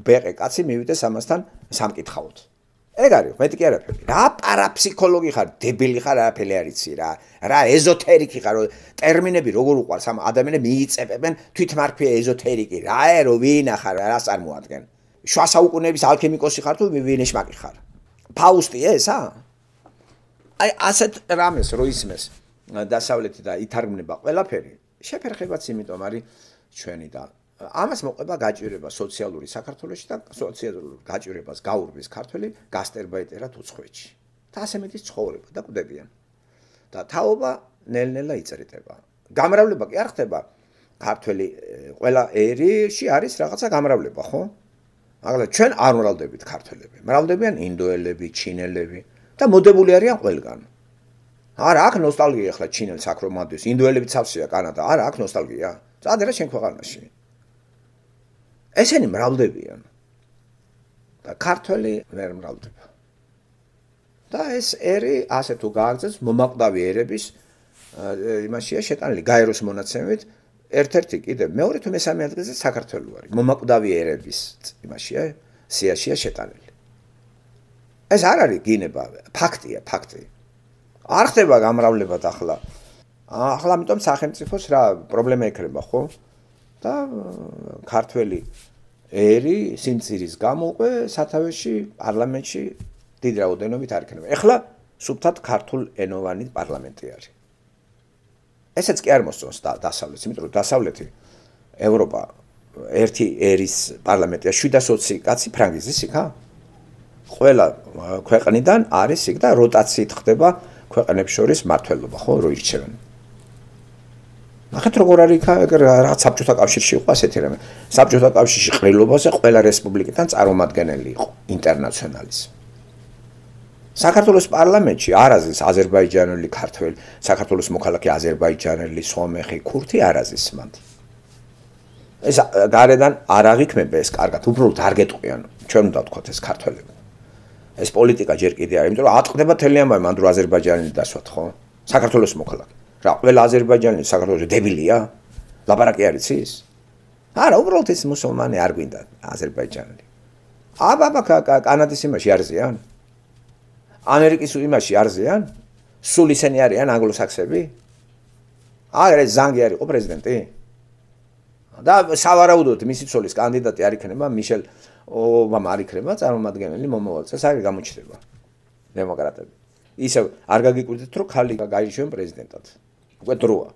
ბეყე კაცი მივიდეს ამასთან სამკითხავოდ ეგ არის მე კი არაფერი რა პარაფსიქოლოგი ხარ დებილი ხარ არაფერი არიცი რა რა ეზოთერიკი ხარ ტერმინები როგორ უყარს ამ ადამიანებს მიიწებებენ თვითმარფია ეზოთერიკი რა ე რო ვინახარ რა წარმოადგენ შვა საუკუნეების ალქიმიკოსი ხარ თუ ვინეშმაკი ხარ ფაუსტი ესა აი ასეთ რამეს რო ისმეს დასავლეთი და ითარგმნება ყველაფერი შეფერხებაც იმიტომ არის ჩვენი და ამას მოყვება გაჭირება სოციალური საქართველოსი და სოციალური გაჭირებას გაურბის ქართველი გასტერბაიტერად უცხოეთში და ასე მეტის ცხოვრება და კვდებიან და თაობა ნელ-ნელა იწრიტება გამრავლება კი არ ხდება ქართველი ყველა ერიში არის რაღაცა გამრავლება ხო მაგალითად ჩვენ არ მრავლდებით ქართველები მრავლდებიან ინდოელები ჩინელები და მოდებული არიან ყველგან. არა, აქ ნოსტალგია ხლა ჩინელს აქ რომ მოდის, ინდოელები ცავსია კანადა, არა, აქ ნოსტალგია. წადერა შენ ქვეყანაში. ესენი მრავლდებიან. და ქართველი ვერ მრავლდება. და ეს ერი ასე თუ გააგზავნეს მომაკვდავი ერების იმაშია შეტანილი გაეროს მონაცემებით ერთ-ერთი კიდე მეორე თუ მესამე ადგილზე საქართველოს არის მომაკვდავი ერების იმაშია სიაშია შეტანილი ეს არ არის გინება, ფაქტია, ფაქტი. არ ხდება გამრავლება და ახლა ახლა ამიტომ სახელმწიფოს რა პრობლემა ექრება, ხო? და ქართველი ერი სიმწირის გამო ყე სათავეში პარლამენტში დიდ რაოდენობით არ იქნება. ეხლა სუბთად ქართულ ენოვანი პარლამენტი არის. ესეც კი არ მოსწონს და დასავლეთს, იმიტომ რომ დასავლეთი ევროპა ერთი ერის პარლამენტია 720 კაცი ფრანგიზისი ხა? ყველა ქვეყნიდან არის იქ და როტაციით ხდება ქვეყნებს შორის მართლობა, ხო, რო ირჩევენ. ნახეთ როგორ არის ეგ რა საბჭოთა კავშირში იყო ასეთი რამე. საბჭოთა კავშირში ყრილობაზე ყველა რესპუბლიკიდან წარმომადგენელი იყო ინტერნაციონალის. საქართველოს პარლამენტში არაზის აზერბაიჯანელი, ქართველი, საქართველოს მოქალაქე აზერბაიჯანელი, სომეხი, ქურთი არაზის მანდ. ეს გარედან არ აღიქმება ეს კარგად, უბრალოდ არ გეტყვიან. ჩვენ უნდა თქვათ ეს ქართველები. ეს პოლიტიკა ჯერ კიდე არის, იმიტომ რომ ატყდება თელი ამბავი მანდ რო აზერბაიჯანელი დასვათ ხო? საქართველოს მოქალაქე. რა, ყველა აზერბაიჯანელი საქართველოს დებილია? ლაპარაკი არის ის? არა, უბრალოდ ეს მუსულმანი არ გვინდა აზერბაიჯანელი. აბაბა კანადის იმაში არზეან? ამერიკის იმაში არზეან? სულ ისინი არიან ანგლოსაქსები? აგერ ზანგი არისო პრეზიდენტი? და სავარაუდოდ მისი ცოლის კანდიდატი არ იქნება მიშელ ო ამ არ იქნება წარმომადგენელი მომავალზე საერთოდ გამოჩდება დემოკრატები ისე არ გაგიკვირდეთ რომ ხალი გაიჟიშენ პრეზიდენტად უკვე დროა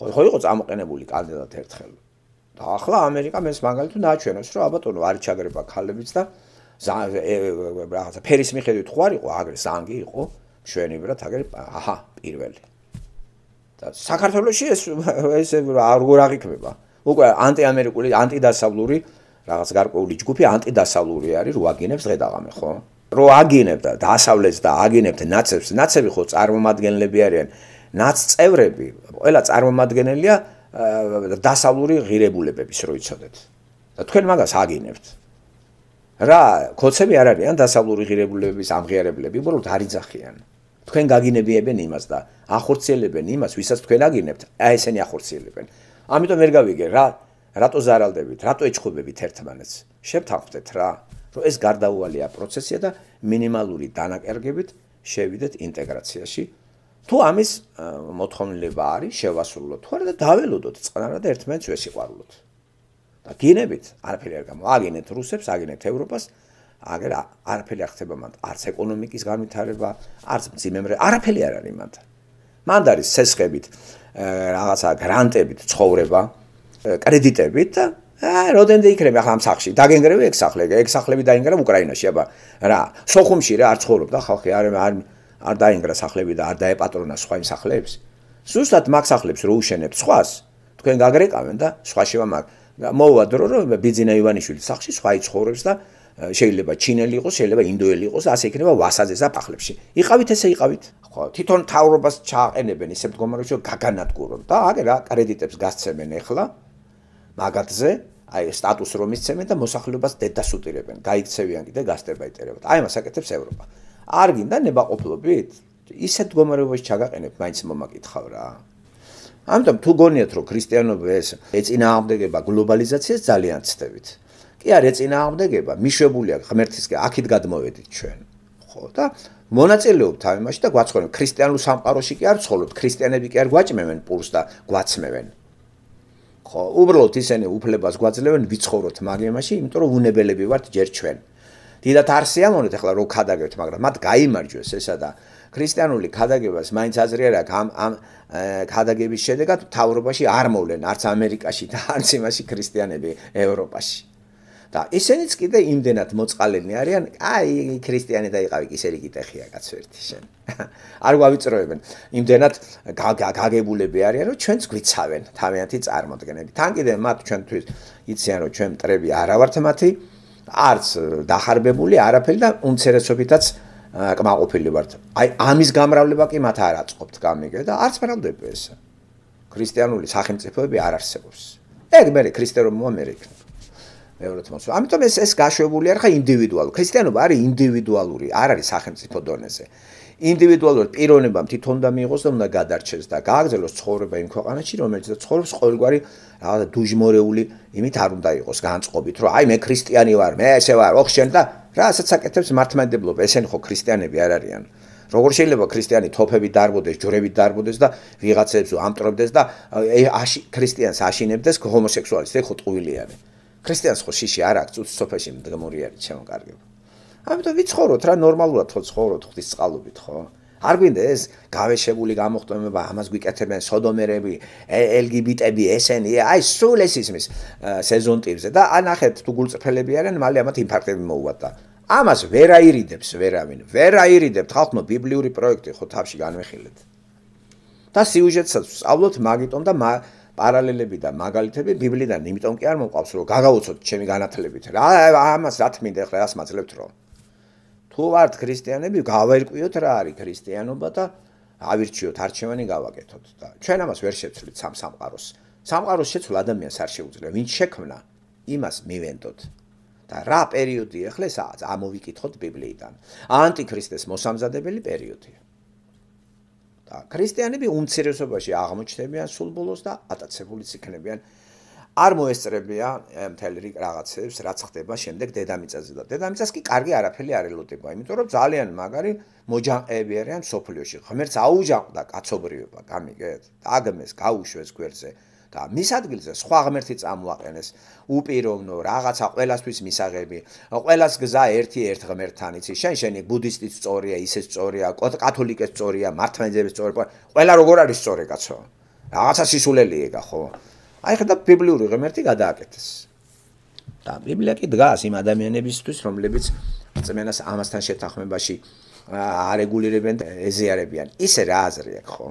ხო ხო იყო წამოყენებული კანდიდატ ერთხელ და ახლა ამერიკა მეც მაგალითად დააჩვენებს რომ ბატონო არ ჩაგრება ხალებიც და რაღაცა ფერის მიხედვით ხო არ იყო აგრე ზანგი იყო მშვენიერად აგერ აჰა პირველი და საქართველოსში ეს ეს არ გურაღიქმება უკვე ანტიამერიკული ანტიდასავლური რაღაც გარკვეული ჯგუფი ანტიდასავლური არის როაგინებს ღედაღამე ხო რო აგინებ და დასავლეს და აგინებთ ნაცებს ნაცები ხო წარმომადგენლები არიან ნაცწევრები ყველა წარმომადგენელია დასავლური ღირებულებების რო იცოდეთ და თქვენ მაგას აგინებთ რა ქოცები არ არიან დასავლური ღირებულებების ამღიარებლები უბრალოდ არიძახიან თქვენ გაგინებიებენ იმას და ახორციელებენ იმას ვისაც თქვენ აგინებთ აი ესენი ახორციელებენ ამიტომ ვერ გავიგე რა რატო ზარალდებით? რატო ეჩხუბებით ერთმანეთს? შევთანხმდეთ რა, რომ ეს გარდაუვალია პროცესია და მინიმალური დანაკარგებით შევიდეთ ინტეგრაციაში. თუ ამის მოთხოვნილება არის, შევასრულოთ, ხო და დაველოდოთ წყნარა და ერთმანეთს შევისიყვარულოთ. და გინებით, არაფერი არ გამო. აგინეთ რუსებს, აგინეთ ევროპას, აგერ არაფერი არ ხდება მანდ, არც ეკონომიკის განვითარება, არც ძიმემრე, არაფერი არ არის მანდ. მანდ არის სესხებით, რაღაცა გრანტებით ცხოვრება. კრედიტებით და აი როდენ დიქრები ახლა ამ სახლში დაგენგრევი ეგ სახლი ეგ სახლები დაინგრა უკრაინაში აბა რა სოხუმში რა არ ცხოვრობდა ხალხი არ არ არ დაინგრა სახლები და არ დაეპატრონა სხვა იმ სახლებს ზუსტად მაგ სახლებს რო უშენებ სხვას თქვენ გაგრეკავენ და სხვაშია მაგ მოუვა დრო რომ ბიძინა ივანიშვილი სახლში სხვა იცხოვრებს და შეიძლება ჩინელი იყოს შეიძლება ინდოელი იყოს ასე იქნება ვასაძესა ფახლებში იყავით ესე იყავით ხო თვითონ თავრობას ჩააყენებენ ესე მდგომარეობაში გაგანადგურონ და აი რა კრედიტებს გასცემენ ახლა მაგათზე აი სტატუსი რომ მისცემენ და მოსახლეობას დედას უტირებენ გაიქცევიან კიდე გასტერბაიტერებად აი მას აკეთებს ევროპა არ გინდა ნებაყოფლობით ისეთ მდგომარეობაში ჩაგაყენებ მაინც მომაკითხავ რა ამიტომ თუ გონიათ რომ ქრისტიანობა ეს ეწინააღმდეგება გლობალიზაციას ძალიან ცდებით კი არ ეწინააღმდეგება მიშვებულია ღმერთისკენ აქით გადმოვედით ჩვენ ხო და მონაწილეობთ ამ იმაში და გვაცხოვრებთ ქრისტიანულ სამყაროში კი არ ცხოვრობთ ქრისტიანები კი არ გვაჭმევენ პურს და გვაცმევენ ხო უბრალოდ ისინი უფლებას გვაძლევენ ვიცხოვროთ მაგემაში იმიტომ რომ უნებელები ვართ ჯერ ჩვენ დედა თარსია მომეთ ახლა რო ხადაგებთ მაგრამ მათ გამოიმარჯვეს ესა და ქრისტიანული ხადაგებას მაინც აზრიერა ამ ამ ხადაგების შედეგად თავრობაში არ მოვლენ არც ამერიკაში და არც იმაში ქრისტიანები ევროპაში და ესენიც კიდე იმდენად მოწყალენი არიან, აი ქრისტიანი დაიყავი ისე რიგი ტეხია კაც ვერთი შენ. არ გავიწროებენ. იმდენად გაგებულები არიან, რომ ჩვენს გვიცავენ თავიანთი წარმოდგენები. თან კიდე მათ ჩვენთვის იციან, რომ ჩვენ მტრები არ ავართ მათი, არც დახარბებული არაფერი და უნცერესობითაც კმაყოფილი ვართ. აი ამის გამრავლება კი მათ არ აწყობთ გამიგე და არც ფრანდებს ეს. ქრისტიანული სახელმწიფოები არ არსებობს. ეგ მე ქრისტე რომ მომერიქნა. მეორე თემას. ამიტომ ეს ეს გაშვებული არ ხარ ინდივიდუალური. ქრისტიანობა არის ინდივიდუალური, არ არის სახელმწიფო დონეზე. ინდივიდუალურ პიროვნებამ თვითონ და მიიღოს და უნდა გადარჩეს და გააგრძელოს ცხოვრება იმ ქვეყანაში, რომელიც ცხოვრობს ყოველგვარი რაღაცა დუჟმორეული იმით არ უნდა იყოს განწყობით, რომ აი მე ქრისტიანი ვარ, მე ესე ვარ, ოხ შენ და რასაც აკეთებს მართმადებლობა, ესენი ხო ქრისტიანები არ არიან. როგორ შეიძლება ქრისტიანი თოფები დარბოდეს, ჯვრები დარბოდეს და ვიღაცებს ამტრობდეს და აში ქრისტიანს აშინებდეს ჰომოსექსუალისტები ხო ტყუილიანები? ქრისტიანს ხო შიში არ აქვს უც სოფეში მდგმური არის ჩემო კარგებო ამიტომ ვიცხოვროთ რა ნორმალურად ხო ცხოვროთ ღვთის წყალობით ხო არ გვინდა ეს გავეშებული გამოხტომება ამას გვიკეთებენ სოდომერები ლგბტები ესენი აი სულ ეს ისმის სეზონ ტიპზე და ანახეთ თუ გულწრფელები არიან მალე ამათ ინფარქტები მოუვათ და ამას ვერ აირიდებს ვერავინ ვერ აირიდებთ ხალხმო ბიბლიური პროექტი ხო თავში განвихილეთ და სიუჟეტსაც სწავლოთ მაგიტომ და მაგ პარალელები და მაგალითები ბიბლიიდან, იმიტომ კი არ მომყავს, რომ გაგაოცოთ ჩემი განათლებით. რა ამას რა თმინდა ხოლმე ას მაძლევთ რომ. თუ ვართ ქრისტიანები, გავერკვიოთ რა არის ქრისტიანობა და ავირჩიოთ, არჩევანი გავაკეთოთ და ჩვენ ამას ვერ შეცვლით სამ სამყაროს. სამყაროს შეცვლა ადამიანს არ შეუძლია, ვინ შექმნა, იმას მივენდოთ. და რა პერიოდი ეხლა სადაც ამოვიკითხოთ ბიბლიიდან. ანტიქრისტეს მოსამზადებელი პერიოდია. და ქრისტიანები უმცირესობაში აღმოჩნდებიან სულ ბოლოს და ატაცებულიც იქნებიან არ მოესწრებიან მთელ რიგ რაღაცებს რაც ხდება შემდეგ დედამიწაზე და დედამიწას კი კარგი არაფერი არ ელოდება იმიტომ რომ ძალიან მაგარი მოჯანყები არიან სოფლიოში ღმერთს აუჯანყდა კაცობრიობა გამიგეთ აგმეს გაუშვეს გვერდზე და მის ადგილზე სხვა ღმერთი წამოაყენეს უპირობო რაღაცა ყოველასთვის მისაღები ყოველას გზა ერთი ერთ ღმერთთან იცი შენ შენი ბუდი スト იც სწორია ისე სწორია კათოლიკეც სწორია მართლმადიდებელიც სწორია ყველა როგორ არის სწორე კაცო რაღაცა სისულელიეკა ხო აი ხედა ბიბლიური ღმერთი გადააკეთეს და ბიბლია კი დგას იმ ადამიანებისთვის რომლებიც წმენას ამასთან შეთანხმებაში არეგულირებენ და ეზიარებიან ისე რა აზრი აქვს ხო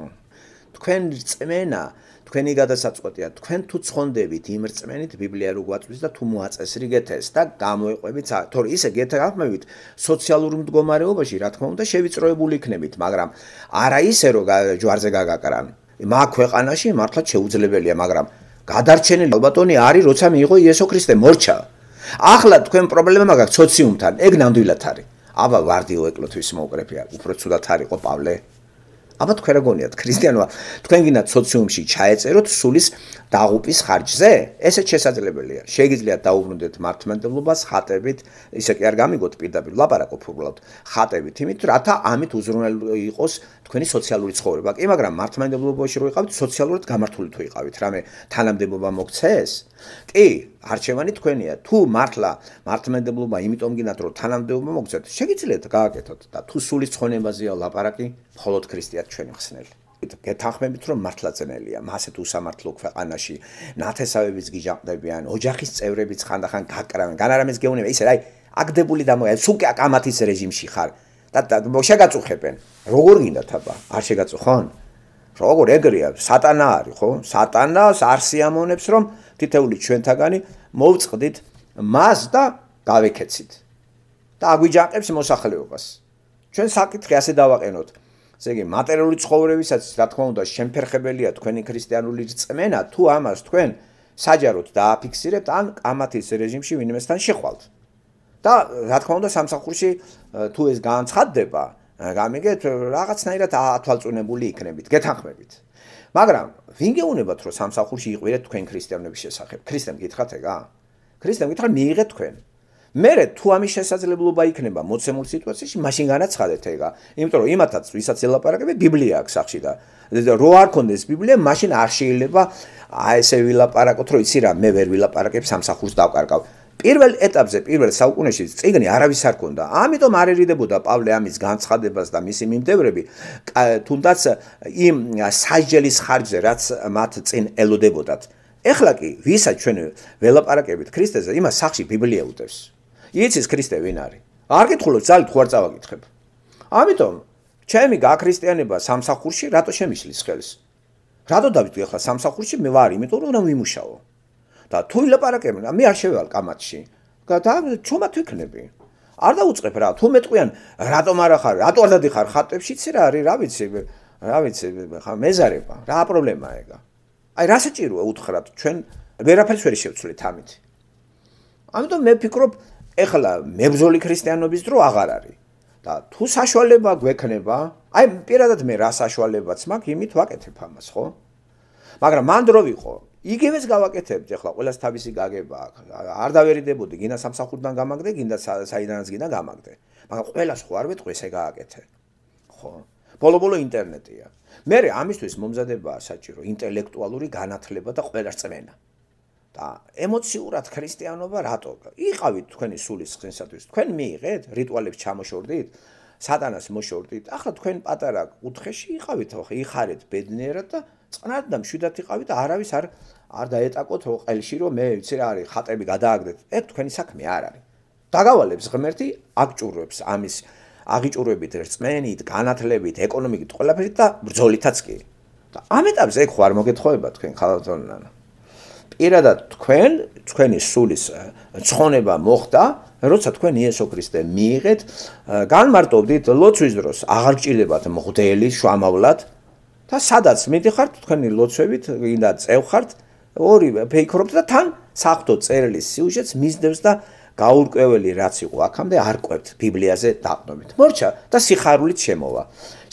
თქვენ წმენა თქვენი გადასაწყვეტია თქვენ თუ ცხონდებით იმ რწმენით ბიბლია რო გვაწვის და თუ მოაწესრიგეთ ეს და გამოიყვებით თორე ისე გეთახმევით სოციალურ მდგომარეობაში რა თქმა უნდა შევიწროებული იქნებით მაგრამ არა ისე რო ჯვარზე გაგაკრან მაგ ქვეყანაში მართლა შეუძლებელია მაგრამ გადარჩენილი ალბატონი არის როცა მიიღო იესო ქრისტე მორჩა ახლა თქვენ პრობლემა მაგაქ სოციუმთან ეგ ნამდვილად არის აბა ვარდიო ეკლოთვის მოუკრეფია უფრო ცუდათ არისო პავლე ალბათ ხერა გონიათ ქრისტიანობა თქვენ გინდა სოციუმში ჩაეწეროთ სულის დაღუპის ხარჯზე ესეც შესაძლებელია შეიძლება დაუბრუნდეთ მართმადლობას ხატებით ისე კი არ გამიგოთ პირდაპირ ლაპარაკობ უბრალოდ ხატებით იმით რათა ამით უზრუნველი იყოს თქვენი სოციალური ცხოვრება კი მაგრამ მართმადლობაში რო იყავით სოციალურად გამართული თუ იყავით რამე თანამდებობა მოგცეს კი არჩევანი თქვენია თუ მართლა მართმენდებლობა იმიტომ გინათ რომ თანამდებობა მოგცეთ შეგიძლიათ გააკეთოთ და თუ სული ცხონებაზეა ლაპარაკი მხოლოდ ქრისტიანად ჩვენი ხსნელი გეთანხმებით რომ მართლა ძნელია მასეთ უსამართლო ქვეყანაში ნათესავებიც გიჯაყდებიან ოჯახის წევრებიც ხანდახან გაკრავენ განარამეს გეუნება ისე რა აგდებული და მოა სულ კი აკამათის რეჟიმში ხარ და შეგაწუხებენ როგორ გინდა თაბა არ შეგაწუხონ როგორ ეგრეა სატანა არის ხო სატანას არ სიამონებს რომ თითეული ჩვენთაგანი მოვწყდით მას და გავეკეცით და აგვიჯანყებს მოსახლეობას ჩვენ საკითხი ასე დავაყენოთ ესე იგი მატერიალური ცხოვრებისაც რა თქმა უნდა შემფერხებელია თქვენი ქრისტიანული რწმენა თუ ამას თქვენ საჯაროდ დააფიქსირებთ ან კამათის რეჟიმში ვინმესთან შეხვალთ და რა თქმა უნდა სამსახურში თუ ეს განცხადდება გამიგეთ რაღაცნაირად ათვალწუნებული იქნებით გეთანხმებით მაგრამ ვინ გეუბნებათ რომ სამსახურში იყვირეთ თქვენ ქრისტიანების შესახებ? ქრისტემ გითხათ ეგა? ქრისტემ გითხარ მიიღეთ თქვენ. მერე თუ ამის შესაძლებლობა იქნება მოცემულ სიტუაციაში, მაშინ განაცხადეთ ეგა. იმიტომ რომ იმათაც ვისაც ელაპარაკები ბიბლია აქვს სახში და რო არ კონდეს ბიბლია, მაშინ არ შეიძლება აი ესე ვილაპარაკოთ რომ იცი რა მე ვერ ვილაპარაკებ სამსახურს დავკარგავ. პირველ ეტაპზე, პირველ საუკუნეში წიგნი არავის არ ქონდა. ამიტომ არ ერიდებოდა პავლე ამის განცხადებას და მისი მიმდევრები, თუნდაც იმ საჯელის ხარჯზე, რაც მათ წინ ელოდებოდათ. ეხლა კი ვისაც ჩვენ ველაპარაკებით ქრისტეზე, იმას სახში ბიბლია უდევს. იცის ქრისტე ვინ არის? არ გითხულობ ძალით ხوار წავაკითხებ. ამიტომ ჩემი გაქრისტიანება სამსახურში, რატო შემიშლის ხელს? რატო დავიწყე ახლა სამსახურში? მე ვარ, იმიტომ რომ ვიმუშაო. და თუ ილაპარაკებენ, მე არ შევალ კამათში. და ჩომა თვიქნები. არ დაუწყებ რა, თუ მეტყვიან, რატომ არ ახარ, რატო არ დადიხარ ხატებშიც რა არის, რა ვიცი, რა ვიცი, ხა მეზარება, რა პრობლემაა ეგა. აი რა საჭიროა უთხრათ, ჩვენ ვერაფერს ვერ შევცვლით ამით. ამიტომ მე ფიქრობ, ეხლა მებზოლი ქრისტიანობის დრო აღარ არის. და თუ საშვალება გვექნება, აი პირადად მე რა საშვალებაც მაქვს, იმით ვაკეთებ ამას, ხო? მაგრამ მანდ რო ვიყო, იგივეს გავაკეთებთ ახლა ყოველას თავისი გაგება აქვს არ დაwierიდებოდი გინდა სამსახურიდან გამაგდე გინდა საიდანაც გინდა გამაგდე მაგრამ ყოველას ხო არ ვეთქვი ესე გააკეთე ხო ბოლო-ბოლო ინტერნეტია მე ამისთვის მომზადება საჭირო ინტელექტუალური განათლება და ყოველას წმენა და ემოციურად ქრისტიანობა რატო იყავით თქვენი სულის ხსენსათვის თქვენ მიიღეთ რიტუალებს ჩამოშორდით სატანას მოშორდით ახლა თქვენ პატარა უთხეში იყავით ხო იხარეთ ბედნიერად და წნად და მშვიდად იყავი და არავის არ არ დაეტაკოთ ყელში რომ მე ვიცი რა არის ხატები გადააგდეთ ეგ თქვენი საქმე არ არის დაგავალებს ღმერთი აგჭურვებს ამის აგიჭურვებით რწმენით განათლებით ეკონომიკით ყველაფერით და ბრძოლითაც კი და ამ ეტაპზე ეგ ხო არ მოგეთხოვება თქვენ ხალხთან პირადად თქვენ თქვენი სულის ცხონება მოხდა როცა თქვენ იესო ქრისტე მიიღეთ განმარტოვდით ლოცვის დროს აღარ გჭირდებათ მღვდელი შვამავლად და სადაც მიდიხართ თქვენი ლოცვებით ინდა წევხართ ორივე ფიქრობთ და თან საფთო წერილის სიუჟეტს მისდევს და გაურკვეველი რაც იყო აქამდე არ ყვებთ ბიბლიაზე დაყნობით. მორჩა და სიხარულით შემოვა.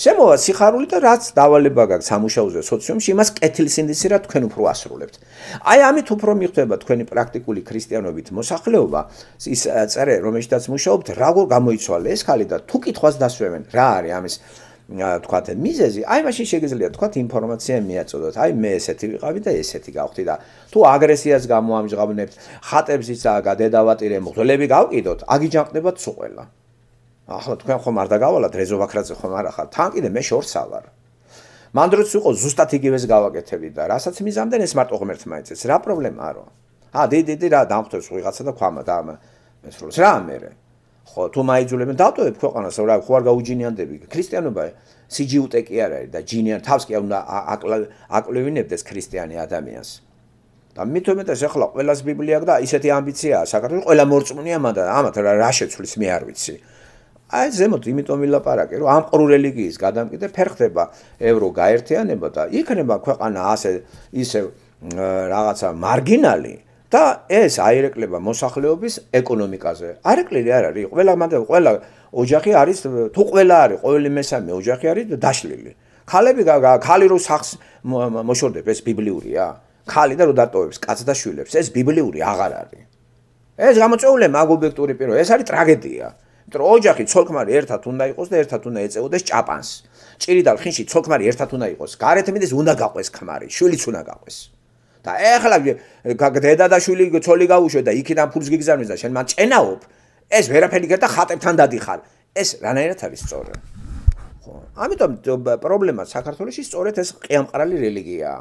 შემოვა სიხარული და რაც დავალება გაქვს სამუშაოზე სოციუმში, იმას კეთილის ინდექსი რა თქვენ უფრო ასრულებთ. აი ამით უფრო მიხვდება თქვენი პრაქტიკული ქრისტიანობით მოსახლეობა, ის წერე რომელშიც მუშაობთ, რაგორ გამოიცვალა ეს ხალი და თუ კითხვას დასვევენ, რა არის ამის თქვათ მიზეზი, აი მაშინ შეგიძლიათ თქვათ ინფორმაცია მიაწოდოთ. აი მე ესეთი ვიყავი და ესეთი გავხდი და თუ აგრესიას გამოამჟღავნებთ, ხატებს ისა გადედავატირე მოძველები გავყიდოთ, აგიჯანყდებათ სუყელა. ახლა თქვენ ხომ არ დაგავალათ რეზოვაკრაზე ხომ არ ახალ თანკიდე მე შორცა ვარ. მანდროც იყო ზუსტად იგივეს გავაკეთები და რასაც მიზამდნენ ეს მარტო ღმერთმაიც ეს რა პრობლემა არო? ა დი დი დი რა დამხთეს ვიღაცა და ქვამა და ამ ეს როს რა ამერე? ხო თუ მაიძულებენ დავტოვებ ქვეყანას რა ხوار გაუჯინიანდები ქრისტიანობა სიჯიუტე კი არ არის და ჯინიან თავს კი უნდა აკლევინებდეს ქრისტიანი ადამიანს და მითუმეტეს ახლა ყოველას ბიბლია და ისეთი ამბიციაა საქართველოს ყველა მორწმუნეა მანდა ამათ რა რა შეცვლის მე არ ვიცი აი ზემოთ იმიტომ ვილაპარაკე რომ ამ ყრუ რელიგიის გადამკიდე ფერხდება ევრო გაერთიანება და იქნება ქვეყანა ასე ისე რაღაცა მარგინალი და ეს აირეკლება მოსახლეობის ეკონომიკაზე. არეკლილი არ არის, ყველა მაგრამ ყველა ოჯახი არის თუ ყველა არის, ყოველი მესამე ოჯახი არის დაშლილი. ხალები ხალი რო სახს მოშორდება, ეს ბიბლიურია. ხალი და რო დატოვებს კაც და შვილებს, ეს ბიბლიური აღარ არის. ეს გამოწეულია მაგ ობიექტური პირო, ეს არის ტრაგედია. იმიტომ რომ ოჯახი ცოლკმარი ერთად უნდა იყოს და ერთად უნდა ეწეოდეს ჭაპანს. ჭირი და ხინში ცოლკმარი ერთად უნდა იყოს. გარეთ მიდის უნდა გაყვეს ხმარი, შვილიც უნდა გაყვეს. და ეხლა დედა და შვილი ცოლი გაუშვე და იქიდან ფულს გიგზავნის და შენ მან წენაობ ეს ვერაფერი გერ და ხატებთან დადიხარ ეს რანაირად არის სწორი ხო ამიტომ პრობლემა საქართველოსში სწორედ ეს ყიამყრალი რელიგიაა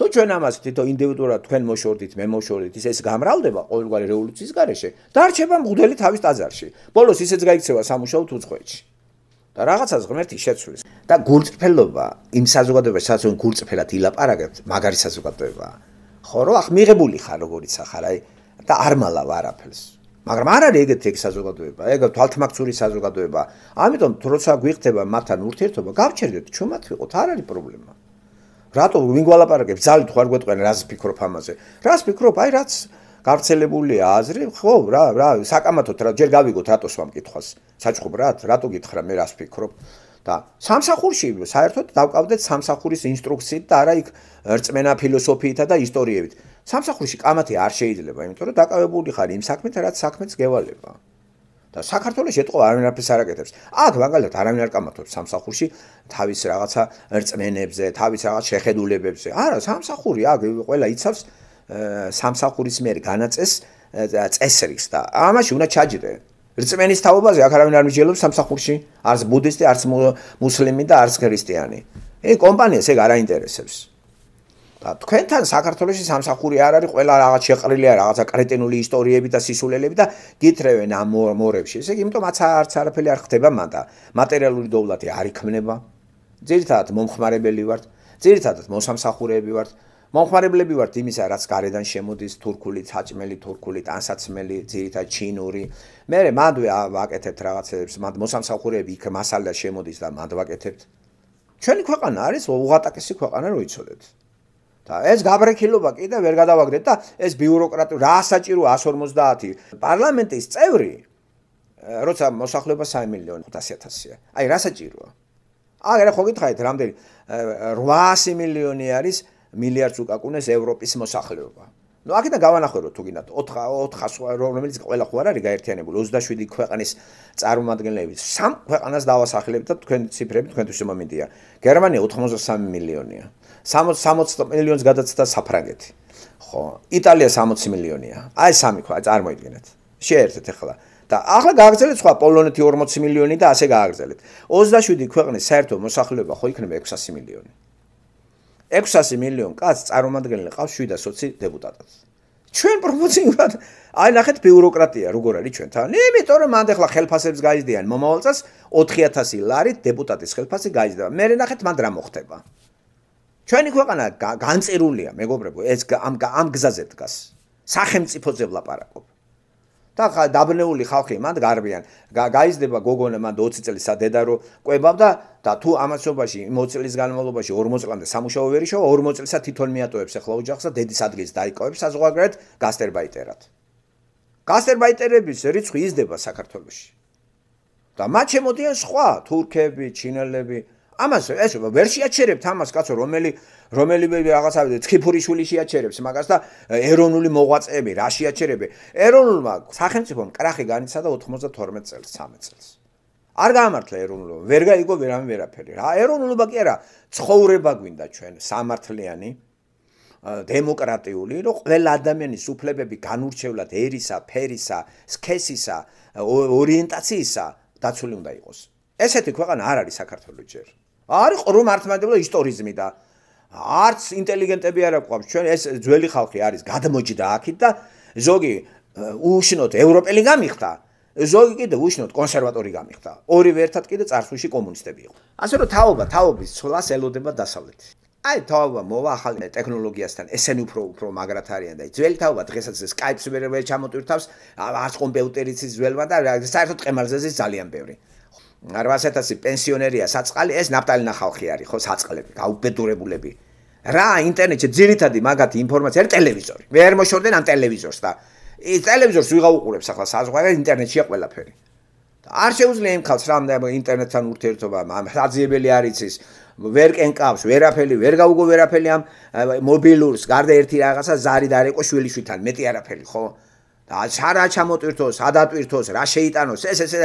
თუ ჩვენ ამას თვითონ ინდივიდუალურად თქვენ მოშორდით მე მოშორდით ეს გამრავლდება ყოველგვარი რევოლუციის გარეშე და არჩება მღვდელი თავის დაზარში ბოლოს ისეც გაიქცევა სამუშაო თუ წვეჭი და რაღაცას ღმერთი შეცვლის და გულწრფელობა იმ საზოგადოებას სადაც ვინ გულწრფელად ილაპარაკებს მაგარი საზოგადოებაა ხო რა აღმიღებული ხარ როგორიც ახარ აი და არმალა ვარაფელს მაგრამ არ არის ეგეთი ეგ საზოგადოება ეგ თვალთმაქცური საზოგადოება ამიტომ როცა გიხდება მათთან ურთიერთობა გავჩერდეთ ჩუმად ვიყოთ არ არის პრობლემა რატო ვინ გვალაპარაკებს ძალით ხარ გვეტყვენ რას ფიქრობ ამაზე რას ფიქრობ აი რაც გავრცელებული აზრი ხო რა რა საკამათოდ რა ჯერ გავიგოთ რატოს ამ კითხვას საჭუბრად რატო გითხრა მე რას ფიქრობ და სამსახურში საერთოდ დავკავდეთ სამსახურის ინსტრუქციით და არა იქ რწმენა ფილოსოფიითა და ისტორიებით სამსახურში კამათი არ შეიძლება იმიტომ რომ დაკავებული ხარ იმ საქმეთ რაც საქმეც გევალება და საქართველოს ეთყო არავინარფეს არაკეთებს. აქ მაგალითად არავინ არ კამათობს სამსახურში თავის რაღაცა რწმენებზე, თავის რაღაც შეხედულებებზე. არა, სამსახური აქ ყველა იცავს სამსახურის მიერ განაწეს წესრიგს და ამაში უნდა ჩაჯდე. რწმენის თაობაზე აქ არავინ არ მიჯელებს სამსახურში, არც ბუდისტი, არც მუსლიმი და არც ქრისტიანი. ეი კომპანიას ეგ არ აინტერესებს. და თქვენთან საქართველოსი სამსახური არ არის, ყველა რაღაც შეყრილია, რაღაცა კრეტინული ისტორიები და სისულელები და გითრევენ ამ მორებში. ესე იგი, იმიტომ არც არაფერი არ ხდება მან და მატერიალური დოვლათი არ იქმნება. ძირითადად მომხმარებელი ვართ, ძირითადად მოსამსახურეები ვართ. მომხმარებლები ვართ იმისა, რაც გარედან შემოდის, თურქული საჭმელი, თურქული ტანსაცმელი, ძირითადად ჩინური მე მანდვე ვაკეთებ რაღაცებს მანდ მოსამსახურეები იქ მასალა შემოდის და მანდ ვაკეთებ ჩვენი ქვეყანა არის უღატაკესი ქვეყანა რო იცოდეთ და ეს გაბრეკილობა კიდე ვერ გადავაგდეთ და ეს ბიუროკრატი რა საჭირო 150 პარლამენტის წევრი როცა მოსახლეობა 3 მილიონი 500000-ია აი რა საჭიროა აი რა ხო გითხარით რამდენი 800 მილიონი არის მილიარდს უკაკუნეს ევროპის მოსახლეობა ნუ აქედან გავანახეროთ თუ გინდათ 4 4 რომელიც ყველა ხო არ არის გაერთიანებული 27 ქვეყნის წარმომადგენლები სამ ქვეყანას დავასახელებთ და თქვენი ციფრები თქვენთვის მომინდია გერმანია 83 მილიონია 60 მილიონს გადაცდა საფრანგეთი ხო იტალია 60 მილიონია აი სამი ქვეყანა წარმოიდგინეთ შეერთეთ ახლა და ახლა გააგრძელეთ სხვა პოლონეთი 40 მილიონი და ასე გააგრძელეთ 27 ქვეყნის საერთო მოსახლეობა ხო იქნება 600 მილიონი 600 მილიონი კაცს წარმომადგენელი ყავს 720 დეპუტატად. ჩვენ პროპორციულად აი ნახეთ ბიუროკრატია როგორ არის ჩვენთან. იმიტომ რომ მანდ ახლა ხელფასებს გაიზდიან მომავალ წელს 4000 ლარი დეპუტატის ხელფასი გაიზდება. მე ნახეთ მანდ რა მოხდება. ჩვენი ქვეყანა განწერულია მეგობრებო, ეს ამ ამ გზაზე დგას. სახელმწიფო ძებ ლაპარაკობ. და დაბნეული ხალხი მანდ გარბიან. გაიზდება გოგონა მანდ 20 წელი სა დედა რო ყვებავდა და თუ ამასობაში 20 წლის განმავლობაში 40 წლამდე სამუშაო ვერიშო 40 წელსა თვითონ მეატოვებს ახლა ოჯახს და დედის ადგილს დაიკავებს საზღვარგარეთ გასტერბაიტერად. გასტერბაიტერების რიცხვი იზრდება საქართველოში. და მათ შემოდიან სხვა თურქები, ჩინელები, ამას ეს ვერ შეაჩერებთ ამას კაცო რომელი რომელი რაღაც ავიდე თქიფურიშვილი შეაჩერებს მაგას და ეროვნული მოღვაწეები რა შეაჩერებს ეროვნულმა სახელმწიფომ კრახი განიცადა 92 წელს 13 წელს არ გამართლა ეროვნულო ვერ გაიგო ვერამე ვერაფერი რა ეროვნულობა კი არა ცხოვრება გვინდა ჩვენ სამართლიანი დემოკრატიული რომ ყველა ადამიანის უფლებები განურჩევლად ერისა ფერისა სქესისა ორიენტაციისა დაცული უნდა იყოს ესეთი ქვეყანა არ არის საქართველოს ჯერ. არ ყრო მართმადებლო ისტორიზმი და არც ინტელიგენტები არ აქვს ჩვენ ეს ძველი ხალხი არის გადმოჭდა აქეთ და ზოგი უშნოთ ევროპელი გამიხდა ზოგი კიდე უშნოთ კონსერვატორი გამიხდა ორი ერთად კიდე წარსულში კომუნისტები იყო ასე რომ თაობა თაობის ცოლას ელოდება დასავლეთ აი თაობა მოვა ახალ ტექნოლოგიასთან ესენი უფრო უფრო მაგრათ არიან და ძველი თაობა დღესაც Skype-ზე ვერ ჩამოტვირთავს არც კომპიუტერიც ძველმა და საერთოდ ყემალზეზე ძალიან ბევრი 800000 პენსიონერია საწყალი, ეს ნაფტალინა ხალხი არის, ხო საწყალები, გაუბედურებულები. რა ინტერნეტში ძირითადად მაგათი ინფორმაცია, ტელევიზორი. მე არ მოშორდენ ამ ტელევიზორს და ის ტელევიზორს ვიღა უყურებს ახლა საზღვარგარეთ ინტერნეტშია ყველაფერი. არ შეუძლია იმ ხალხს რამდა ინტერნეტთან ურთიერთობა, ამ საძიებელი არ იცის. ვერ კენკავს, ვერაფელი, ვერ გაუგო ვერაფელი ამ მობილურს, გარდა ერთი რაღაცა ზარი დაარეკო შვილიშვილთან, მეტი არაფერი, ხო? რა ჩამოტვირთოს, რა დატვირთოს, რა შეიტანოს, ეს ესე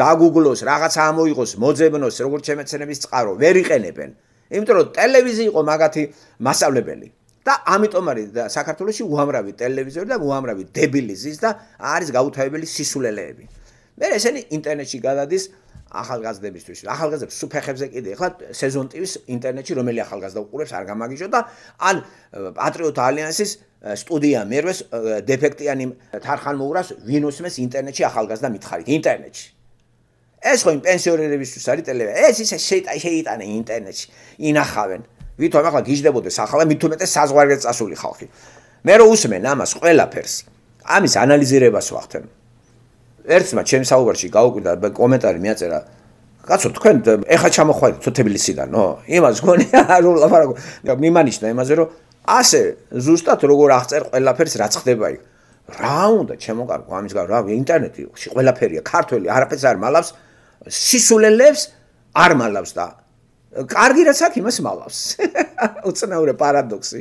დაგუგლოს, რაღაცა ამოიღოს, მოძებნოს, როგორც შემეცნების წყარო, ვერ იყენებენ. იმიტომ რომ ტელევიზი იყო მაგათი მასავლებელი და ამიტომ არის საქართველოსი უამრავი ტელევიზორი და უამრავი დებილიზის და არის გაუთავებელი სისულელეები. მე ესენი ინტერნეტში გადადის ახალგაზრდებისთვის. ახალგაზრდებს სუფეხებზე კიდე ახლა სეზონ TV-ს ინტერნეტში რომელი ახალგაზრდა უყურებს არ გამაგიჟო და ან პატრიოტ ალიანსის სტუდია მერვეს დეფექტიანი თარხან მოურას ვინოსმეს ინტერნეტში ახალგაზრდა მითხარით ინტერნეტში ეს ხო იმ პენსიონერებისთვის არის ტელევა ეს ისე შეიტანე შეიტანე ინტერნეტში ინახავენ ვითომ ახლა გიждდებოდეს ახლა მithumete საზღვარგზე წასული ხალხი მე რო უსმენ ამას ყველაფერს ამის ანალიზირებას ვახდენ ერთმა ჩემს საუბარში გაუკვირდა კომენტარი მიაწერა კაცო თქვენ ეხა ჩამოხვალეთ თბილისიდანო იმას გონია არ ულაპარაკო მიმანიშნა იმაზე რომ ასე ზუსტად როგორ აღწერ ყველაფერს რაც ხდება იქ რა უნდა ჩემოკარგო ამის გარდა რა ინტერნეტი ში ყველაფერია ქართველი არაფერს არ მალავს სისულელებს არ მალავს და კარგი რაც აქვს იმას მალავს უცნაური პარადოქსი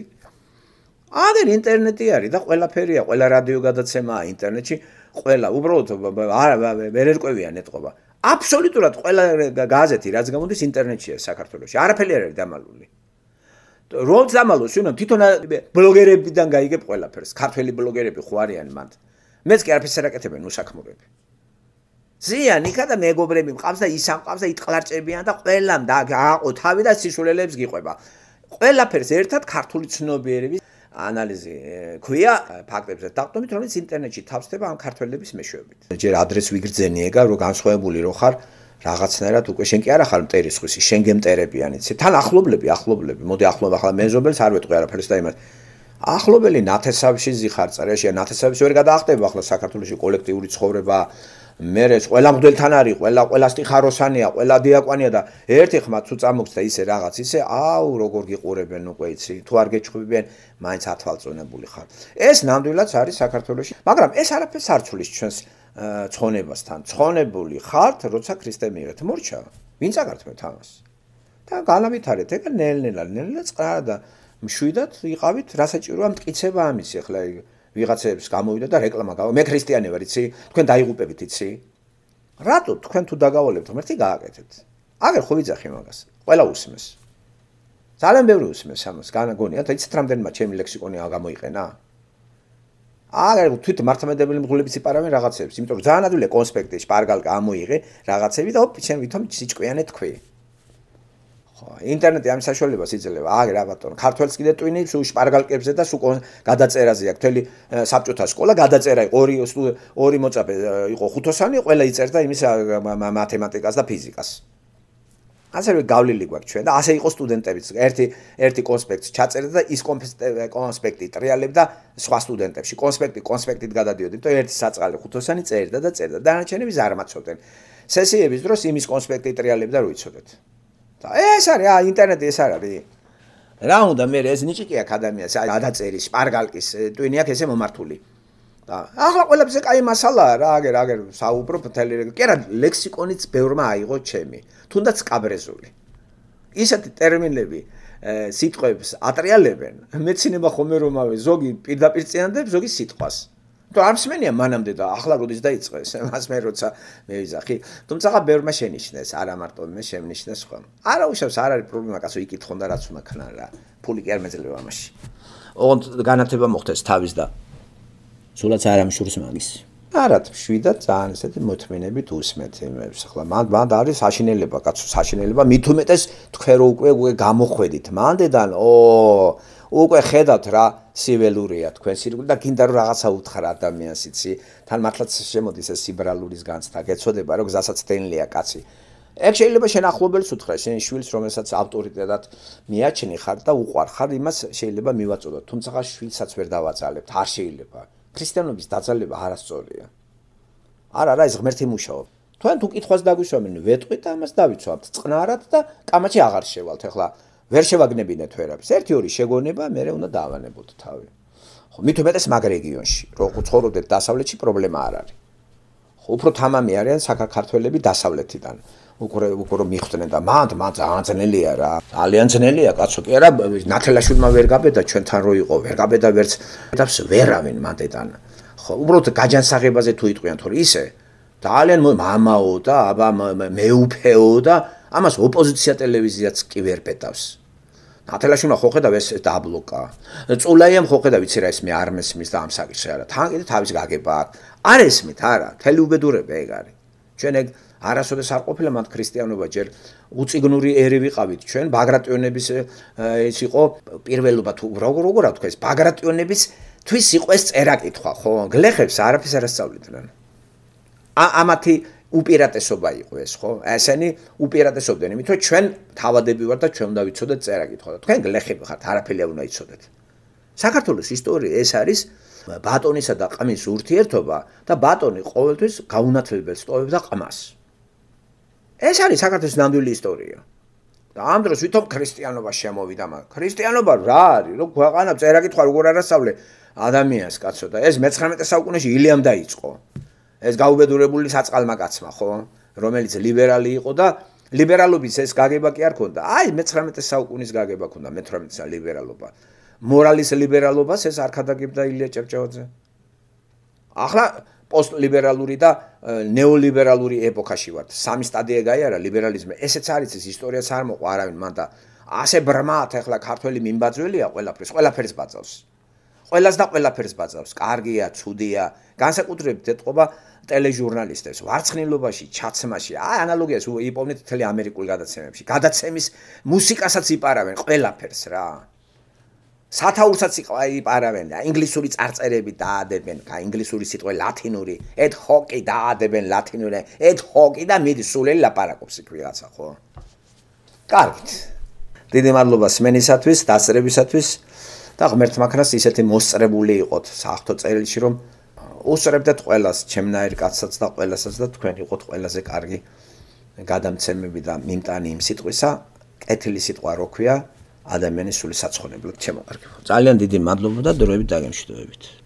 ადერ ინტერნეტი არის და ყველაფერია ყველა რადიო გადაცემაა ინტერნეტში ყველა უბრალოდ არ ვერერკვევია ნეტყობა აბსოლუტურად ყველა გაზეთი რაც გამოდის ინტერნეტშია საქართველოში არაფერი არ არის დამალული როც ამალოს ვინო თვითონ ბლოგერებიდან გაიგებ ყველაფერს ქართველი ბლოგერები ხო არიან მანდ მეც კი არაფერს არ აკეთებენ უსაქმურები ზიანი ხა და მეგობრები მყავს და ისამყავს და იტყლარჭებიან და ყველამ და აყო თავი და სიშულელებს გიყვება ყველაფერს ერთად ქართული ცნობიერების ანალიზი ქვია ფაქტებზე დაყრდნობით რომელიც ინტერნეტში თავსდება ამ ქართველების მეშვეობით ჯერ ადრესს ვიგრძენიე რა განსხვავებული რო ხარ რაღაცნაირად უკვე შენ კი არ ახალ მტერი სხვისი, შენ გემტერებიან იცი. თან ახლობლები, ახლობლები. მოდი ახლობ ახლა მეზობელს არ ვეტყვი არაფერს და იმას. ახლობელი ნათესავში ზიხარ წრეში, ნათესავში ვერ გადაახტებ ახლა საქართველოსი კოლექტიური ცხოვრება. მე ეს ყველა მგველთან არის, ყველა ყველა სტიხაროსანია, ყველა დიაკვანია და ერთი ხმა თუ წამოგს და ისე რაღაც, ისე აუ როგორ გიყურებენ უკვე იცი. თუ არ გეჩხუბებიან, მაინც ათვალწონებული ხარ. ეს ნამდვილად არის საქართველოსში, მაგრამ ეს არაფერს არ ცulis ჩვენს ცხონებასთან. ცხონებული ხართ, როცა ქრისტე მიიღეთ მორჩა. ვინც აკარტებთ ამას? და განავითარეთ, ეგა ნელ-ნელა, ნელ-ნელა წყრა და მშვიდად იყავით, რა საჭიროა მткиცება ამის ეხლა ეგ ვიღაცებს გამოვიდა და რეკლამა გავა. მე ქრისტიანი ვარ, იცი? თქვენ დაიღუპებით, იცი? რატო თქვენ თუ დაგავალებთ ღმერთი გააკეთეთ? აგერ ხო ვიძახი მაგას. ყველა უსმეს. ძალიან ბევრი უსმეს ამას. განა გონიათ, იცით რამდენმა ჩემი ლექსიკონი აღმოიყენა? აგარ თვით მართლმადებელი მღვლების იპარავენ რაღაცებს იმიტომ რომ ძალიან ადვილია კონსპექტში პარგალ გამოიღე რაღაცები და ოპ შენ ვითომ სიჭკვიანე თქვი ხო ინტერნეტი ამ საშუალებას იძლევა აგ რა ბატონო ქართველს კიდე ტვინებს უ პარგალკებზე და სუ გადაწერაზე აქვს თელი საბჭოთა სკოლა გადაწერა იყო ორი ორი მოწაფე იყო ხუთოსანი ყველა იწერდა იმის მათემატიკას და ფიზიკას ასევე გავლილი გვაქვს ჩვენ და ასე იყო სტუდენტებიც. ერთი ერთი კონსპექტს ჩაწერდა და ის კონსპექტი ტრიალებდა სხვა სტუდენტებში. კონსპექტი კონსპექტით გადადიოდა, იმიტომ ერთი საწყალი ხუთოსანი წერდა და წერდა და დანარჩენები ზარმაცობდნენ. სესიების დროს იმის კონსპექტი ტრიალებდა რო იცოდეთ. და ეს არის, აა ინტერნეტი ეს არის. რა უნდა მე ეს ნიჭი კი აქ ადამიანს, აი გადაწერის, პარგალკის, ტვინი აქ ესე მომართული. და ახლა ყველაფერზე კაი მასალაა რა აგერ აგერ საუბრობ თელი რა კი არა ლექსიკონიც ბევრმა აიღო ჩემი თუნდაც კაბრეზული ისეთი ტერმინები სიტყვებს ატრიალებენ მეცინება ხომ რომავე ზოგი პირდაპირ წინანდებს ზოგი სიტყვას თუ არ მსმენია მანამდე და ახლა როდის დაიწყეს მას მე როცა მეიზახი თუმცა ხა ბევრმა შენიშნეს არა მარტო მე შემნიშნეს ხომ არა უშავს არ არის პრობლემა კაცო იქით ხონდა რაც უნდა ქნა რა ფული კი არ მეძლევა მაშინ ოღონდ განათება მოხდეს თავის და სულაც არ ამშურს მაგის. არა თშვიდა ძალიან ესეთი მოთმენებით უსმეთ იმებს. ხლა მან მან არის საშინელება, კაცო, საშინელება. მით უმეტეს თქვენ რო უკვე გამოხვედით მანდედან, ო, უკვე ხედავთ რა სიველურია თქვენ სირგული და გინდა რომ რაღაცა უთხარ ადამიანს იცი. თან მართლაც შემოდის ეს სიბრალურის განცდა, გეცოდება რომ გზასაც დენლია კაცი. ეგ შეიძლება შენ ახლობელს უთხრა, შენ შვილს რომელსაც ავტორიტეტად მიაჩნი ხარ და უყარხარ, იმას შეიძლება მივაწოდოთ, თუმცა შვილსაც ვერ დავაცალებთ, არ შეიძლება. ქრისტიანობის დაძალება არასწორია. არა, არა, ეს ღმერთი მუშაობ. თქვენ თუ კითხვას დაგვისვამენ, ვეტყვით ამას დავიცვამთ წნარად და კამაჩი აღარ შევალთ ახლა. ვერ შევაგნებინეთ ვერაფერს. ერთი ორი შეგონება, მერე უნდა დავანებოთ თავი. ხო, მით უმეტეს მაგ რეგიონში, რომ უცხოროდეთ დასავლეთში პრობლემა არ არის. ხო, უფრო თამამი არიან საქართველოსები დასავლეთიდან. უკვე უკვე მიხვდნენ და მანდ მან ძალიან ძნელია რა ძალიან ძნელია კაცო კი არა ნათელაშვილმა ვერ გაბედა ჩვენთან რო იყო ვერ გაბედა ვერც დაფს ვერავენ მანდედან ხო უბრალოდ გაჯანსაღებაზე თუ იტყვიან თორე ისე ძალიან მამაო და აბა მეუფეო და ამას ოპოზიცია ტელევიზიაც კი ვერ პედავს ნათელაშვილმა ხო ხედავ ეს დაბლოკა წულაიამ ხო ხედავ იცი რა ეს მე არ მესმის და ამ საკითხზე არა თან კიდე თავის გაგება არ ესმით არა თელი უბედურება ეგ არის ჩვენ ეგ არასოდეს არ ყოფილა მათ ქრისტიანობა ჯერ უციგნური ერი ვიყავით ჩვენ ბაგრატიონების ეს იყო პირველობა თუ როგორ როგორ რა თქვა ეს ბაგრატიონების თვის იყო ეს წერა კითხვა ხო გლეხებს არაფერს არ ასწავლიდნენ ა ამათი უპირატესობა იყო ეს ხო ესენი უპირატესობდნენ იმით რომ ჩვენ თავადები ვართ და ჩვენ უნდა ვიცოდეთ წერა კითხვა და თქვენ გლეხები ხართ არაფერი არ უნდა იცოდეთ საქართველოს ისტორია ეს არის ბატონისა და ყმის ურთიერთობა და ბატონი ყოველთვის გაუნათლებელს ტოვებს და ყმას. ეს არის საქართველოს ნამდვილი ისტორია. და ამ დროს ვითომ ქრისტიანობა შემოვიდა მაგ. ქრისტიანობა რა არის? რო ქვეყანა წერა კითხვა როგორ არასავლე ადამიანს კაცო და ეს მე-19 საუკუნეში ილიამ დაიწყო. ეს გაუბედურებული საწალმა კაცმა, ხო? რომელიც ლიბერალი იყო და ლიბერალობის ეს გაგება კი არ ქონდა. აი მე-19 საუკუნის გაგება ქონდა მე-18-ის ლიბერალობა. მორალის ლიბერალობას ეს არ ხადაგებდა ილია ჭავჭავაძე. ახლა პოსტლიბერალური და ნეოლიბერალური ეპოქაში ვართ. სამი სტადია გაიარა ლიბერალიზმი. ესეც არის ეს ისტორიაც არ მოყვა არავინ მანდა. ასე ბრმაათ ახლა ქართველი მიმბაძველია ყველაფერს, ყველაფერს ბაძავს. ყველას და ყველაფერს ბაძავს. კარგია, ცუდია. განსაკუთრებით ეთყობა ტელეჟურნალისტებს, ვარცხნილობაში, ჩაცმაში, აი ანალოგიას იპოვნეთ თელი ამერიკულ გადაცემებში. გადაცემის მუსიკასაც იპარავენ ყველაფერს რა. სათაურსაც იყარავენ და ინგლისური წარწერები დაადებენ, კა ინგლისური სიტყვა ლათინური, ეთ ჰოკი დაადებენ ლათინურზე, ეთ ჰოკი და მიდი სულელი ლაპარაკობს იქვიღაცა, ხო? კარგით. დიდი მადლობა სმენისათვის, დასწრებისათვის და ღმერთ მაქრას ისეთი მოსწრებული იყოთ საერთო წელში, რომ უსწრებდეთ ყველას, ჩემნაირ კაცსაც და ყველასაც და თქვენ იყოთ ყველაზე კარგი გადამცემები და მიმტანი იმ სიტყვისა, კეთილი სიტყვა როქვია. ადამიანის სული საცხონებლად შემოყარგებო. ძალიან დიდი მადლობა და დროებით დაგემშვიდობებით.